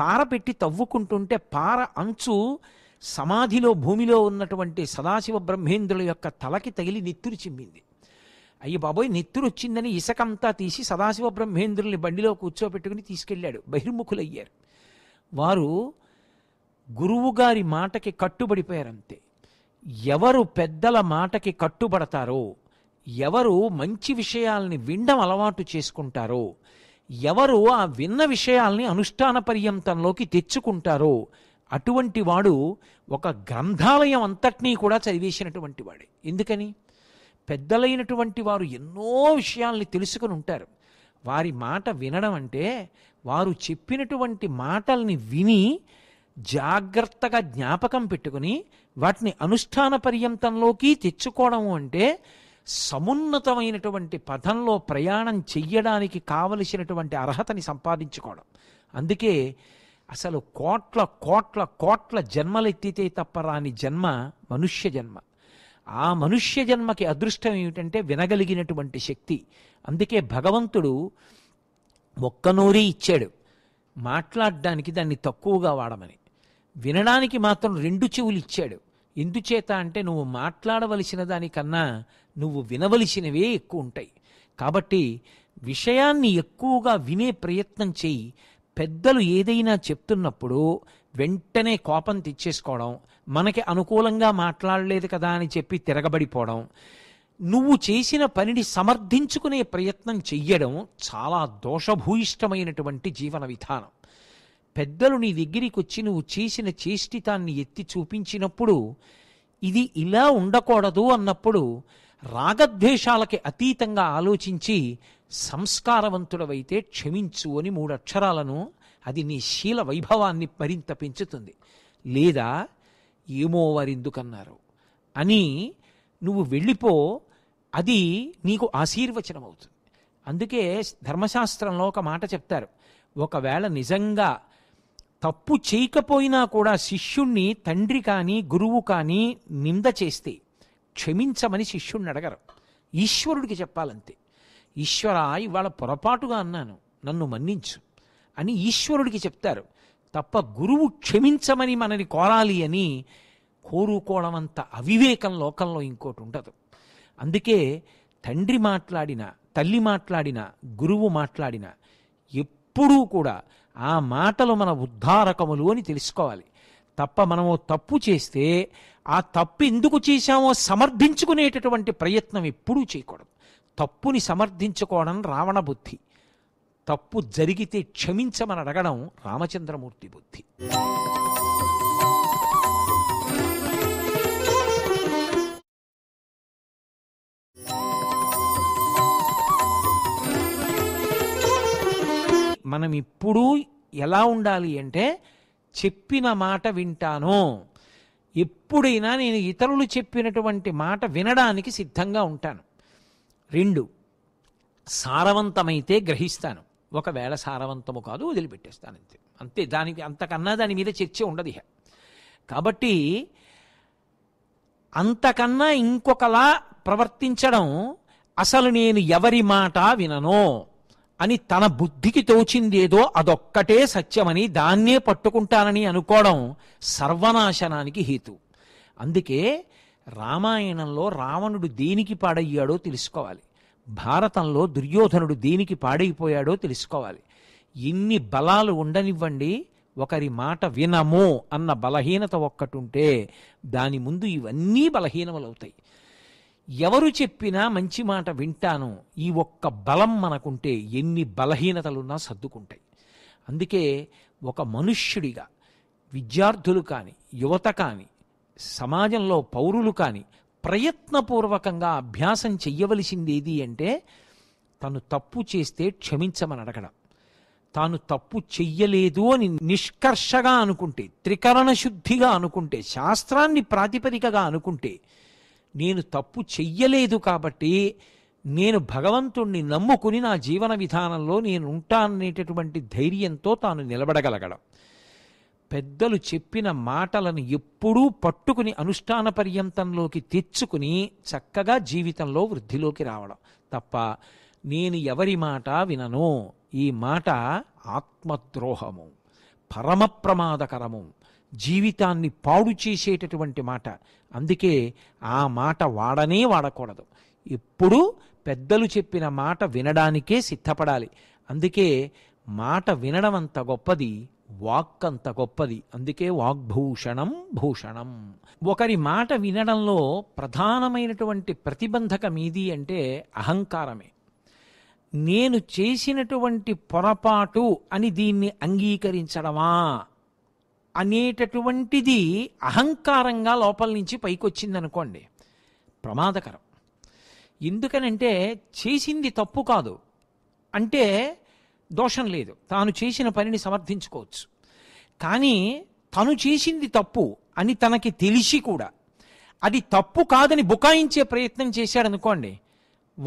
పార పెట్టి తవ్వుకుంటుంటే పార అంచు సమాధిలో భూమిలో ఉన్నటువంటి సదాశివ బ్రహ్మేంద్రుల యొక్క తలకి తగిలి నెత్తురు చిమ్మింది అయ్యి బాబోయ్ నెత్తురు వచ్చిందని ఇసకంతా తీసి సదాశివ బ్రహ్మేంద్రుల్ని బండిలో కూర్చోబెట్టుకుని తీసుకెళ్ళాడు బహిర్ముఖులయ్యారు వారు గురువుగారి మాటకి కట్టుబడిపోయారంతే ఎవరు పెద్దల మాటకి కట్టుబడతారో ఎవరు మంచి విషయాల్ని విండం అలవాటు చేసుకుంటారో ఎవరు ఆ విన్న విషయాల్ని అనుష్ఠాన పర్యంతంలోకి తెచ్చుకుంటారో అటువంటి వాడు ఒక గ్రంథాలయం అంతటినీ కూడా చదివేసినటువంటి వాడే ఎందుకని పెద్దలైనటువంటి వారు ఎన్నో విషయాల్ని తెలుసుకుని ఉంటారు వారి మాట వినడం అంటే వారు చెప్పినటువంటి మాటల్ని విని జాగ్రత్తగా జ్ఞాపకం పెట్టుకుని వాటిని అనుష్ఠాన పర్యంతంలోకి తెచ్చుకోవడం అంటే సమున్నతమైనటువంటి పథంలో ప్రయాణం చెయ్యడానికి కావలసినటువంటి అర్హతని సంపాదించుకోవడం అందుకే అసలు కోట్ల కోట్ల కోట్ల జన్మలెత్తితే తప్ప రాని జన్మ మనుష్య జన్మ ఆ మనుష్య జన్మకి అదృష్టం ఏమిటంటే వినగలిగినటువంటి శక్తి అందుకే భగవంతుడు ఒక్కనూరి ఇచ్చాడు మాట్లాడడానికి దాన్ని తక్కువగా వాడమని వినడానికి మాత్రం రెండు చెవులు ఇచ్చాడు ఎందుచేత అంటే నువ్వు మాట్లాడవలసిన దానికన్నా నువ్వు వినవలసినవే ఎక్కువ ఉంటాయి కాబట్టి విషయాన్ని ఎక్కువగా వినే ప్రయత్నం చేయి పెద్దలు ఏదైనా చెప్తున్నప్పుడు వెంటనే కోపం తెచ్చేసుకోవడం మనకి అనుకూలంగా మాట్లాడలేదు కదా అని చెప్పి తిరగబడిపోవడం నువ్వు చేసిన పనిని సమర్థించుకునే ప్రయత్నం చెయ్యడం చాలా దోషభూయిష్టమైనటువంటి జీవన విధానం పెద్దలు నీ దగ్గరికి వచ్చి నువ్వు చేసిన చేష్టితాన్ని ఎత్తి చూపించినప్పుడు ఇది ఇలా ఉండకూడదు అన్నప్పుడు రాగద్వేషాలకి అతీతంగా ఆలోచించి సంస్కారవంతుడవైతే క్షమించు అని మూడు అక్షరాలను అది నీ శీల వైభవాన్ని మరింత పెంచుతుంది లేదా ఏమో ఎందుకన్నారు అని నువ్వు వెళ్ళిపో అది నీకు ఆశీర్వచనం అవుతుంది అందుకే ధర్మశాస్త్రంలో ఒక మాట చెప్తారు ఒకవేళ నిజంగా తప్పు చేయకపోయినా కూడా శిష్యుణ్ణి తండ్రి కానీ గురువు కానీ నింద చేస్తే క్షమించమని శిష్యుడిని అడగరు ఈశ్వరుడికి చెప్పాలంతే ఈశ్వర ఇవాళ పొరపాటుగా అన్నాను నన్ను మన్నించు అని ఈశ్వరుడికి చెప్తారు తప్ప గురువు క్షమించమని మనని కోరాలి అని కోరుకోవడం అంత అవివేకం లోకంలో ఇంకోటి ఉండదు అందుకే తండ్రి మాట్లాడిన తల్లి మాట్లాడిన గురువు మాట్లాడిన ఎప్పుడూ కూడా ఆ మాటలు మన ఉద్ధారకములు అని తెలుసుకోవాలి తప్ప మనము తప్పు చేస్తే ఆ తప్పు ఎందుకు చేశామో సమర్థించుకునేటటువంటి ప్రయత్నం ఎప్పుడూ చేయకూడదు తప్పుని సమర్థించుకోవడం రావణ బుద్ధి తప్పు జరిగితే క్షమించమని అడగడం రామచంద్రమూర్తి బుద్ధి మనం ఇప్పుడు ఎలా ఉండాలి అంటే చెప్పిన మాట వింటాను ఎప్పుడైనా నేను ఇతరులు చెప్పినటువంటి మాట వినడానికి సిద్ధంగా ఉంటాను రెండు సారవంతమైతే గ్రహిస్తాను ఒకవేళ సారవంతము కాదు వదిలిపెట్టేస్తాను అంతే అంతే దానికి అంతకన్నా దాని మీద చర్చ ఉండదు ఇక కాబట్టి అంతకన్నా ఇంకొకలా ప్రవర్తించడం అసలు నేను ఎవరి మాట విననో అని తన బుద్ధికి తోచిందేదో అదొక్కటే సత్యమని దాన్నే పట్టుకుంటానని అనుకోవడం సర్వనాశనానికి హేతు అందుకే రామాయణంలో రావణుడు దేనికి పాడయ్యాడో తెలుసుకోవాలి భారతంలో దుర్యోధనుడు దేనికి పాడైపోయాడో తెలుసుకోవాలి ఇన్ని బలాలు ఉండనివ్వండి ఒకరి మాట వినము అన్న బలహీనత ఒక్కటుంటే దాని ముందు ఇవన్నీ బలహీనములవుతాయి ఎవరు చెప్పినా మంచి మాట వింటాను ఈ ఒక్క బలం మనకుంటే ఎన్ని బలహీనతలున్నా సర్దుకుంటాయి అందుకే ఒక మనుష్యుడిగా విద్యార్థులు కానీ యువత కానీ సమాజంలో పౌరులు కానీ ప్రయత్నపూర్వకంగా అభ్యాసం చెయ్యవలసింది ఏది అంటే తను తప్పు చేస్తే క్షమించమని అడగడం తాను తప్పు చెయ్యలేదు అని నిష్కర్షగా అనుకుంటే త్రికరణ శుద్ధిగా అనుకుంటే శాస్త్రాన్ని ప్రాతిపదికగా అనుకుంటే నేను తప్పు చెయ్యలేదు కాబట్టి నేను భగవంతుణ్ణి నమ్ముకుని నా జీవన విధానంలో నేను ఉంటాననేటటువంటి ధైర్యంతో తాను నిలబడగలగడం పెద్దలు చెప్పిన మాటలను ఎప్పుడూ పట్టుకుని అనుష్ఠాన పర్యంతంలోకి తెచ్చుకుని చక్కగా జీవితంలో వృద్ధిలోకి రావడం తప్ప నేను ఎవరి మాట వినను ఈ మాట ఆత్మద్రోహము పరమ ప్రమాదకరము జీవితాన్ని పాడు చేసేటటువంటి మాట అందుకే ఆ మాట వాడనే వాడకూడదు ఎప్పుడు పెద్దలు చెప్పిన మాట వినడానికే సిద్ధపడాలి అందుకే మాట వినడం అంత గొప్పది వాక్ అంత గొప్పది అందుకే వాగ్భూషణం భూషణం ఒకరి మాట వినడంలో ప్రధానమైనటువంటి ప్రతిబంధకం ఇది అంటే అహంకారమే నేను చేసినటువంటి పొరపాటు అని దీన్ని అంగీకరించడమా అనేటటువంటిది అహంకారంగా లోపల నుంచి పైకొచ్చింది అనుకోండి ప్రమాదకరం ఎందుకనంటే చేసింది తప్పు కాదు అంటే దోషం లేదు తాను చేసిన పనిని సమర్థించుకోవచ్చు కానీ తను చేసింది తప్పు అని తనకి తెలిసి కూడా అది తప్పు కాదని బుకాయించే ప్రయత్నం చేశాడనుకోండి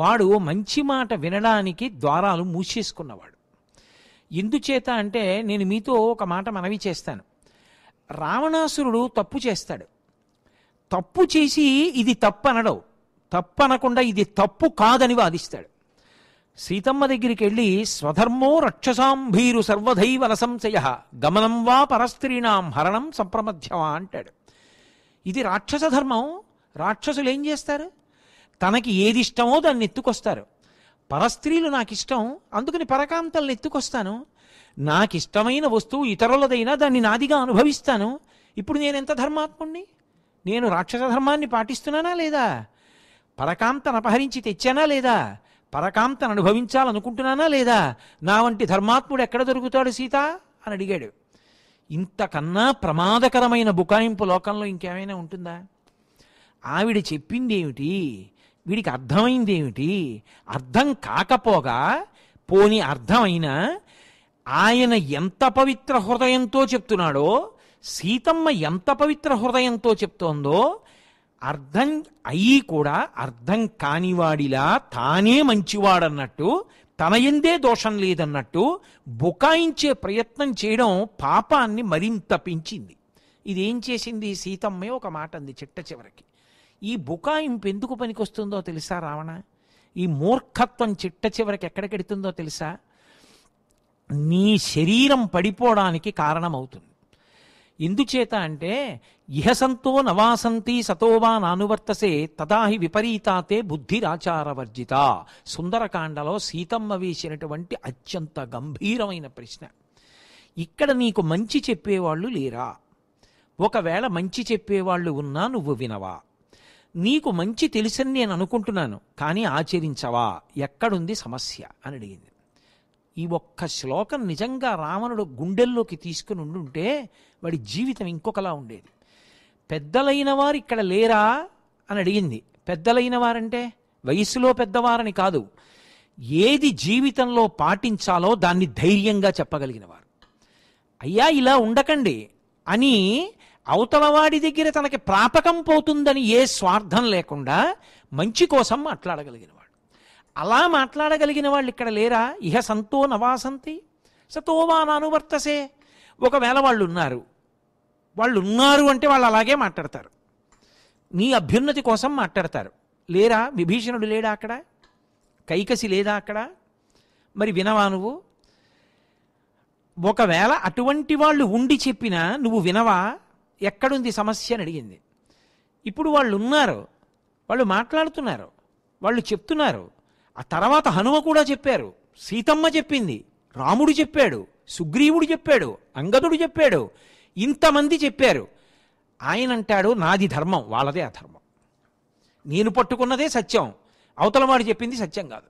వాడు మంచి మాట వినడానికి ద్వారాలు మూసేసుకున్నవాడు ఎందుచేత అంటే నేను మీతో ఒక మాట మనవి చేస్తాను రావణాసురుడు తప్పు చేస్తాడు తప్పు చేసి ఇది తప్పు అనడం తప్పు అనకుండా ఇది తప్పు కాదని వాదిస్తాడు సీతమ్మ దగ్గరికి వెళ్ళి స్వధర్మో రక్షసాంభీరు సర్వధైవ సంశయ గమనం వా పరస్త్రీణాం హరణం సంప్రమధ్యమా అంటాడు ఇది రాక్షస ధర్మం రాక్షసులు ఏం చేస్తారు తనకి ఏది ఇష్టమో దాన్ని ఎత్తుకొస్తారు పరస్త్రీలు నాకు ఇష్టం అందుకని పరకాంతల్ని ఎత్తుకొస్తాను నాకు ఇష్టమైన వస్తువు ఇతరులదైనా దాన్ని నాదిగా అనుభవిస్తాను ఇప్పుడు నేను ఎంత ధర్మాత్ముణ్ణి నేను రాక్షస ధర్మాన్ని పాటిస్తున్నానా లేదా పరకాంతను అపహరించి తెచ్చానా లేదా పరకాంతను అనుభవించాలనుకుంటున్నానా లేదా నా వంటి ధర్మాత్ముడు ఎక్కడ దొరుకుతాడు సీత అని అడిగాడు ఇంతకన్నా ప్రమాదకరమైన బుకాయింపు లోకంలో ఇంకేమైనా ఉంటుందా ఆవిడ చెప్పింది ఏమిటి వీడికి అర్థమైంది ఏమిటి అర్థం కాకపోగా పోని అర్థమైనా ఆయన ఎంత పవిత్ర హృదయంతో చెప్తున్నాడో సీతమ్మ ఎంత పవిత్ర హృదయంతో చెప్తోందో అర్థం అయ్యి కూడా అర్థం కానివాడిలా తానే మంచివాడన్నట్టు తన ఎందే దోషం లేదన్నట్టు బుకాయించే ప్రయత్నం చేయడం పాపాన్ని మరింత పెంచింది ఇదేం చేసింది సీతమ్మే ఒక మాట అంది చిట్ట చివరికి ఈ బుకాయింపు ఎందుకు పనికొస్తుందో తెలుసా రావణ ఈ మూర్ఖత్వం చిట్ట చివరికి కెడుతుందో తెలుసా నీ శరీరం పడిపోవడానికి కారణమవుతుంది ఎందుచేత అంటే ఇహసంతో నవాసంతి సతోవా నానువర్తసే తదాహి విపరీతాతే బుద్ధిరాచారవర్జిత సుందరకాండలో సీతమ్మ వేసినటువంటి అత్యంత గంభీరమైన ప్రశ్న ఇక్కడ నీకు మంచి చెప్పేవాళ్ళు లేరా ఒకవేళ మంచి చెప్పేవాళ్ళు ఉన్నా నువ్వు వినవా నీకు మంచి తెలుసని నేను అనుకుంటున్నాను కానీ ఆచరించవా ఎక్కడుంది సమస్య అని అడిగింది ఈ ఒక్క శ్లోకం నిజంగా రావణుడు గుండెల్లోకి తీసుకుని ఉండుంటే వాడి జీవితం ఇంకొకలా ఉండేది పెద్దలైన వారు ఇక్కడ లేరా అని అడిగింది పెద్దలైన వారంటే వయసులో పెద్దవారని కాదు ఏది జీవితంలో పాటించాలో దాన్ని ధైర్యంగా చెప్పగలిగిన వారు అయ్యా ఇలా ఉండకండి అని అవతలవాడి దగ్గర తనకి ప్రాపకం పోతుందని ఏ స్వార్థం లేకుండా మంచి కోసం మాట్లాడగలిగిన అలా మాట్లాడగలిగిన వాళ్ళు ఇక్కడ లేరా ఇహ సంతో నవాసంతి సతోవా నానువర్తసే ఒకవేళ వాళ్ళు ఉన్నారు వాళ్ళు ఉన్నారు అంటే వాళ్ళు అలాగే మాట్లాడతారు నీ అభ్యున్నతి కోసం మాట్లాడతారు లేరా విభీషణుడు లేడా అక్కడ కైకసి లేదా అక్కడ మరి వినవా నువ్వు ఒకవేళ అటువంటి వాళ్ళు ఉండి చెప్పినా నువ్వు వినవా ఎక్కడుంది సమస్య అని అడిగింది ఇప్పుడు వాళ్ళు ఉన్నారు వాళ్ళు మాట్లాడుతున్నారు వాళ్ళు చెప్తున్నారు ఆ తర్వాత హనుమ కూడా చెప్పారు సీతమ్మ చెప్పింది రాముడు చెప్పాడు సుగ్రీవుడు చెప్పాడు అంగదుడు చెప్పాడు ఇంతమంది చెప్పారు ఆయన అంటాడు నాది ధర్మం వాళ్ళదే అధర్మం నేను పట్టుకున్నదే సత్యం అవతలవాడు చెప్పింది సత్యం కాదు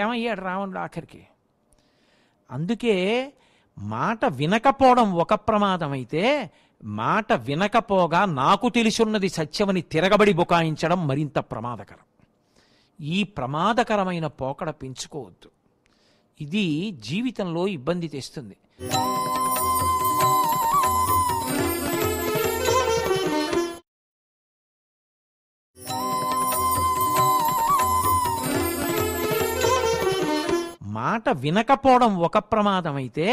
ఏమయ్యాడు రావణుడు ఆఖరికి అందుకే మాట వినకపోవడం ఒక ప్రమాదం అయితే మాట వినకపోగా నాకు తెలిసున్నది సత్యమని తిరగబడి బుకాయించడం మరింత ప్రమాదకరం ఈ ప్రమాదకరమైన పోకడ పెంచుకోవద్దు ఇది జీవితంలో ఇబ్బంది తెస్తుంది మాట వినకపోవడం ఒక ప్రమాదం అయితే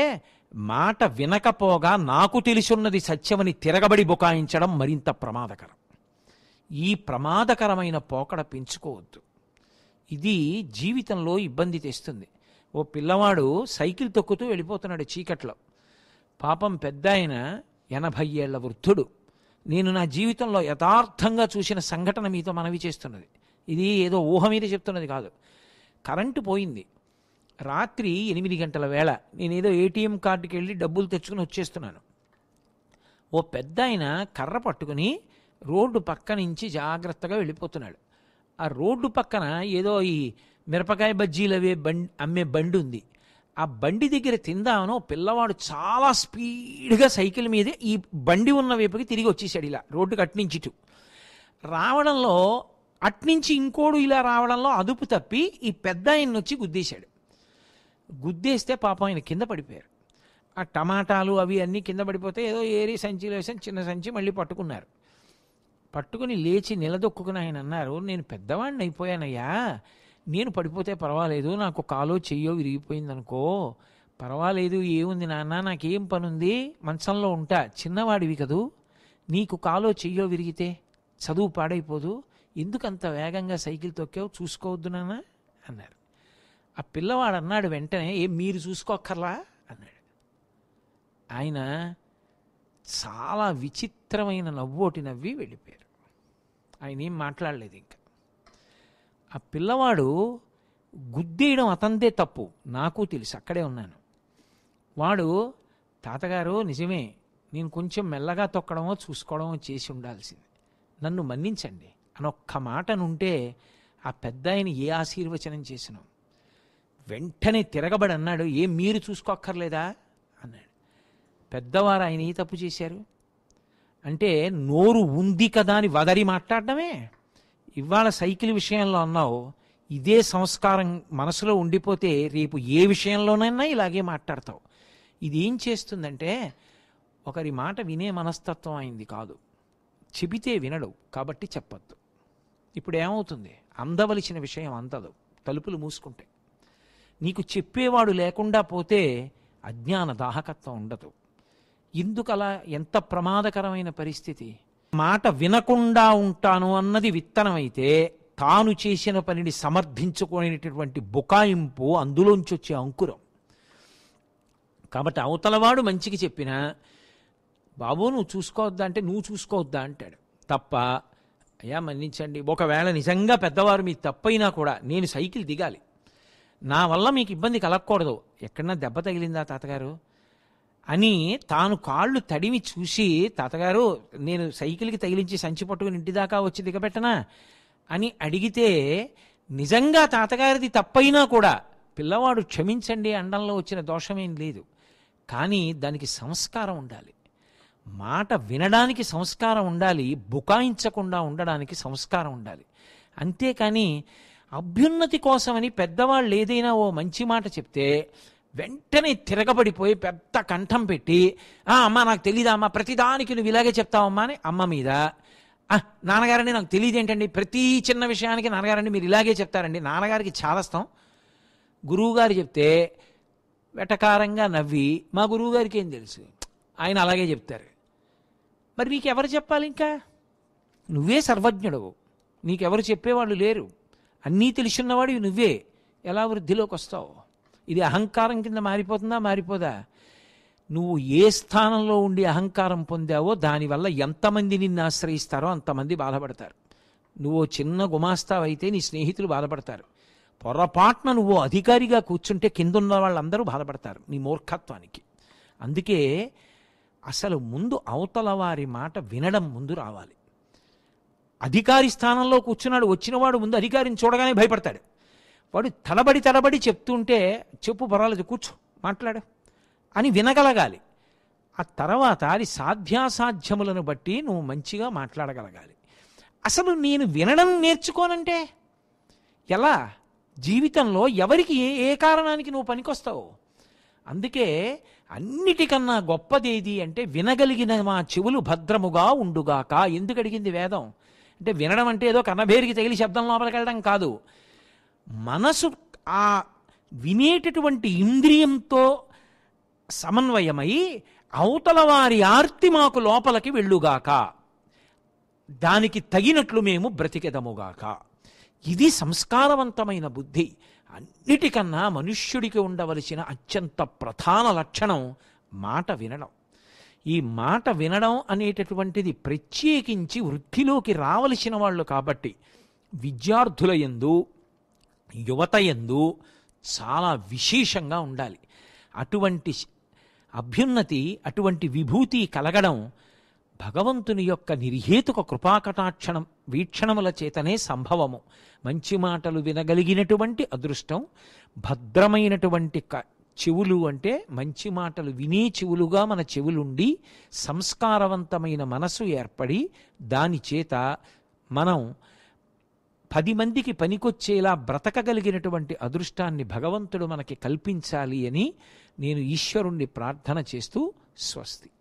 మాట వినకపోగా నాకు తెలుసున్నది సత్యమని తిరగబడి బుకాయించడం మరింత ప్రమాదకరం ఈ ప్రమాదకరమైన పోకడ పెంచుకోవద్దు ఇది జీవితంలో ఇబ్బంది తెస్తుంది ఓ పిల్లవాడు సైకిల్ తొక్కుతూ వెళ్ళిపోతున్నాడు చీకట్లో పాపం పెద్ద ఆయన ఎనభై ఏళ్ల వృద్ధుడు నేను నా జీవితంలో యథార్థంగా చూసిన సంఘటన మీతో మనవి చేస్తున్నది ఇది ఏదో ఊహ మీద చెప్తున్నది కాదు కరెంటు పోయింది రాత్రి ఎనిమిది గంటల వేళ నేనేదో ఏటీఎం కార్డుకి వెళ్ళి డబ్బులు తెచ్చుకుని వచ్చేస్తున్నాను ఓ పెద్ద ఆయన కర్ర పట్టుకుని రోడ్డు పక్క నుంచి జాగ్రత్తగా వెళ్ళిపోతున్నాడు ఆ రోడ్డు పక్కన ఏదో ఈ మిరపకాయ బజ్జీలు అవే బండి అమ్మే బండి ఉంది ఆ బండి దగ్గర తిందామనో పిల్లవాడు చాలా స్పీడ్గా సైకిల్ మీదే ఈ బండి ఉన్న వైపుకి తిరిగి వచ్చేసాడు ఇలా రోడ్డుకి అట్నించిటు రావడంలో అట్నుంచి ఇంకోడు ఇలా రావడంలో అదుపు తప్పి ఈ పెద్ద ఆయన వచ్చి గుద్దేశాడు గుద్దేస్తే పాపం ఆయన కింద పడిపోయారు ఆ టమాటాలు అవి అన్నీ కింద పడిపోతే ఏదో ఏరి సంచిలో వేసాం చిన్న సంచి మళ్ళీ పట్టుకున్నారు పట్టుకుని లేచి నిలదొక్కుని ఆయన అన్నారు నేను పెద్దవాడిని అయిపోయానయ్యా నేను పడిపోతే పర్వాలేదు నాకు కాలో చెయ్యో విరిగిపోయింది అనుకో పర్వాలేదు ఏముంది నాన్న నాకేం పనుంది మంచంలో ఉంటా చిన్నవాడివి కదూ నీకు కాలో చెయ్యో విరిగితే చదువు పాడైపోదు ఎందుకంత వేగంగా సైకిల్ తొక్కావు చూసుకోవద్దు నాన్న అన్నారు ఆ పిల్లవాడు అన్నాడు వెంటనే ఏం మీరు చూసుకోక్కర్లా అన్నాడు ఆయన చాలా విచిత్రమైన నవ్వోటి నవ్వి వెళ్ళిపోయారు ఆయన ఏం మాట్లాడలేదు ఇంకా ఆ పిల్లవాడు గుద్దేయడం అతందే తప్పు నాకు తెలుసు అక్కడే ఉన్నాను వాడు తాతగారు నిజమే నేను కొంచెం మెల్లగా తొక్కడమో చూసుకోవడమో చేసి ఉండాల్సింది నన్ను మన్నించండి అనొక్క మాటనుంటే ఆ పెద్ద ఆయన ఏ ఆశీర్వచనం చేసినాం వెంటనే తిరగబడి అన్నాడు ఏ మీరు చూసుకోక్కర్లేదా అన్నాడు పెద్దవారు ఆయన ఏ తప్పు చేశారు అంటే నోరు ఉంది కదా అని వదరి మాట్లాడడమే ఇవాళ సైకిల్ విషయంలో అన్నావు ఇదే సంస్కారం మనసులో ఉండిపోతే రేపు ఏ విషయంలోనైనా ఇలాగే మాట్లాడతావు ఇది ఏం చేస్తుందంటే ఒకరి మాట వినే మనస్తత్వం అయింది కాదు చెబితే వినడు కాబట్టి చెప్పద్దు ఇప్పుడు ఏమవుతుంది అందవలసిన విషయం అందదు తలుపులు మూసుకుంటాయి నీకు చెప్పేవాడు లేకుండా పోతే అజ్ఞాన దాహకత్వం ఉండదు ఇందుకలా అలా ఎంత ప్రమాదకరమైన పరిస్థితి మాట వినకుండా ఉంటాను అన్నది విత్తనమైతే తాను చేసిన పనిని సమర్థించుకునేటటువంటి బుకాయింపు అందులోంచి వచ్చే అంకురం కాబట్టి అవతలవాడు మంచికి చెప్పిన బాబు నువ్వు చూసుకోవద్దా అంటే నువ్వు చూసుకోవద్దా అంటాడు తప్ప అయ్యా మన్నించండి ఒకవేళ నిజంగా పెద్దవారు మీ తప్పైనా కూడా నేను సైకిల్ దిగాలి నా వల్ల మీకు ఇబ్బంది కలగకూడదు ఎక్కడన్నా దెబ్బ తగిలిందా తాతగారు అని తాను కాళ్ళు తడివి చూసి తాతగారు నేను సైకిల్కి తగిలించి సంచి పట్టుకుని ఇంటి దాకా వచ్చి దిగబెట్టనా అని అడిగితే నిజంగా తాతగారిది తప్పైనా కూడా పిల్లవాడు క్షమించండి అండంలో వచ్చిన దోషమేం లేదు కానీ దానికి సంస్కారం ఉండాలి మాట వినడానికి సంస్కారం ఉండాలి బుకాయించకుండా ఉండడానికి సంస్కారం ఉండాలి అంతేకాని అభ్యున్నతి కోసమని పెద్దవాళ్ళు ఏదైనా ఓ మంచి మాట చెప్తే వెంటనే తిరగబడిపోయి పెద్ద కంఠం పెట్టి అమ్మ నాకు తెలీదా అమ్మ ప్రతిదానికి నువ్వు ఇలాగే చెప్తావమ్మా అని అమ్మ మీద నాన్నగారండి నాకు తెలియదు ఏంటండి ప్రతి చిన్న విషయానికి నాన్నగారండి మీరు ఇలాగే చెప్తారండి నాన్నగారికి చాలాస్తాం గురువుగారు చెప్తే వెటకారంగా నవ్వి మా గురువుగారికి ఏం తెలుసు ఆయన అలాగే చెప్తారు మరి నీకెవరు చెప్పాలి ఇంకా నువ్వే సర్వజ్ఞుడవు నీకెవరు చెప్పేవాళ్ళు లేరు అన్నీ తెలుసున్నవాడు నువ్వే ఎలా వృద్ధిలోకి వస్తావు ఇది అహంకారం కింద మారిపోతుందా మారిపోదా నువ్వు ఏ స్థానంలో ఉండి అహంకారం పొందావో దానివల్ల ఎంతమంది నిన్ను ఆశ్రయిస్తారో అంతమంది బాధపడతారు నువ్వు చిన్న గుమాస్తావైతే నీ స్నేహితులు బాధపడతారు పొరపాటున నువ్వు అధికారిగా కూర్చుంటే కిందున్న వాళ్ళందరూ బాధపడతారు నీ మూర్ఖత్వానికి అందుకే అసలు ముందు అవతల వారి మాట వినడం ముందు రావాలి అధికారి స్థానంలో కూర్చున్నాడు వచ్చినవాడు ముందు అధికారిని చూడగానే భయపడతాడు వాడు తలబడి తలబడి చెప్తుంటే చెప్పు పర్వాలేదు కూర్చో మాట్లాడు అని వినగలగాలి ఆ తర్వాత అది సాధ్యాసాధ్యములను బట్టి నువ్వు మంచిగా మాట్లాడగలగాలి అసలు నేను వినడం నేర్చుకోనంటే ఎలా జీవితంలో ఎవరికి ఏ కారణానికి నువ్వు పనికొస్తావు అందుకే అన్నిటికన్నా గొప్పదేది అంటే వినగలిగిన మా చెవులు భద్రముగా ఉండుగాక ఎందుకు అడిగింది వేదం అంటే వినడం అంటే ఏదో కన్నభేరికి తగిలి శబ్దం లోపలికి వెళ్ళడం కాదు మనసు ఆ వినేటటువంటి ఇంద్రియంతో సమన్వయమై అవతల వారి ఆర్తి మాకు లోపలికి వెళ్ళుగాక దానికి తగినట్లు మేము బ్రతికెదముగాక ఇది సంస్కారవంతమైన బుద్ధి అన్నిటికన్నా మనుష్యుడికి ఉండవలసిన అత్యంత ప్రధాన లక్షణం మాట వినడం ఈ మాట వినడం అనేటటువంటిది ప్రత్యేకించి వృద్ధిలోకి రావలసిన వాళ్ళు కాబట్టి విద్యార్థుల ఎందు యువత ఎందు చాలా విశేషంగా ఉండాలి అటువంటి అభ్యున్నతి అటువంటి విభూతి కలగడం భగవంతుని యొక్క నిర్హేతుక కృపాకటాక్షణం వీక్షణముల చేతనే సంభవము మంచి మాటలు వినగలిగినటువంటి అదృష్టం భద్రమైనటువంటి చెవులు అంటే మంచి మాటలు వినే చెవులుగా మన చెవులుండి సంస్కారవంతమైన మనసు ఏర్పడి దాని చేత మనం పది మందికి పనికొచ్చేలా బ్రతకగలిగినటువంటి అదృష్టాన్ని భగవంతుడు మనకి కల్పించాలి అని నేను ఈశ్వరుణ్ణి ప్రార్థన చేస్తూ స్వస్తి